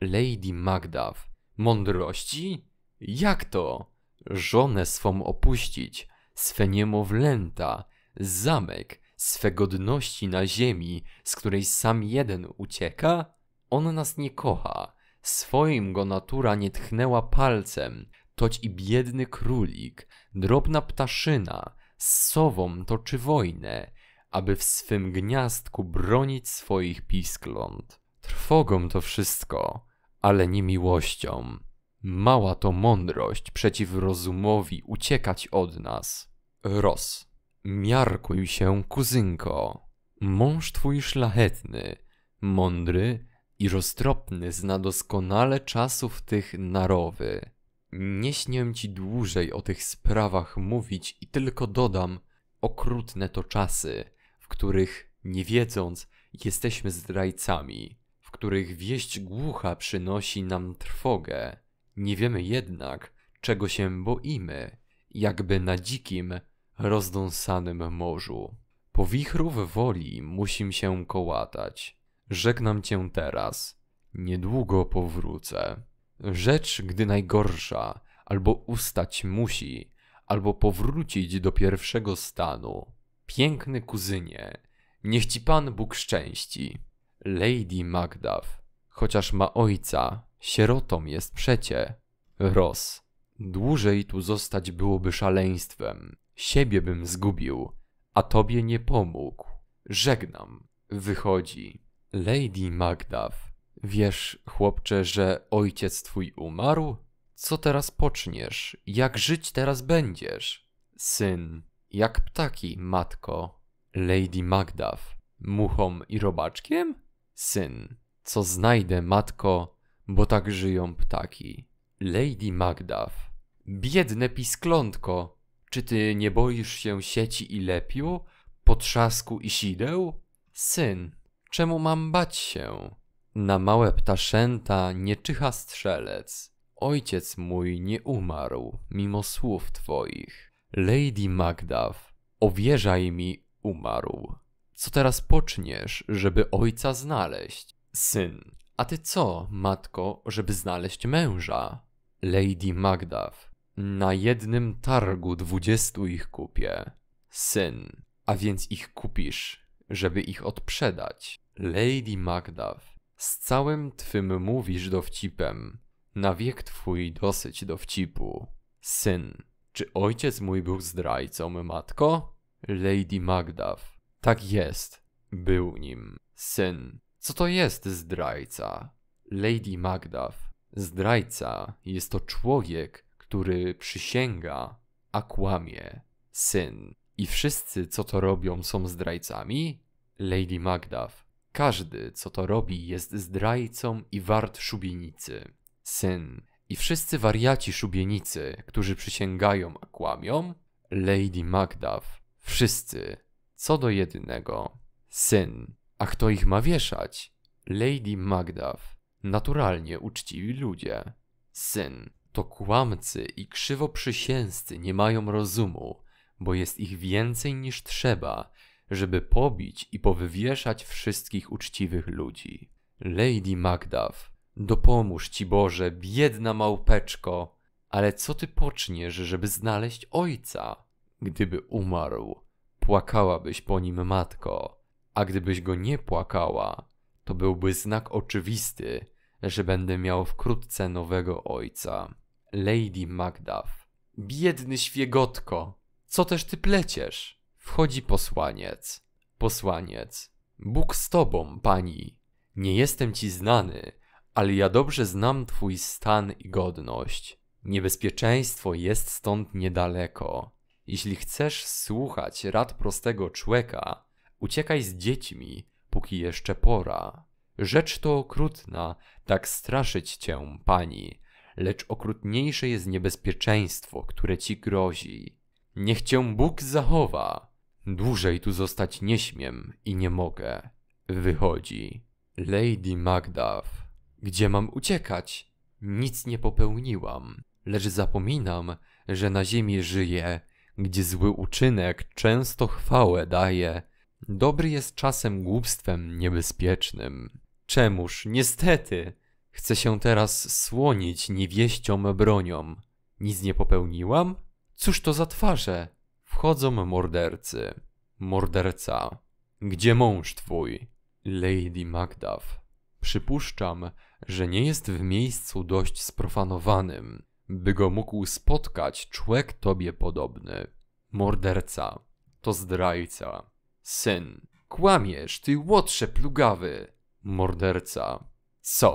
[SPEAKER 1] Lady Macduff. Mądrości? Jak to? Żonę swą opuścić, swe niemowlęta, zamek, swe godności na ziemi, z której sam jeden ucieka? On nas nie kocha swoim go natura nie tchnęła palcem, toć i biedny królik, drobna ptaszyna, z sową toczy wojnę, aby w swym gniazdku bronić swoich piskląt. Trwogą to wszystko, ale nie miłością. Mała to mądrość przeciw rozumowi uciekać od nas. Ros, miarkuj się, kuzynko. Mąż twój szlachetny, mądry, i roztropny zna doskonale czasów tych narowy. Nie śnię ci dłużej o tych sprawach mówić i tylko dodam, okrutne to czasy, w których, nie wiedząc, jesteśmy zdrajcami, w których wieść głucha przynosi nam trwogę. Nie wiemy jednak, czego się boimy, jakby na dzikim, rozdąsanym morzu. Po wichrów woli musim się kołatać. Żegnam cię teraz. Niedługo powrócę. Rzecz, gdy najgorsza, albo ustać musi, albo powrócić do pierwszego stanu. Piękny kuzynie, niech ci Pan Bóg szczęści. Lady Macduff, chociaż ma ojca, sierotą jest przecie. Ros, dłużej tu zostać byłoby szaleństwem. Siebie bym zgubił, a tobie nie pomógł. Żegnam. Wychodzi. Lady Macduff, wiesz, chłopcze, że ojciec twój umarł? Co teraz poczniesz? Jak żyć teraz będziesz? Syn, jak ptaki, matko. Lady Macduff, muchą i robaczkiem? Syn, co znajdę, matko, bo tak żyją ptaki. Lady Macduff, biedne pisklątko, czy ty nie boisz się sieci i lepiu, potrzasku i sideł? Syn, Czemu mam bać się? Na małe ptaszęta nie czyha strzelec. Ojciec mój nie umarł, mimo słów twoich. Lady Macduff, owierzaj mi, umarł. Co teraz poczniesz, żeby ojca znaleźć? Syn, a ty co, matko, żeby znaleźć męża? Lady Macduff, na jednym targu dwudziestu ich kupię. Syn, a więc ich kupisz, żeby ich odprzedać. Lady Macduff, z całym twym mówisz dowcipem. Na wiek twój dosyć dowcipu. Syn, czy ojciec mój był zdrajcą, matko? Lady Macduff, tak jest, był nim. Syn, co to jest zdrajca? Lady Macduff, zdrajca jest to człowiek, który przysięga, a kłamie. Syn, i wszyscy, co to robią, są zdrajcami? Lady Macduff, każdy, co to robi, jest zdrajcą i wart szubienicy. Syn. I wszyscy wariaci szubienicy, którzy przysięgają a kłamią? Lady Macduff. Wszyscy. Co do jednego. Syn. A kto ich ma wieszać? Lady Macduff. Naturalnie uczciwi ludzie. Syn. To kłamcy i krzywoprzysięscy nie mają rozumu, bo jest ich więcej niż trzeba – żeby pobić i powywieszać wszystkich uczciwych ludzi. Lady Macduff, dopomóż ci Boże, biedna małpeczko, ale co ty poczniesz, żeby znaleźć ojca? Gdyby umarł, płakałabyś po nim matko, a gdybyś go nie płakała, to byłby znak oczywisty, że będę miał wkrótce nowego ojca. Lady Macduff. Biedny świegotko, co też ty pleciesz? Wchodzi posłaniec. Posłaniec. Bóg z tobą, pani. Nie jestem ci znany, ale ja dobrze znam twój stan i godność. Niebezpieczeństwo jest stąd niedaleko. Jeśli chcesz słuchać rad prostego człowieka, uciekaj z dziećmi, póki jeszcze pora. Rzecz to okrutna, tak straszyć cię, pani, lecz okrutniejsze jest niebezpieczeństwo, które ci grozi. Niech cię Bóg zachowa. Dłużej tu zostać nie śmiem i nie mogę. Wychodzi. Lady Macduff. Gdzie mam uciekać? Nic nie popełniłam, lecz zapominam, że na ziemi żyję, gdzie zły uczynek często chwałę daje. Dobry jest czasem głupstwem niebezpiecznym. Czemuż, niestety, chcę się teraz słonić niewieścią bronią. Nic nie popełniłam? Cóż to za twarze? Wchodzą mordercy. Morderca. Gdzie mąż twój? Lady Macduff. Przypuszczam, że nie jest w miejscu dość sprofanowanym, by go mógł spotkać człek tobie podobny. Morderca. To zdrajca. Syn. Kłamiesz, ty łotrze plugawy. Morderca. Co?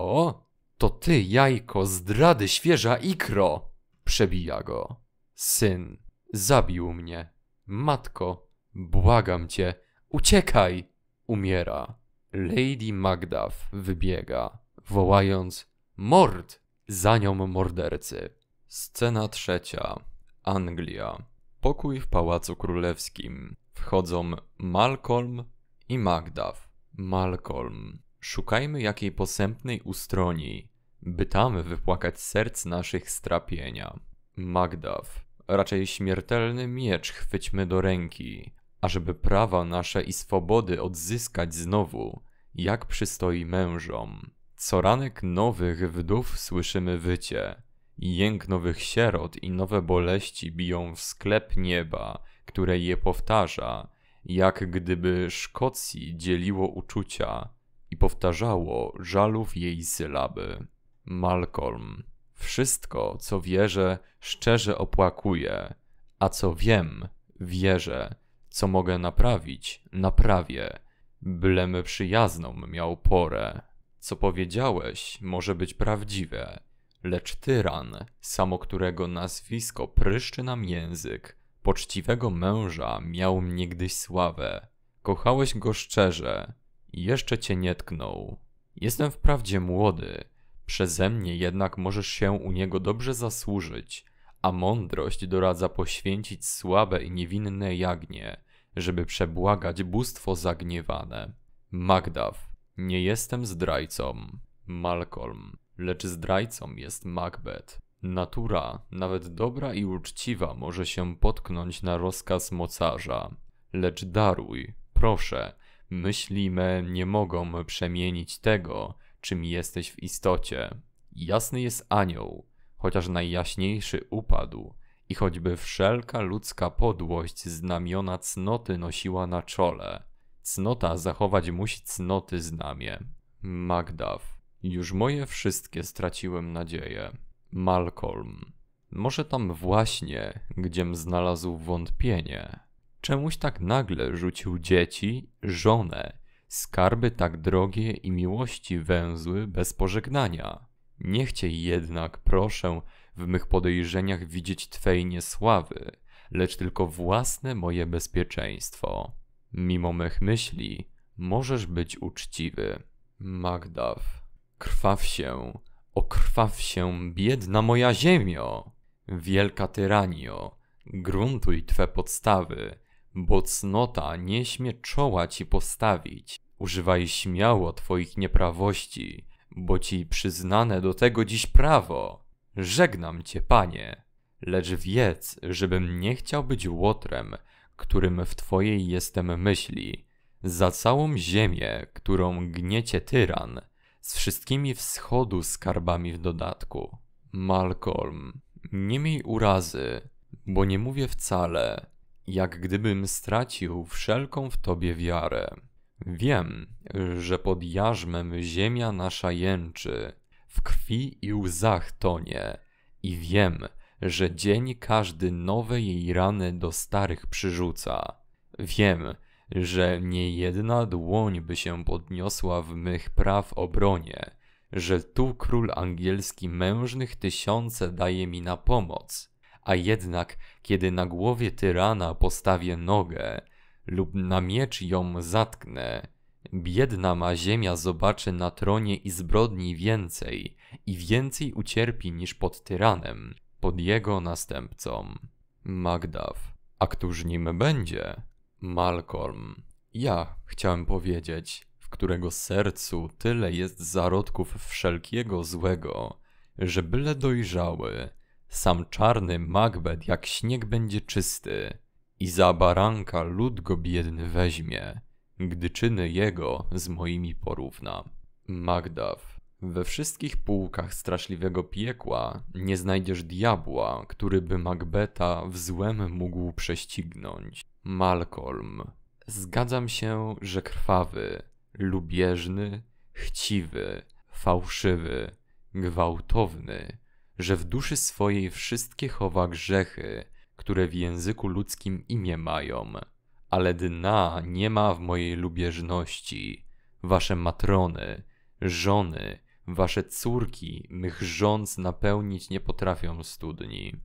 [SPEAKER 1] To ty, jajko, zdrady, świeża ikro. Przebija go. Syn. Zabił mnie. Matko, błagam cię, uciekaj! Umiera. Lady Macduff wybiega, wołając mord za nią mordercy. Scena trzecia. Anglia. Pokój w Pałacu Królewskim. Wchodzą Malcolm i Macduff. Malcolm. Szukajmy jakiej posępnej ustroni, by tam wypłakać serc naszych strapienia. Macduff raczej śmiertelny miecz chwyćmy do ręki, ażeby prawa nasze i swobody odzyskać znowu, jak przystoi mężom. Co ranek nowych wdów słyszymy wycie, i jęk nowych sierot i nowe boleści biją w sklep nieba, które je powtarza, jak gdyby Szkocji dzieliło uczucia i powtarzało żalów jej sylaby. Malcolm wszystko, co wierzę, szczerze opłakuję, a co wiem, wierzę, co mogę naprawić, naprawię, bylem przyjazną miał porę. Co powiedziałeś, może być prawdziwe, lecz tyran, samo którego nazwisko pryszczy nam język, poczciwego męża miał niegdyś sławę. Kochałeś go szczerze, jeszcze cię nie tknął. Jestem wprawdzie młody, Przeze mnie jednak możesz się u niego dobrze zasłużyć, a mądrość doradza poświęcić słabe i niewinne jagnie, żeby przebłagać bóstwo zagniewane. Magdaw, nie jestem zdrajcą. Malcolm, lecz zdrajcą jest Macbeth. Natura, nawet dobra i uczciwa, może się potknąć na rozkaz mocarza. Lecz daruj, proszę, myśli me nie mogą przemienić tego, czym jesteś w istocie. Jasny jest anioł, chociaż najjaśniejszy upadł, i choćby wszelka ludzka podłość znamiona cnoty nosiła na czole. Cnota zachować musi cnoty znamie. Magdaw. Już moje wszystkie straciłem nadzieję. Malcolm. Może tam właśnie, gdziem znalazł wątpienie. Czemuś tak nagle rzucił dzieci, żonę Skarby tak drogie i miłości węzły bez pożegnania. Nie chciej jednak, proszę, w mych podejrzeniach widzieć Twej niesławy, lecz tylko własne moje bezpieczeństwo. Mimo mych myśli, możesz być uczciwy. Magdaw, krwaw się, okrwaw się, biedna moja ziemio! Wielka tyranio, gruntuj Twe podstawy, bo cnota nie śmie czoła ci postawić. Używaj śmiało twoich nieprawości, bo ci przyznane do tego dziś prawo. Żegnam cię, panie, lecz wiedz, żebym nie chciał być łotrem, którym w twojej jestem myśli. Za całą ziemię, którą gniecie tyran, z wszystkimi wschodu skarbami w dodatku. Malcolm, nie miej urazy, bo nie mówię wcale, jak gdybym stracił wszelką w Tobie wiarę. Wiem, że pod jarzmem ziemia nasza jęczy, w krwi i łzach tonie, i wiem, że dzień każdy nowe jej rany do starych przyrzuca. Wiem, że nie jedna dłoń by się podniosła w mych praw obronie, że tu król angielski mężnych tysiące daje mi na pomoc, a jednak kiedy na głowie tyrana postawię nogę lub na miecz ją zatknę, biedna ma ziemia zobaczy na tronie i zbrodni więcej i więcej ucierpi niż pod tyranem, pod jego następcą. Magdaw. A któż nim będzie? Malcolm. Ja chciałem powiedzieć, w którego sercu tyle jest zarodków wszelkiego złego, że byle dojrzały, sam czarny Macbeth jak śnieg będzie czysty i za baranka lud go biedny weźmie, gdy czyny jego z moimi porówna. Magdaw. We wszystkich półkach straszliwego piekła nie znajdziesz diabła, który by Macbeta w złem mógł prześcignąć. Malcolm. Zgadzam się, że krwawy, lubieżny, chciwy, fałszywy, gwałtowny, że w duszy swojej wszystkie chowa grzechy, które w języku ludzkim imię mają, ale dna nie ma w mojej lubieżności. Wasze matrony, żony, wasze córki mych rządz napełnić nie potrafią studni.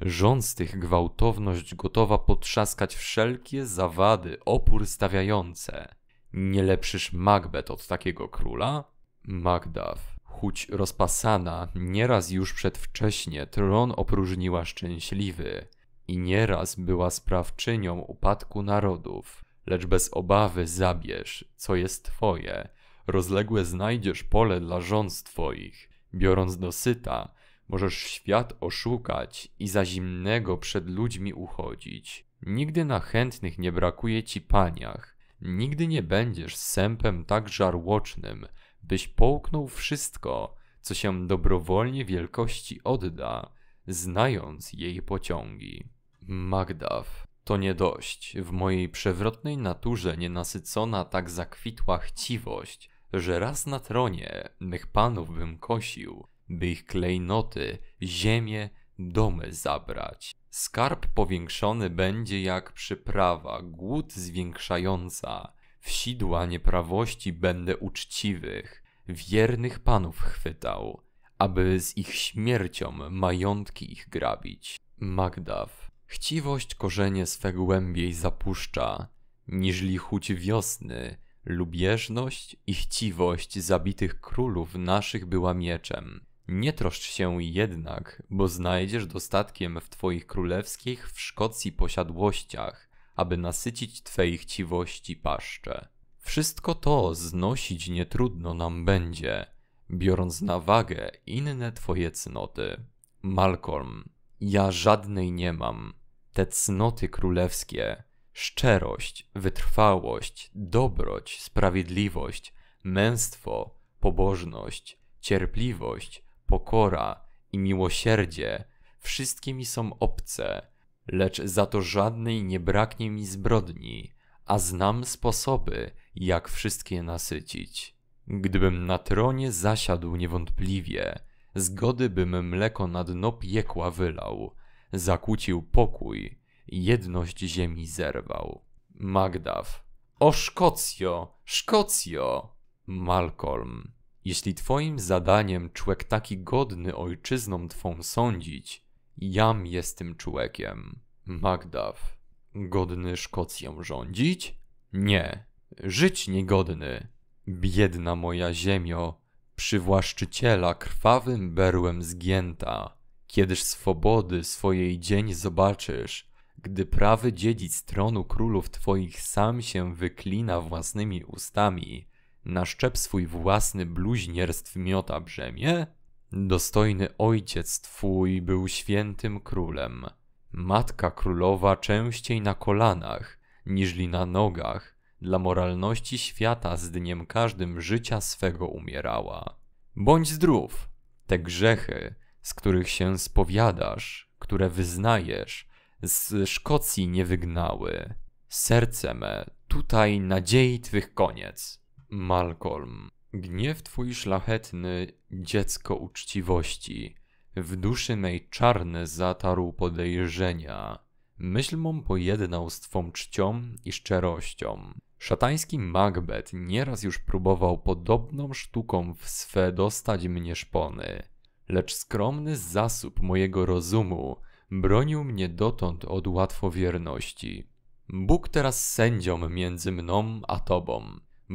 [SPEAKER 1] Rządz tych gwałtowność gotowa potrzaskać wszelkie zawady, opór stawiające. Nie lepszysz Macbeth od takiego króla? Macduff. Chuć rozpasana, nieraz już przedwcześnie tron opróżniła szczęśliwy i nieraz była sprawczynią upadku narodów. Lecz bez obawy zabierz, co jest twoje, rozległe znajdziesz pole dla rząd twoich, biorąc dosyta, możesz świat oszukać i za zimnego przed ludźmi uchodzić. Nigdy na chętnych nie brakuje ci paniach, nigdy nie będziesz sępem tak żarłocznym, byś połknął wszystko, co się dobrowolnie wielkości odda, znając jej pociągi. Magdaw. To nie dość. W mojej przewrotnej naturze nienasycona tak zakwitła chciwość, że raz na tronie mych panów bym kosił, by ich klejnoty, ziemię, domy zabrać. Skarb powiększony będzie jak przyprawa, głód zwiększająca, w sidła nieprawości będę uczciwych, wiernych panów chwytał, aby z ich śmiercią majątki ich grabić. Magdaw. Chciwość korzenie swe głębiej zapuszcza, niżli chuć wiosny, lubieżność i chciwość zabitych królów naszych była mieczem. Nie troszcz się jednak, bo znajdziesz dostatkiem w twoich królewskich w Szkocji posiadłościach aby nasycić Twej chciwości Paszcze. Wszystko to znosić nietrudno nam będzie, biorąc na wagę inne Twoje cnoty. Malcolm, ja żadnej nie mam. Te cnoty królewskie, szczerość, wytrwałość, dobroć, sprawiedliwość, męstwo, pobożność, cierpliwość, pokora i miłosierdzie, wszystkie mi są obce lecz za to żadnej nie braknie mi zbrodni, a znam sposoby, jak wszystkie nasycić. Gdybym na tronie zasiadł niewątpliwie, zgody bym mleko na dno piekła wylał, zakłócił pokój, jedność ziemi zerwał. Magdaw. O Szkocjo, Szkocjo! Malcolm. Jeśli twoim zadaniem człek taki godny ojczyzną twą sądzić, Jam jestem tym człowiekiem. Magdaw. Godny Szkocję rządzić? Nie. Żyć niegodny. Biedna moja ziemio, przywłaszczyciela krwawym berłem zgięta. Kiedyż swobody swojej dzień zobaczysz, gdy prawy dziedzic tronu królów twoich sam się wyklina własnymi ustami, na szczep swój własny bluźnierstw miota brzemię? Dostojny ojciec twój był świętym królem, matka królowa częściej na kolanach, niżli na nogach, dla moralności świata z dniem każdym życia swego umierała. Bądź zdrów! Te grzechy, z których się spowiadasz, które wyznajesz, z Szkocji nie wygnały. Serce me, tutaj nadziei twych koniec. Malcolm. Gniew twój szlachetny, dziecko uczciwości, w duszy mej czarne zatarł podejrzenia. Myśl mą pojednał z twą czcią i szczerością. Szatański Macbeth nieraz już próbował podobną sztuką w swe dostać mnie szpony. Lecz skromny zasób mojego rozumu bronił mnie dotąd od łatwowierności. Bóg teraz sędzią między mną a tobą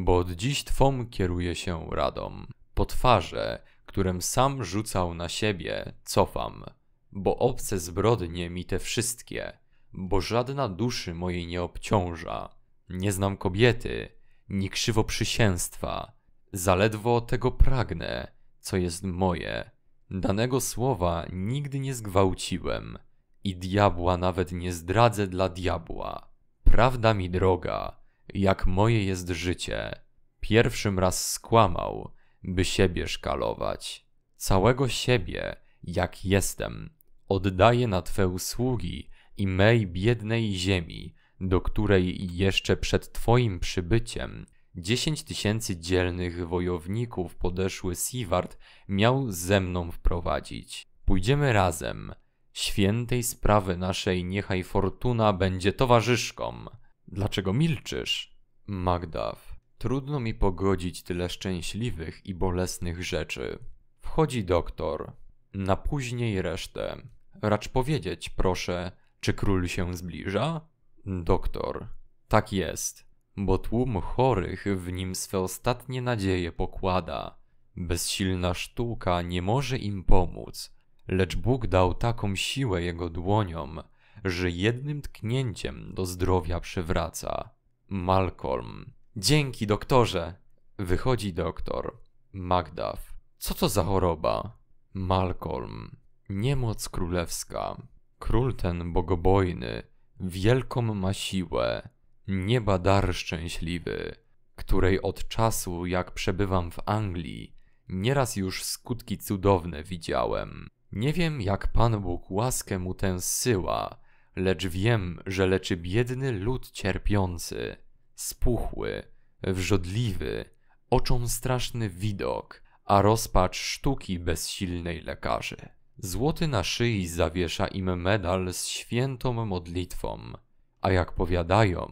[SPEAKER 1] bo od dziś twą kieruje się radą. Po twarze, którym sam rzucał na siebie, cofam, bo obce zbrodnie mi te wszystkie, bo żadna duszy mojej nie obciąża. Nie znam kobiety, ni krzywo przysięstwa, zaledwo tego pragnę, co jest moje. Danego słowa nigdy nie zgwałciłem i diabła nawet nie zdradzę dla diabła. Prawda mi droga, jak moje jest życie, pierwszym raz skłamał, by siebie szkalować. Całego siebie, jak jestem, oddaję na Twe usługi i mej biednej ziemi, do której jeszcze przed Twoim przybyciem dziesięć tysięcy dzielnych wojowników podeszły Siward miał ze mną wprowadzić. Pójdziemy razem. Świętej sprawy naszej niechaj fortuna będzie towarzyszką. Dlaczego milczysz? Magdaw. Trudno mi pogodzić tyle szczęśliwych i bolesnych rzeczy. Wchodzi doktor. Na później resztę. Racz powiedzieć, proszę, czy król się zbliża? Doktor. Tak jest, bo tłum chorych w nim swe ostatnie nadzieje pokłada. Bezsilna sztuka nie może im pomóc, lecz Bóg dał taką siłę jego dłoniom, że jednym tknięciem do zdrowia przywraca. Malcolm. Dzięki, doktorze! Wychodzi doktor. Magdaw. Co to za choroba? Malcolm. Niemoc królewska. Król ten bogobojny, wielką ma siłę, nieba dar szczęśliwy, której od czasu, jak przebywam w Anglii, nieraz już skutki cudowne widziałem. Nie wiem, jak Pan Bóg łaskę mu tę lecz wiem, że leczy biedny lud cierpiący, spuchły, wrzodliwy, oczom straszny widok, a rozpacz sztuki bezsilnej lekarzy. Złoty na szyi zawiesza im medal z świętą modlitwą, a jak powiadają,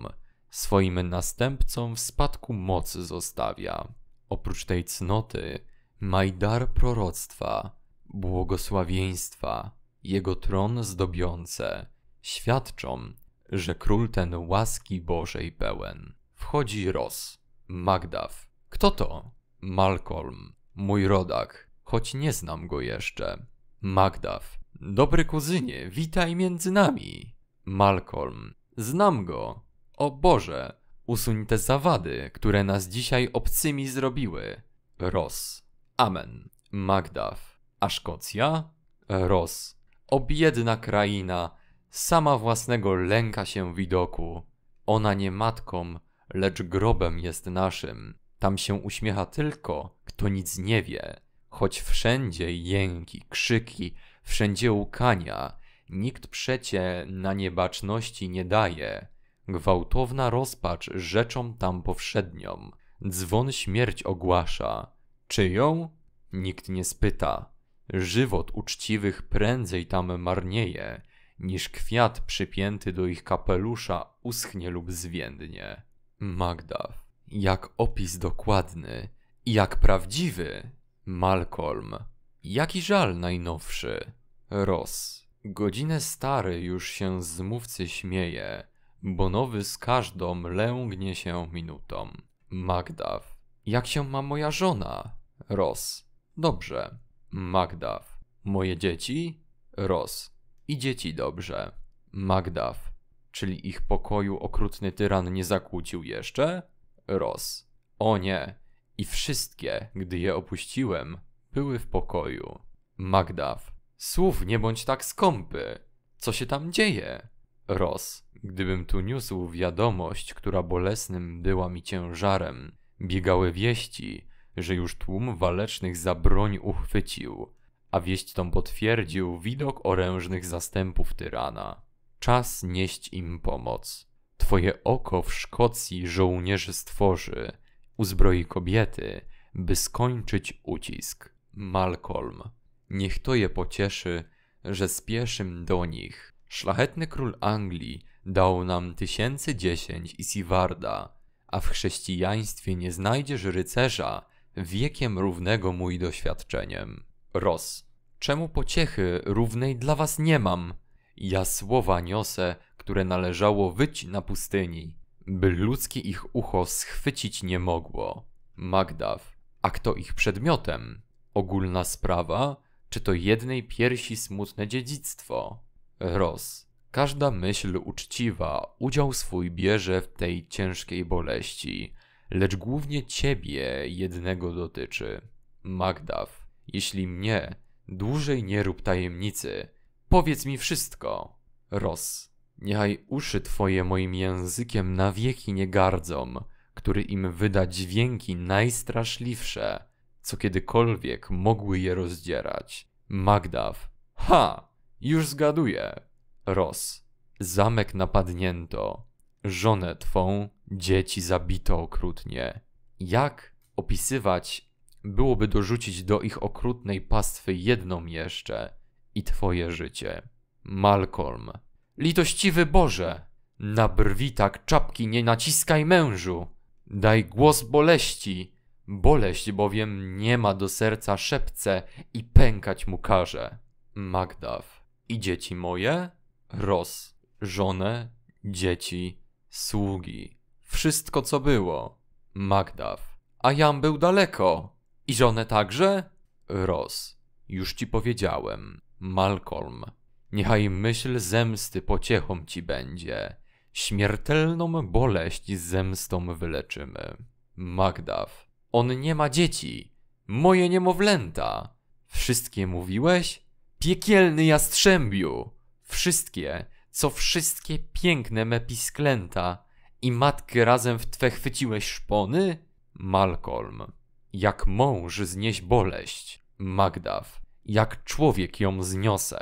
[SPEAKER 1] swoim następcom w spadku moc zostawia. Oprócz tej cnoty, maj dar proroctwa, błogosławieństwa, jego tron zdobiące, świadczą, że król ten łaski Bożej pełen. Wchodzi Ros, Magdaw. Kto to? Malcolm, mój rodak, choć nie znam go jeszcze. Magdaw. Dobry kuzynie, witaj między nami. Malcolm. Znam go. O Boże, usuń te zawady, które nas dzisiaj obcymi zrobiły. Ros. Amen. Magdaw. A Szkocja? Ros. O biedna kraina, sama własnego lęka się widoku. Ona nie matką, lecz grobem jest naszym. Tam się uśmiecha tylko, kto nic nie wie. Choć wszędzie jęki, krzyki, wszędzie łkania, nikt przecie na niebaczności nie daje. Gwałtowna rozpacz rzeczą tam powszednią. Dzwon śmierć ogłasza. Czyją? Nikt nie spyta. Żywot uczciwych prędzej tam marnieje niż kwiat przypięty do ich kapelusza uschnie lub zwiędnie. Magda. Jak opis dokładny, jak prawdziwy. Malcolm. Jaki żal najnowszy. Ross. Godzinę stary już się z mówcy śmieje, bo nowy z każdą lęgnie się minutą. Magdaw. Jak się ma moja żona? Ross. Dobrze. Magdaw. Moje dzieci? Ross. Idzie ci dobrze. Magdaw, czyli ich pokoju okrutny tyran nie zakłócił jeszcze? Ros. O nie. I wszystkie, gdy je opuściłem, były w pokoju. Magdaw. Słów nie bądź tak skąpy. Co się tam dzieje? Ros. Gdybym tu niósł wiadomość, która bolesnym była mi ciężarem, biegały wieści, że już tłum walecznych za broń uchwycił, a wieść tą potwierdził widok orężnych zastępów tyrana. Czas nieść im pomoc. Twoje oko w Szkocji żołnierzy stworzy, uzbroi kobiety, by skończyć ucisk. Malcolm. Niech to je pocieszy, że spieszym do nich. Szlachetny król Anglii dał nam tysięcy dziesięć i Siwarda, a w chrześcijaństwie nie znajdziesz rycerza wiekiem równego mój doświadczeniem. Ros. Czemu pociechy równej dla was nie mam? Ja słowa niosę, które należało wyć na pustyni, by ludzkie ich ucho schwycić nie mogło. Magdaw. A kto ich przedmiotem? Ogólna sprawa, czy to jednej piersi smutne dziedzictwo? Ros. Każda myśl uczciwa udział swój bierze w tej ciężkiej boleści, lecz głównie ciebie jednego dotyczy. Magdaw. Jeśli mnie, dłużej nie rób tajemnicy. Powiedz mi wszystko. Ros. Niechaj uszy twoje moim językiem na wieki nie gardzą, który im wyda dźwięki najstraszliwsze, co kiedykolwiek mogły je rozdzierać. Magdaw. Ha! Już zgaduję. Ros. Zamek napadnięto. Żonę twą, dzieci zabito okrutnie. Jak opisywać byłoby dorzucić do ich okrutnej pastwy jedną jeszcze i twoje życie. Malcolm. Litościwy Boże! Na brwi tak czapki nie naciskaj mężu! Daj głos boleści! Boleść bowiem nie ma do serca szepce i pękać mu każe. Magdaw. I dzieci moje? Ros. Żonę, dzieci, sługi. Wszystko co było. Magdaw. A jam był daleko. I żonę także? Roz. Już ci powiedziałem. Malcolm. Niechaj myśl zemsty pociechą ci będzie. Śmiertelną boleść z zemstą wyleczymy. Magdaw. On nie ma dzieci. Moje niemowlęta. Wszystkie mówiłeś? Piekielny jastrzębiu! Wszystkie, co wszystkie piękne me pisklęta i matkę razem w twe chwyciłeś szpony? Malcolm. Jak mąż znieść boleść, Magdaw, jak człowiek ją zniosę,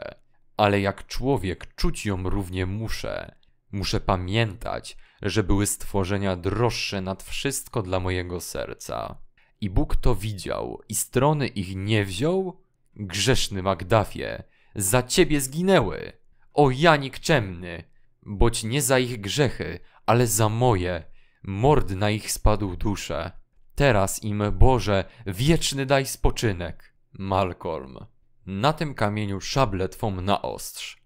[SPEAKER 1] ale jak człowiek czuć ją równie muszę. Muszę pamiętać, że były stworzenia droższe nad wszystko dla mojego serca. I Bóg to widział, i strony ich nie wziął? Grzeszny Magdafie, za ciebie zginęły! O ja nikczemny! Boć nie za ich grzechy, ale za moje, mord na ich spadł duszę. Teraz im, Boże, wieczny daj spoczynek. Malcolm. Na tym kamieniu szable twą naostrz.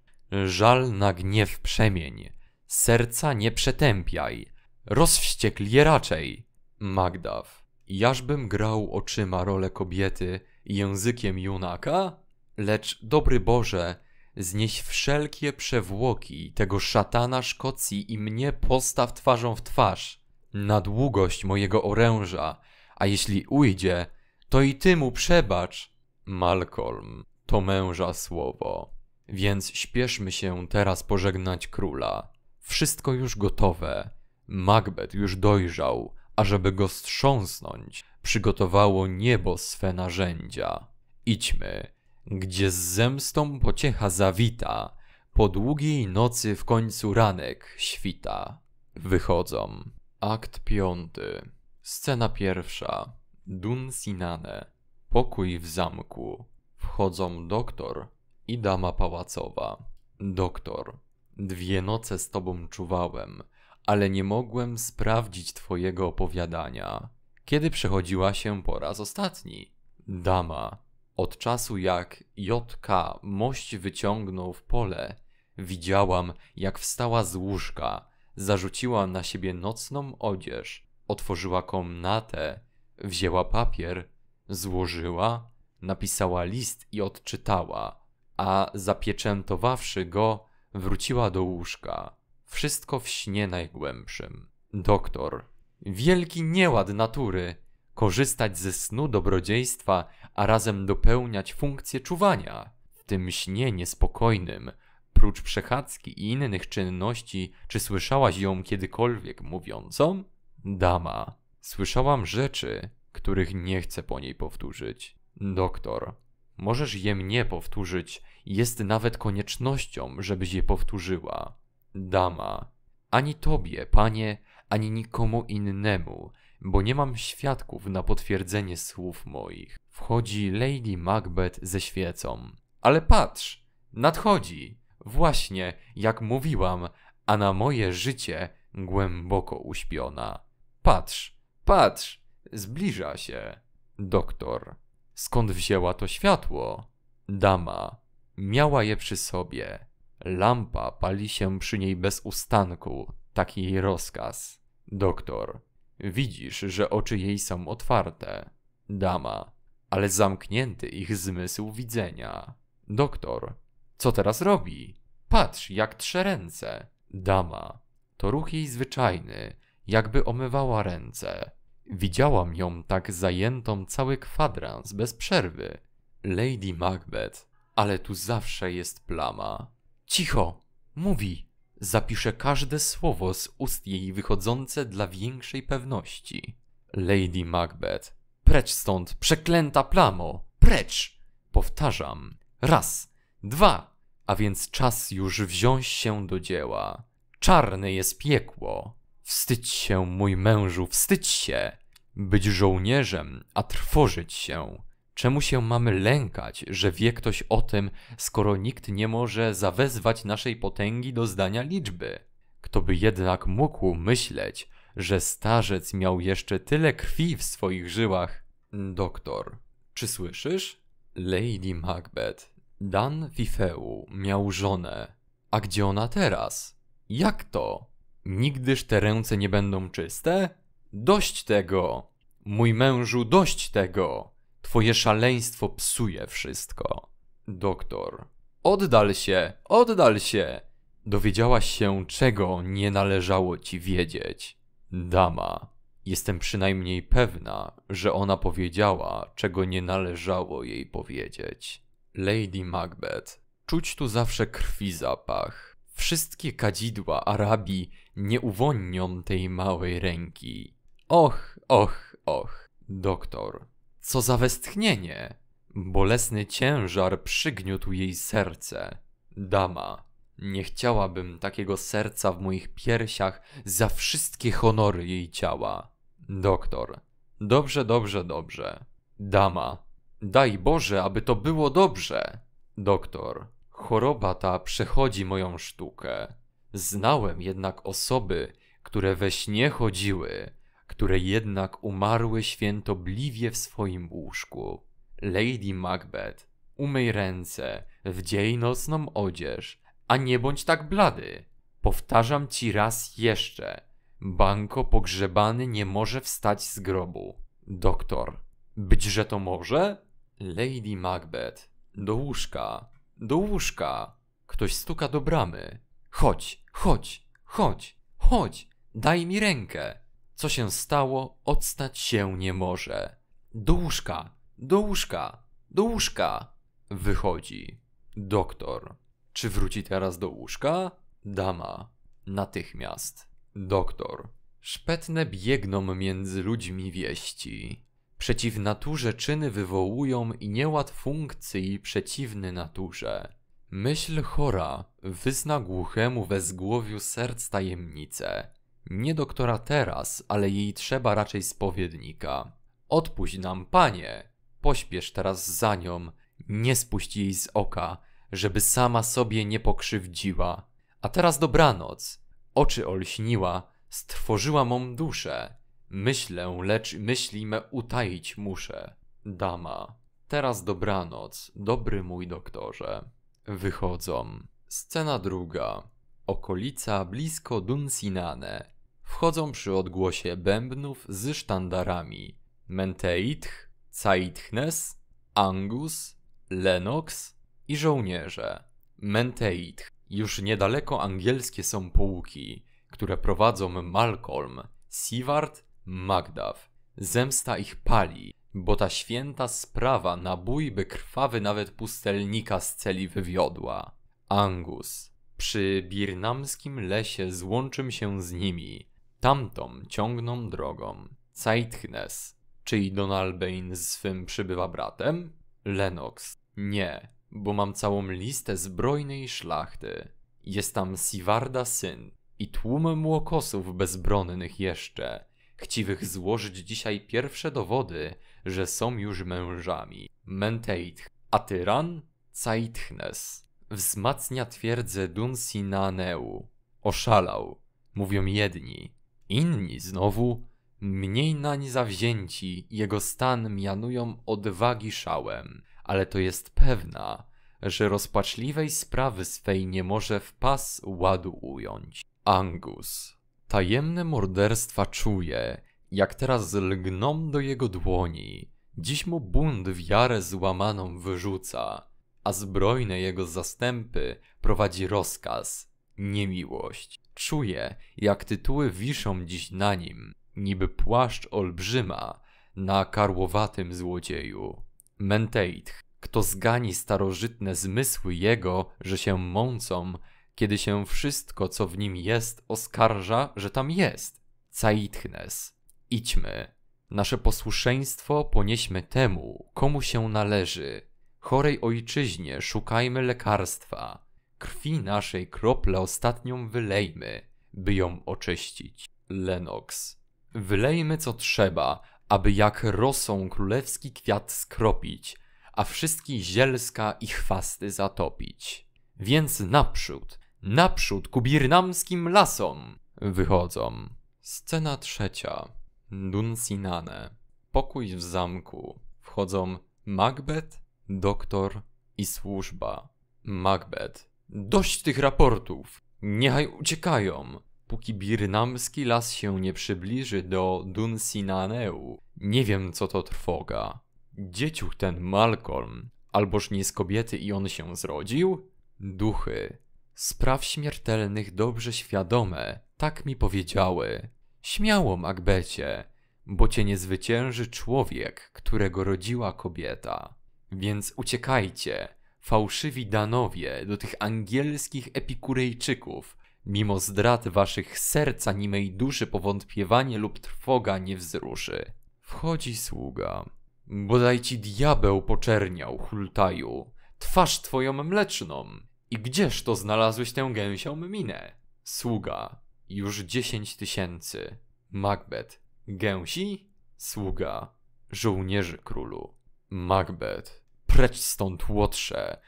[SPEAKER 1] Żal na gniew przemień. Serca nie przetępiaj. Rozwściekl je raczej. Magdaw. Jażbym grał oczyma rolę kobiety i językiem junaka? Lecz, dobry Boże, znieś wszelkie przewłoki tego szatana Szkocji i mnie postaw twarzą w twarz na długość mojego oręża, a jeśli ujdzie, to i ty mu przebacz. Malcolm, to męża słowo. Więc śpieszmy się teraz pożegnać króla. Wszystko już gotowe. Macbeth już dojrzał, ażeby go strząsnąć, przygotowało niebo swe narzędzia. Idźmy, gdzie z zemstą pociecha zawita, po długiej nocy w końcu ranek świta. Wychodzą. Akt piąty. Scena pierwsza. Dun Sinane. Pokój w zamku. Wchodzą doktor i dama pałacowa. Doktor. Dwie noce z tobą czuwałem, ale nie mogłem sprawdzić twojego opowiadania. Kiedy przechodziła się po raz ostatni? Dama. Od czasu jak JK mość wyciągnął w pole, widziałam jak wstała z łóżka Zarzuciła na siebie nocną odzież, otworzyła komnatę, wzięła papier, złożyła, napisała list i odczytała, a zapieczętowawszy go, wróciła do łóżka. Wszystko w śnie najgłębszym. Doktor, wielki nieład natury, korzystać ze snu dobrodziejstwa, a razem dopełniać funkcję czuwania. W tym śnie niespokojnym prócz przechadzki i innych czynności, czy słyszałaś ją kiedykolwiek mówiącą? Dama. Słyszałam rzeczy, których nie chcę po niej powtórzyć. Doktor. Możesz je mnie powtórzyć, jest nawet koniecznością, żebyś je powtórzyła. Dama. Ani tobie, panie, ani nikomu innemu, bo nie mam świadków na potwierdzenie słów moich. Wchodzi Lady Macbeth ze świecą. Ale patrz, nadchodzi właśnie jak mówiłam, a na moje życie głęboko uśpiona. Patrz, patrz, zbliża się. Doktor. Skąd wzięła to światło? Dama. Miała je przy sobie. Lampa pali się przy niej bez ustanku. Taki jej rozkaz. Doktor. Widzisz, że oczy jej są otwarte. Dama. Ale zamknięty ich zmysł widzenia. Doktor. Co teraz robi? Patrz, jak trze ręce. Dama. To ruch jej zwyczajny, jakby omywała ręce. Widziałam ją tak zajętą cały kwadrans, bez przerwy. Lady Macbeth, ale tu zawsze jest plama. Cicho, mówi. Zapiszę każde słowo z ust jej wychodzące dla większej pewności. Lady Macbeth. Precz stąd, przeklęta plamo! Precz! Powtarzam. Raz, Dwa, a więc czas już wziąć się do dzieła. Czarne jest piekło. Wstydź się, mój mężu, wstydź się. Być żołnierzem, a trwożyć się. Czemu się mamy lękać, że wie ktoś o tym, skoro nikt nie może zawezwać naszej potęgi do zdania liczby? Kto by jednak mógł myśleć, że starzec miał jeszcze tyle krwi w swoich żyłach? Doktor, czy słyszysz? Lady Macbeth. Dan Fifeu miał żonę. A gdzie ona teraz? Jak to? Nigdyż te ręce nie będą czyste? Dość tego! Mój mężu, dość tego! Twoje szaleństwo psuje wszystko. Doktor. Oddal się, oddal się! Dowiedziałaś się, czego nie należało ci wiedzieć. Dama. Jestem przynajmniej pewna, że ona powiedziała, czego nie należało jej powiedzieć. Lady Macbeth. Czuć tu zawsze krwi zapach. Wszystkie kadzidła Arabii nie uwolnią tej małej ręki. Och, och, och. Doktor. Co za westchnienie! Bolesny ciężar przygniótł jej serce. Dama. Nie chciałabym takiego serca w moich piersiach za wszystkie honory jej ciała. Doktor. Dobrze, dobrze, dobrze. Dama. Daj Boże, aby to było dobrze. Doktor, choroba ta przechodzi moją sztukę. Znałem jednak osoby, które we śnie chodziły, które jednak umarły świętobliwie w swoim łóżku. Lady Macbeth, umyj ręce, wdziej nocną odzież, a nie bądź tak blady. Powtarzam ci raz jeszcze. Banko pogrzebany nie może wstać z grobu. Doktor, być że to może? Lady Macbeth. Do łóżka. Do łóżka. Ktoś stuka do bramy. Chodź, chodź, chodź, chodź. Daj mi rękę. Co się stało, odstać się nie może. Do łóżka, do łóżka, do łóżka. Wychodzi. Doktor. Czy wróci teraz do łóżka? Dama. Natychmiast. Doktor. Szpetne biegną między ludźmi wieści. Przeciw naturze czyny wywołują i nieład funkcji przeciwny naturze. Myśl chora wyzna głuchemu we zgłowiu serc tajemnicę. Nie doktora teraz, ale jej trzeba raczej spowiednika. Odpuść nam, panie! Pośpiesz teraz za nią, nie spuść jej z oka, żeby sama sobie nie pokrzywdziła. A teraz dobranoc. Oczy olśniła, stworzyła mą duszę. Myślę, lecz myśli me utaić muszę. Dama. Teraz dobranoc, dobry mój doktorze. Wychodzą. Scena druga. Okolica blisko Dunsinane. Wchodzą przy odgłosie bębnów z sztandarami. Menteitch, Caitchnes, Angus, Lennox i żołnierze. Menteitch. Już niedaleko angielskie są połuki, które prowadzą Malcolm, Sivart Magdaw. Zemsta ich pali, bo ta święta sprawa na bój by krwawy nawet pustelnika z celi wywiodła. Angus. Przy birnamskim lesie złączym się z nimi. Tamtą ciągną drogą. Zeitchnes. Czy i Donalbain z swym przybywa bratem? Lennox. Nie, bo mam całą listę zbrojnej szlachty. Jest tam Siwarda syn i tłum młokosów bezbronnych jeszcze chciwych złożyć dzisiaj pierwsze dowody, że są już mężami. Menteith, a tyran Caitchnes. Wzmacnia twierdzę Dunsinaneu. Oszalał, mówią jedni. Inni znowu, mniej nań zawzięci, jego stan mianują odwagi szałem. Ale to jest pewna, że rozpaczliwej sprawy swej nie może w pas ładu ująć. Angus. Tajemne morderstwa czuje, jak teraz lgną do jego dłoni. Dziś mu bunt wiarę złamaną wyrzuca, a zbrojne jego zastępy prowadzi rozkaz, niemiłość. Czuje, jak tytuły wiszą dziś na nim, niby płaszcz olbrzyma na karłowatym złodzieju. Menteith, kto zgani starożytne zmysły jego, że się mącą, kiedy się wszystko, co w nim jest, oskarża, że tam jest. Caitchnes, idźmy. Nasze posłuszeństwo ponieśmy temu, komu się należy. Chorej ojczyźnie szukajmy lekarstwa. Krwi naszej krople ostatnią wylejmy, by ją oczyścić. Lenox. Wylejmy co trzeba, aby jak rosą królewski kwiat skropić, a wszystkie zielska i chwasty zatopić. Więc naprzód, Naprzód ku birnamskim lasom! Wychodzą. Scena trzecia. Dunsinane. Pokój w zamku. Wchodzą Macbeth, doktor i służba. Macbeth. Dość tych raportów! Niechaj uciekają! Póki birnamski las się nie przybliży do Dunsinaneu. Nie wiem, co to trwoga. Dzieciuch ten Malcolm. Alboż nie z kobiety i on się zrodził? Duchy. Spraw śmiertelnych dobrze świadome, tak mi powiedziały. Śmiało, Macbecie, bo cię nie zwycięży człowiek, którego rodziła kobieta. Więc uciekajcie, fałszywi Danowie, do tych angielskich epikurejczyków, mimo zdrad waszych serca nimej duszy powątpiewanie lub trwoga nie wzruszy. Wchodzi sługa. Bodaj ci diabeł poczerniał, hultaju, twarz twoją mleczną i gdzież to znalazłeś tę gęsią minę? Sługa. Już dziesięć tysięcy. Macbeth. Gęsi? Sługa. Żołnierzy królu. Macbeth. Precz stąd łotrze.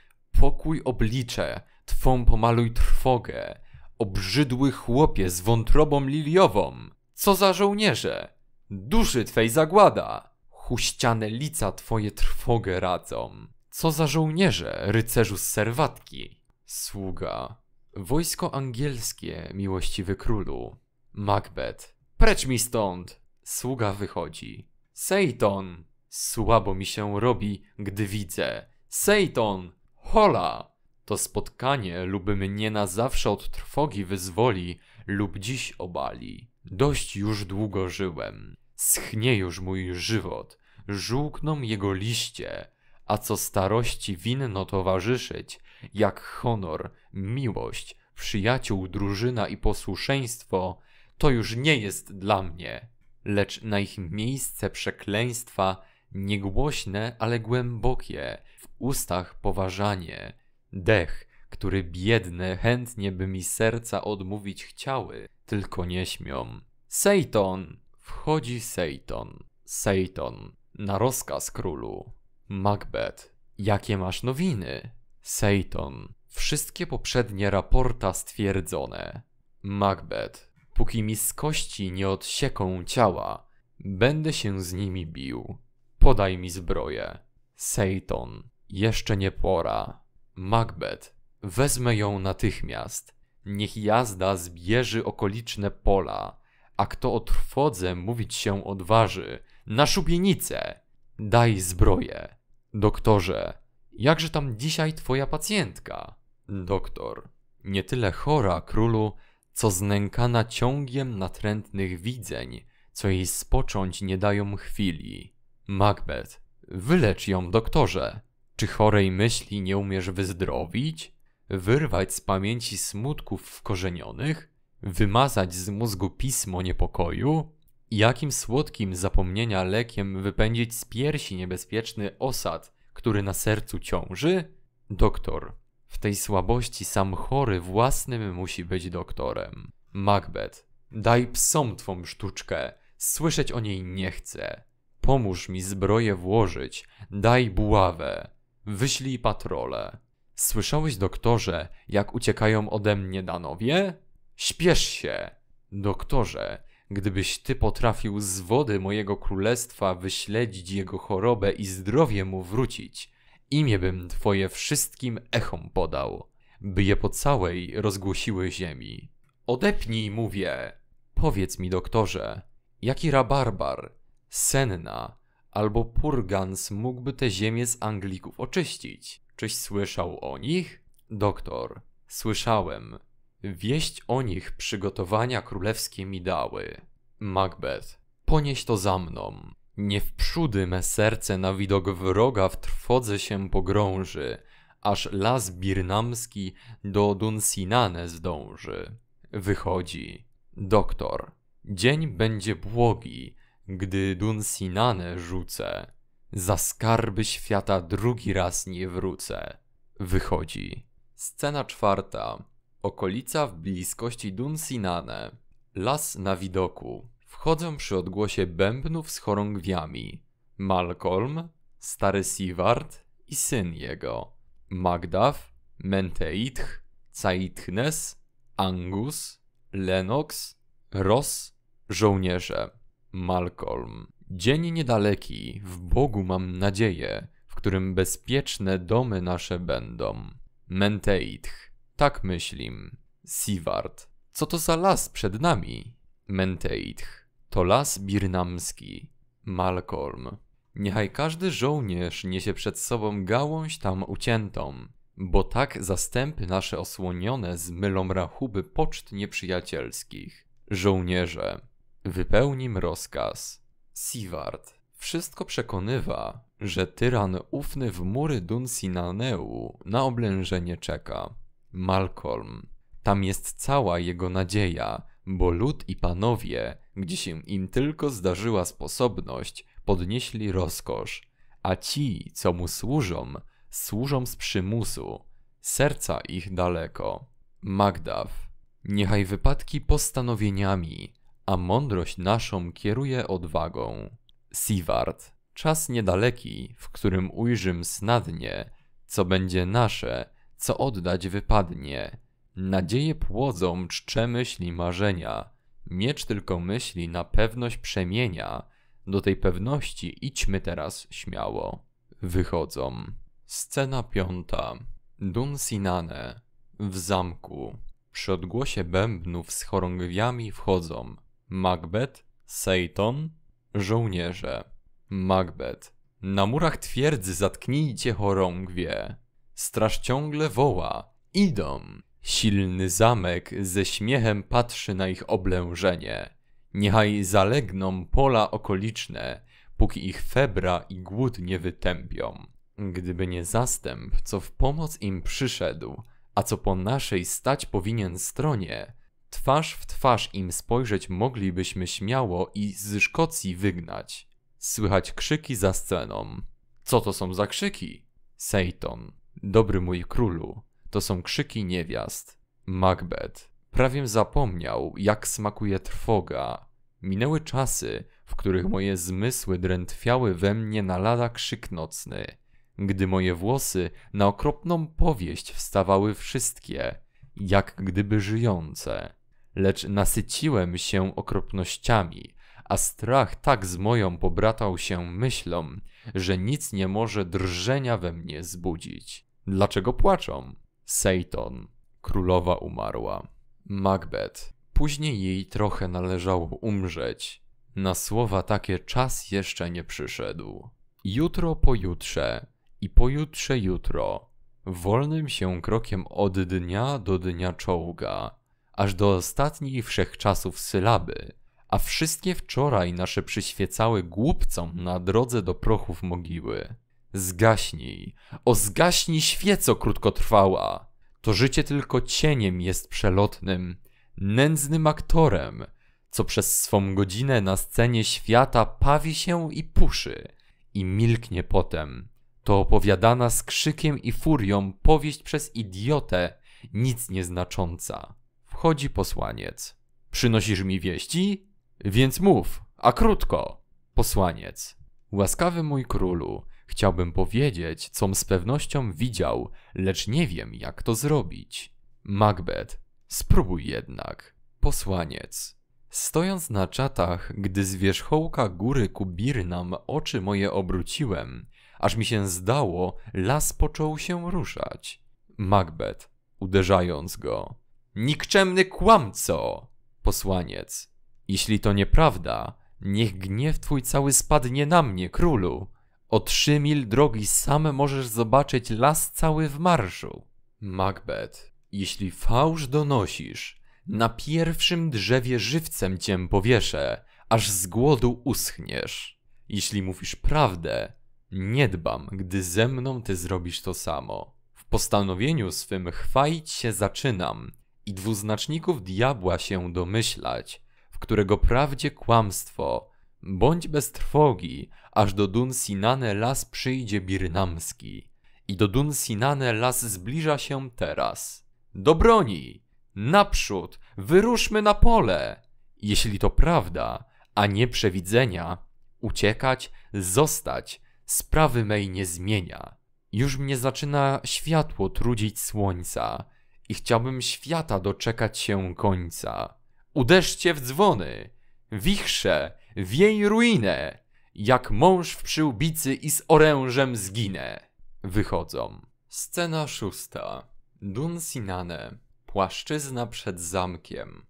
[SPEAKER 1] Pokój oblicze. Twą pomaluj trwogę. Obrzydły chłopie z wątrobą liliową. Co za żołnierze? Duszy twej zagłada. Huściane lica twoje trwogę radzą. Co za żołnierze, rycerzu z serwatki? Sługa. Wojsko angielskie, miłościwy królu. Macbeth. Precz mi stąd! Sługa wychodzi. Sejton! Słabo mi się robi, gdy widzę. Sejton! Hola! To spotkanie lub mnie na zawsze od trwogi wyzwoli, lub dziś obali. Dość już długo żyłem. Schnie już mój żywot. Żółkną jego liście a co starości winno towarzyszyć, jak honor, miłość, przyjaciół, drużyna i posłuszeństwo, to już nie jest dla mnie. Lecz na ich miejsce przekleństwa, niegłośne, ale głębokie, w ustach poważanie, dech, który biedne chętnie by mi serca odmówić chciały, tylko nie śmią. Sejton! Wchodzi Sejton. Sejton. Na rozkaz królu. Macbeth. Jakie masz nowiny? Sejton, Wszystkie poprzednie raporta stwierdzone. Macbeth. Póki mi z kości nie odsieką ciała, będę się z nimi bił. Podaj mi zbroję. Sejton, Jeszcze nie pora. Macbeth. Wezmę ją natychmiast. Niech jazda zbierzy okoliczne pola, a kto o trwodze mówić się odważy, na szubienicę! Daj zbroję! Doktorze, jakże tam dzisiaj twoja pacjentka? Doktor, nie tyle chora, królu, co znękana ciągiem natrętnych widzeń, co jej spocząć nie dają chwili. Macbeth, wylecz ją, doktorze. Czy chorej myśli nie umiesz wyzdrowić? Wyrwać z pamięci smutków wkorzenionych? Wymazać z mózgu pismo niepokoju? Jakim słodkim zapomnienia lekiem wypędzić z piersi niebezpieczny osad, który na sercu ciąży? Doktor. W tej słabości sam chory własnym musi być doktorem. Macbeth. Daj psom twą sztuczkę, słyszeć o niej nie chcę. Pomóż mi zbroję włożyć, daj buławę. Wyślij patrole. Słyszałeś, doktorze, jak uciekają ode mnie danowie? Śpiesz się! Doktorze, Gdybyś ty potrafił z wody mojego królestwa wyśledzić jego chorobę i zdrowie mu wrócić, imię bym twoje wszystkim echom podał, by je po całej rozgłosiły ziemi. Odepnij, mówię. Powiedz mi, doktorze, jaki rabarbar, senna albo purgans mógłby te ziemię z Anglików oczyścić? Czyś słyszał o nich? Doktor, słyszałem. Wieść o nich przygotowania królewskie mi dały. Macbeth, ponieś to za mną. Nie wprzódy me serce na widok wroga w trwodze się pogrąży, aż las birnamski do Dunsinane zdąży. Wychodzi. Doktor. Dzień będzie błogi, gdy Dunsinane rzucę. Za skarby świata drugi raz nie wrócę. Wychodzi. Scena czwarta. Okolica w bliskości Dunsinane. Las na widoku. Wchodzę przy odgłosie bębnów z chorągwiami. Malcolm, stary Sivart i syn jego. Magdaf, Menteith, Caitchnes, Angus, Lennox, Ross, żołnierze. Malcolm. Dzień niedaleki, w Bogu mam nadzieję, w którym bezpieczne domy nasze będą. Menteith. Tak myślim. Sivart. Co to za las przed nami? Menteith. To las birnamski. Malcolm. Niechaj każdy żołnierz niesie przed sobą gałąź tam uciętą, bo tak zastępy nasze osłonione zmylą rachuby poczt nieprzyjacielskich. Żołnierze, wypełnim rozkaz. Sivart. Wszystko przekonywa, że tyran ufny w mury Dunsinaneu na oblężenie czeka. Malcolm. Tam jest cała jego nadzieja, bo lud i panowie, gdzie się im tylko zdarzyła sposobność, podnieśli rozkosz, a ci, co mu służą, służą z przymusu, serca ich daleko. Magdaw. Niechaj wypadki postanowieniami, a mądrość naszą kieruje odwagą. Siward. Czas niedaleki, w którym ujrzym snadnie, co będzie nasze, co oddać wypadnie. Nadzieje płodzą czcze myśli marzenia. Miecz tylko myśli na pewność przemienia. Do tej pewności idźmy teraz śmiało. Wychodzą. Scena piąta. Dun Sinane. W zamku. Przy odgłosie bębnów z chorągwiami wchodzą Macbeth, Sejton, żołnierze. Macbeth. Na murach twierdzy zatknijcie chorągwie. Straż ciągle woła: Idą! Silny zamek ze śmiechem patrzy na ich oblężenie. Niechaj zalegną pola okoliczne, póki ich febra i głód nie wytępią. Gdyby nie zastęp, co w pomoc im przyszedł, a co po naszej stać powinien stronie, twarz w twarz im spojrzeć moglibyśmy śmiało i z Szkocji wygnać. Słychać krzyki za sceną. Co to są za krzyki? Sejton. Dobry mój królu, to są krzyki niewiast. Macbeth. Prawie zapomniał, jak smakuje trwoga. Minęły czasy, w których moje zmysły drętwiały we mnie na lada krzyk nocny, gdy moje włosy na okropną powieść wstawały wszystkie, jak gdyby żyjące. Lecz nasyciłem się okropnościami, a strach tak z moją pobratał się myślą, że nic nie może drżenia we mnie zbudzić. Dlaczego płaczą? Sejton, królowa umarła. Macbeth, później jej trochę należało umrzeć. Na słowa takie czas jeszcze nie przyszedł. Jutro pojutrze i pojutrze jutro, wolnym się krokiem od dnia do dnia czołga, aż do ostatniej wszechczasów sylaby, a wszystkie wczoraj nasze przyświecały głupcom na drodze do prochów mogiły. Zgaśnij, o zgaśnij świeco krótkotrwała. To życie tylko cieniem jest przelotnym, nędznym aktorem, co przez swą godzinę na scenie świata pawi się i puszy i milknie potem. To opowiadana z krzykiem i furią powieść przez idiotę, nic nieznacząca. Wchodzi posłaniec. Przynosisz mi wieści? Więc mów, a krótko. Posłaniec. Łaskawy mój królu, Chciałbym powiedzieć, com z pewnością widział, lecz nie wiem, jak to zrobić. Macbeth, spróbuj jednak. Posłaniec. Stojąc na czatach, gdy z wierzchołka góry Birnam oczy moje obróciłem, aż mi się zdało, las począł się ruszać. Macbeth, uderzając go. Nikczemny kłamco! Posłaniec. Jeśli to nieprawda, niech gniew twój cały spadnie na mnie, królu. O trzy mil drogi sam możesz zobaczyć las cały w marszu. Macbeth, jeśli fałsz donosisz, na pierwszym drzewie żywcem cię powieszę, aż z głodu uschniesz. Jeśli mówisz prawdę, nie dbam, gdy ze mną ty zrobisz to samo. W postanowieniu swym chwalić się zaczynam i dwuznaczników diabła się domyślać, w którego prawdzie kłamstwo, Bądź bez trwogi, aż do Dun Sinane las przyjdzie birnamski. I do Dun Sinane las zbliża się teraz. Do broni! Naprzód! Wyruszmy na pole! Jeśli to prawda, a nie przewidzenia, uciekać, zostać, sprawy mej nie zmienia. Już mnie zaczyna światło trudzić słońca i chciałbym świata doczekać się końca. Uderzcie w dzwony! Wichrze! w jej ruinę, jak mąż w przyłbicy i z orężem zginę. Wychodzą. Scena szósta. Dun Sinane. Płaszczyzna przed zamkiem.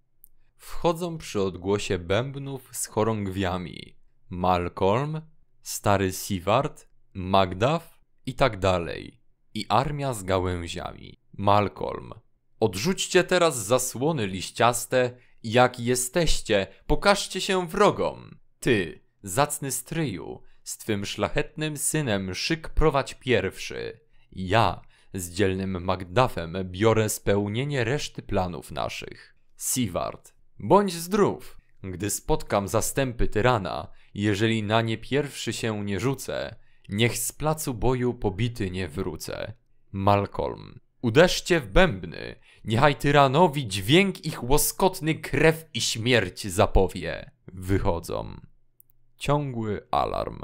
[SPEAKER 1] Wchodzą przy odgłosie bębnów z chorągwiami. Malcolm, stary Sivart, Magdaf i tak dalej. I armia z gałęziami. Malcolm. Odrzućcie teraz zasłony liściaste jak jesteście, pokażcie się wrogom. Ty, zacny stryju, z twym szlachetnym synem szyk prowadź pierwszy. Ja, z dzielnym Magdafem biorę spełnienie reszty planów naszych. Sivart, bądź zdrów! Gdy spotkam zastępy tyrana, jeżeli na nie pierwszy się nie rzucę, niech z placu boju pobity nie wrócę. Malcolm, uderzcie w bębny, Niechaj tyranowi dźwięk ich łoskotny krew i śmierć zapowie. Wychodzą. Ciągły alarm.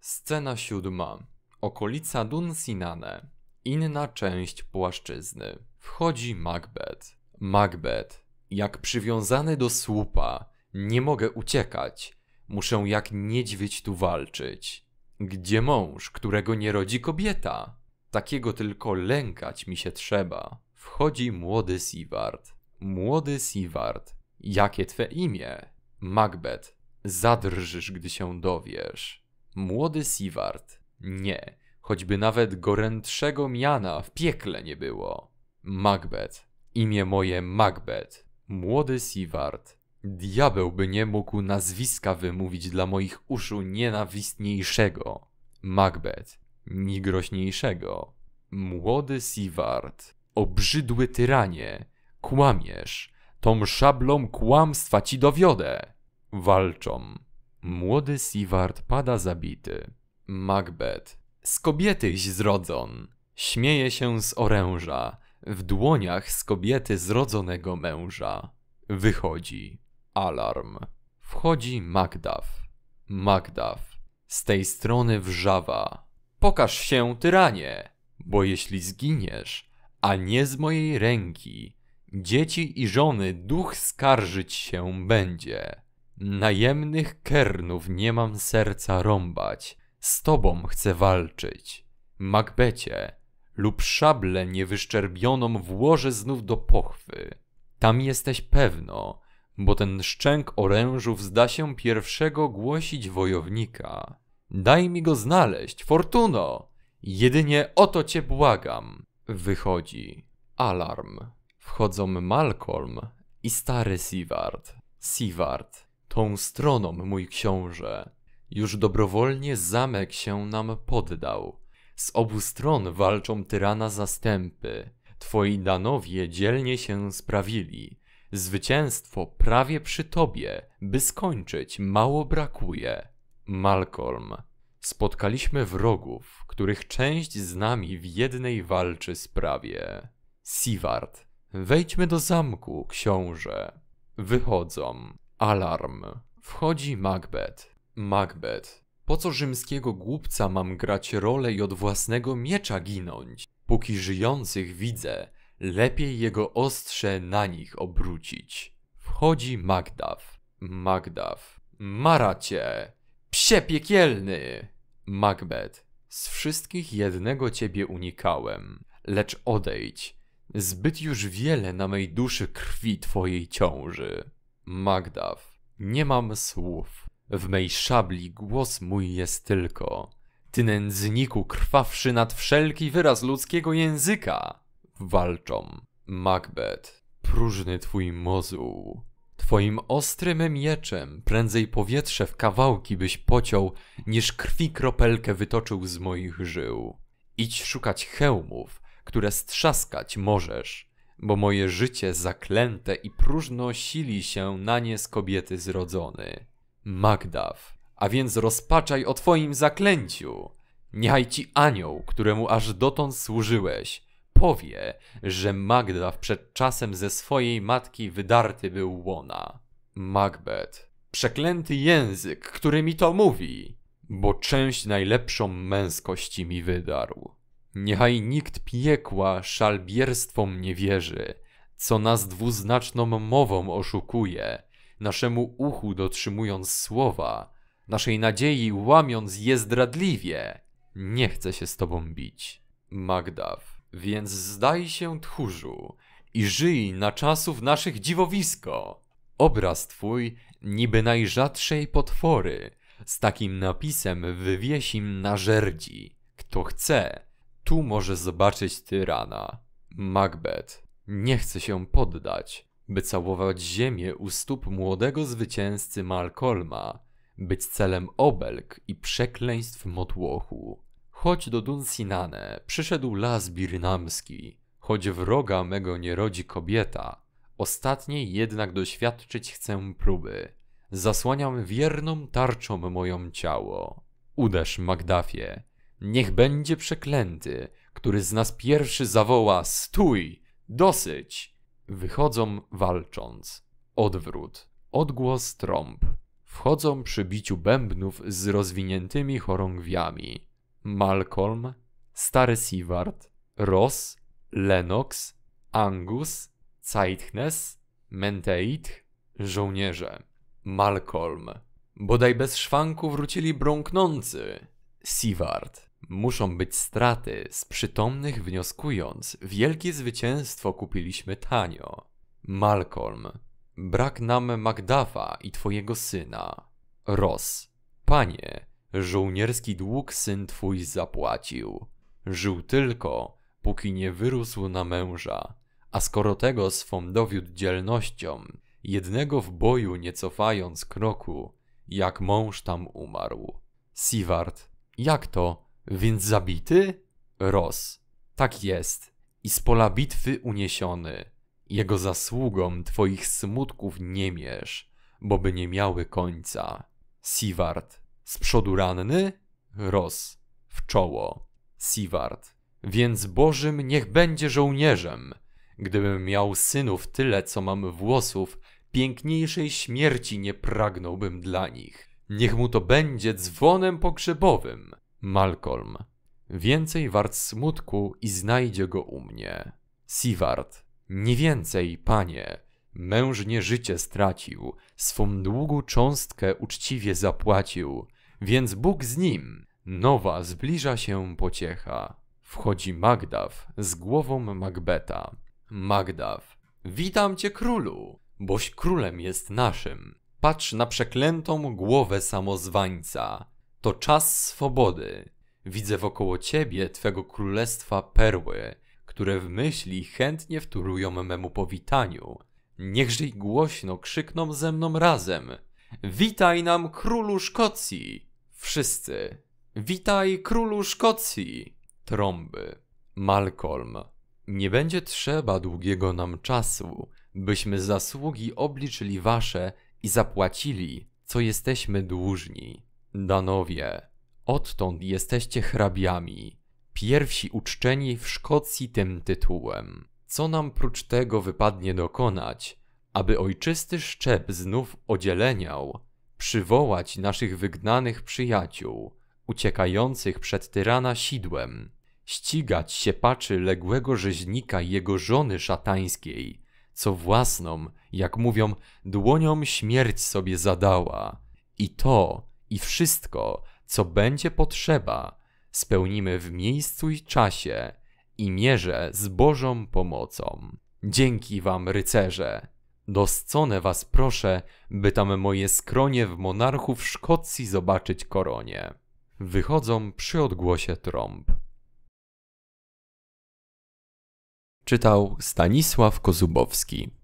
[SPEAKER 1] Scena siódma. Okolica Dunsinane. Inna część płaszczyzny. Wchodzi Macbeth. Macbeth, jak przywiązany do słupa, nie mogę uciekać. Muszę jak niedźwiedź tu walczyć. Gdzie mąż, którego nie rodzi kobieta? Takiego tylko lękać mi się trzeba. Wchodzi młody Sivart. Młody Sivart, jakie twe imię? Macbeth, zadrżysz, gdy się dowiesz. Młody Sivart, nie, choćby nawet gorętszego miana w piekle nie było. Macbeth, imię moje Macbeth. Młody Sivart, diabeł by nie mógł nazwiska wymówić dla moich uszu nienawistniejszego. Macbeth, nigrośniejszego. Młody Sivart, Obrzydły tyranie, kłamiesz, tą szablą kłamstwa ci dowiodę. Walczą. Młody Siward pada zabity. Macbeth. Z kobietyś zrodzon. Śmieje się z oręża. W dłoniach z kobiety zrodzonego męża. Wychodzi. Alarm. Wchodzi Magdaw. Magdaw. Z tej strony wrzawa. Pokaż się, tyranie, bo jeśli zginiesz, a nie z mojej ręki. Dzieci i żony duch skarżyć się będzie. Najemnych kernów nie mam serca rąbać, z tobą chcę walczyć. Makbecie, lub szablę niewyszczerbioną włożę znów do pochwy. Tam jesteś pewno, bo ten szczęk orężów zda się pierwszego głosić wojownika. Daj mi go znaleźć, Fortuno! Jedynie o to cię błagam. Wychodzi. Alarm. Wchodzą Malcolm i stary Sivard. Sivard. Tą stroną, mój książę. Już dobrowolnie zamek się nam poddał. Z obu stron walczą tyrana zastępy. Twoi danowie dzielnie się sprawili. Zwycięstwo prawie przy tobie, by skończyć mało brakuje. Malcolm spotkaliśmy wrogów, których część z nami w jednej walczy sprawie. Sivart, wejdźmy do zamku, książę. Wychodzą. Alarm. Wchodzi Macbeth. Macbeth. Po co rzymskiego głupca mam grać rolę i od własnego miecza ginąć? Póki żyjących widzę, lepiej jego ostrze na nich obrócić. Wchodzi Magdaw. Magdaw. Maracie! Psie piekielny! Macbeth, z wszystkich jednego ciebie unikałem, lecz odejdź, zbyt już wiele na mej duszy krwi twojej ciąży. Magdaw, nie mam słów, w mej szabli głos mój jest tylko. Ty nędzniku krwawszy nad wszelki wyraz ludzkiego języka. Walczą. Macbeth, próżny twój mozuł. Twoim ostrym mieczem prędzej powietrze w kawałki byś pociął, niż krwi kropelkę wytoczył z moich żył. Idź szukać hełmów, które strzaskać możesz, bo moje życie zaklęte i próżno sili się na nie z kobiety zrodzony. Magdaw, a więc rozpaczaj o twoim zaklęciu. Niechaj ci anioł, któremu aż dotąd służyłeś, powie, że Magdaw przed czasem ze swojej matki wydarty był łona. Macbeth. Przeklęty język, który mi to mówi! Bo część najlepszą męskości mi wydarł. Niechaj nikt piekła szalbierstwom nie wierzy, co nas dwuznaczną mową oszukuje, naszemu uchu dotrzymując słowa, naszej nadziei łamiąc je zdradliwie. Nie chcę się z tobą bić. Magdaw. Więc zdaj się tchórzu i żyj na czasów naszych dziwowisko. Obraz twój niby najrzadszej potwory z takim napisem wywiesim na żerdzi. Kto chce, tu może zobaczyć tyrana. Macbeth nie chce się poddać, by całować ziemię u stóp młodego zwycięzcy Malcolma, być celem obelg i przekleństw motłochu. Chodź do Dunsinane, przyszedł las birnamski, choć wroga mego nie rodzi kobieta. Ostatniej jednak doświadczyć chcę próby. Zasłaniam wierną tarczą moją ciało. Uderz, Magdafie. Niech będzie przeklęty, który z nas pierwszy zawoła Stój! Dosyć! Wychodzą walcząc. Odwrót. Odgłos trąb. Wchodzą przy biciu bębnów z rozwiniętymi chorągwiami. Malcolm, Stary Seward, Ross, Lennox, Angus, Zeitnes, Menteith, żołnierze. Malcolm. Bodaj bez szwanku wrócili brąknący. Seward. Muszą być straty, z przytomnych wnioskując, wielkie zwycięstwo kupiliśmy tanio. Malcolm. Brak nam Macduffa i twojego syna. Ross. Panie, Żołnierski dług syn twój zapłacił. Żył tylko, póki nie wyrósł na męża, a skoro tego swą dowiódł dzielnością, jednego w boju nie cofając kroku, jak mąż tam umarł. Siward, jak to? Więc zabity? Ros, tak jest, i z pola bitwy uniesiony. Jego zasługą twoich smutków nie mierz, bo by nie miały końca. Siward, z przodu ranny Ros, w czoło Siward. Więc Bożym niech będzie żołnierzem. Gdybym miał synów tyle, co mam włosów, piękniejszej śmierci nie pragnąłbym dla nich. Niech mu to będzie dzwonem pogrzebowym. Malcolm. Więcej wart smutku i znajdzie go u mnie. Siward. Nie więcej, panie. Mężnie życie stracił, swą długą cząstkę uczciwie zapłacił, więc Bóg z nim. Nowa zbliża się pociecha. Wchodzi Magdaw z głową Macbeta. Magdaw. Witam cię królu, boś królem jest naszym. Patrz na przeklętą głowę samozwańca. To czas swobody. Widzę wokoło ciebie twego królestwa perły, które w myśli chętnie wtórują memu powitaniu, Niechżej głośno krzykną ze mną razem. Witaj nam królu Szkocji! Wszyscy. Witaj królu Szkocji! Trąby. Malcolm. Nie będzie trzeba długiego nam czasu, byśmy zasługi obliczyli wasze i zapłacili, co jesteśmy dłużni. Danowie, odtąd jesteście hrabiami, pierwsi uczczeni w Szkocji tym tytułem co nam prócz tego wypadnie dokonać, aby ojczysty szczep znów odzieleniał, przywołać naszych wygnanych przyjaciół, uciekających przed tyrana sidłem, ścigać paczy ległego rzeźnika i jego żony szatańskiej, co własną, jak mówią, dłonią śmierć sobie zadała. I to, i wszystko, co będzie potrzeba, spełnimy w miejscu i czasie, i mierze z Bożą pomocą. Dzięki wam, rycerze! Doscone was proszę, by tam moje skronie w monarchów Szkocji zobaczyć koronie. Wychodzą przy odgłosie trąb. Czytał Stanisław Kozubowski.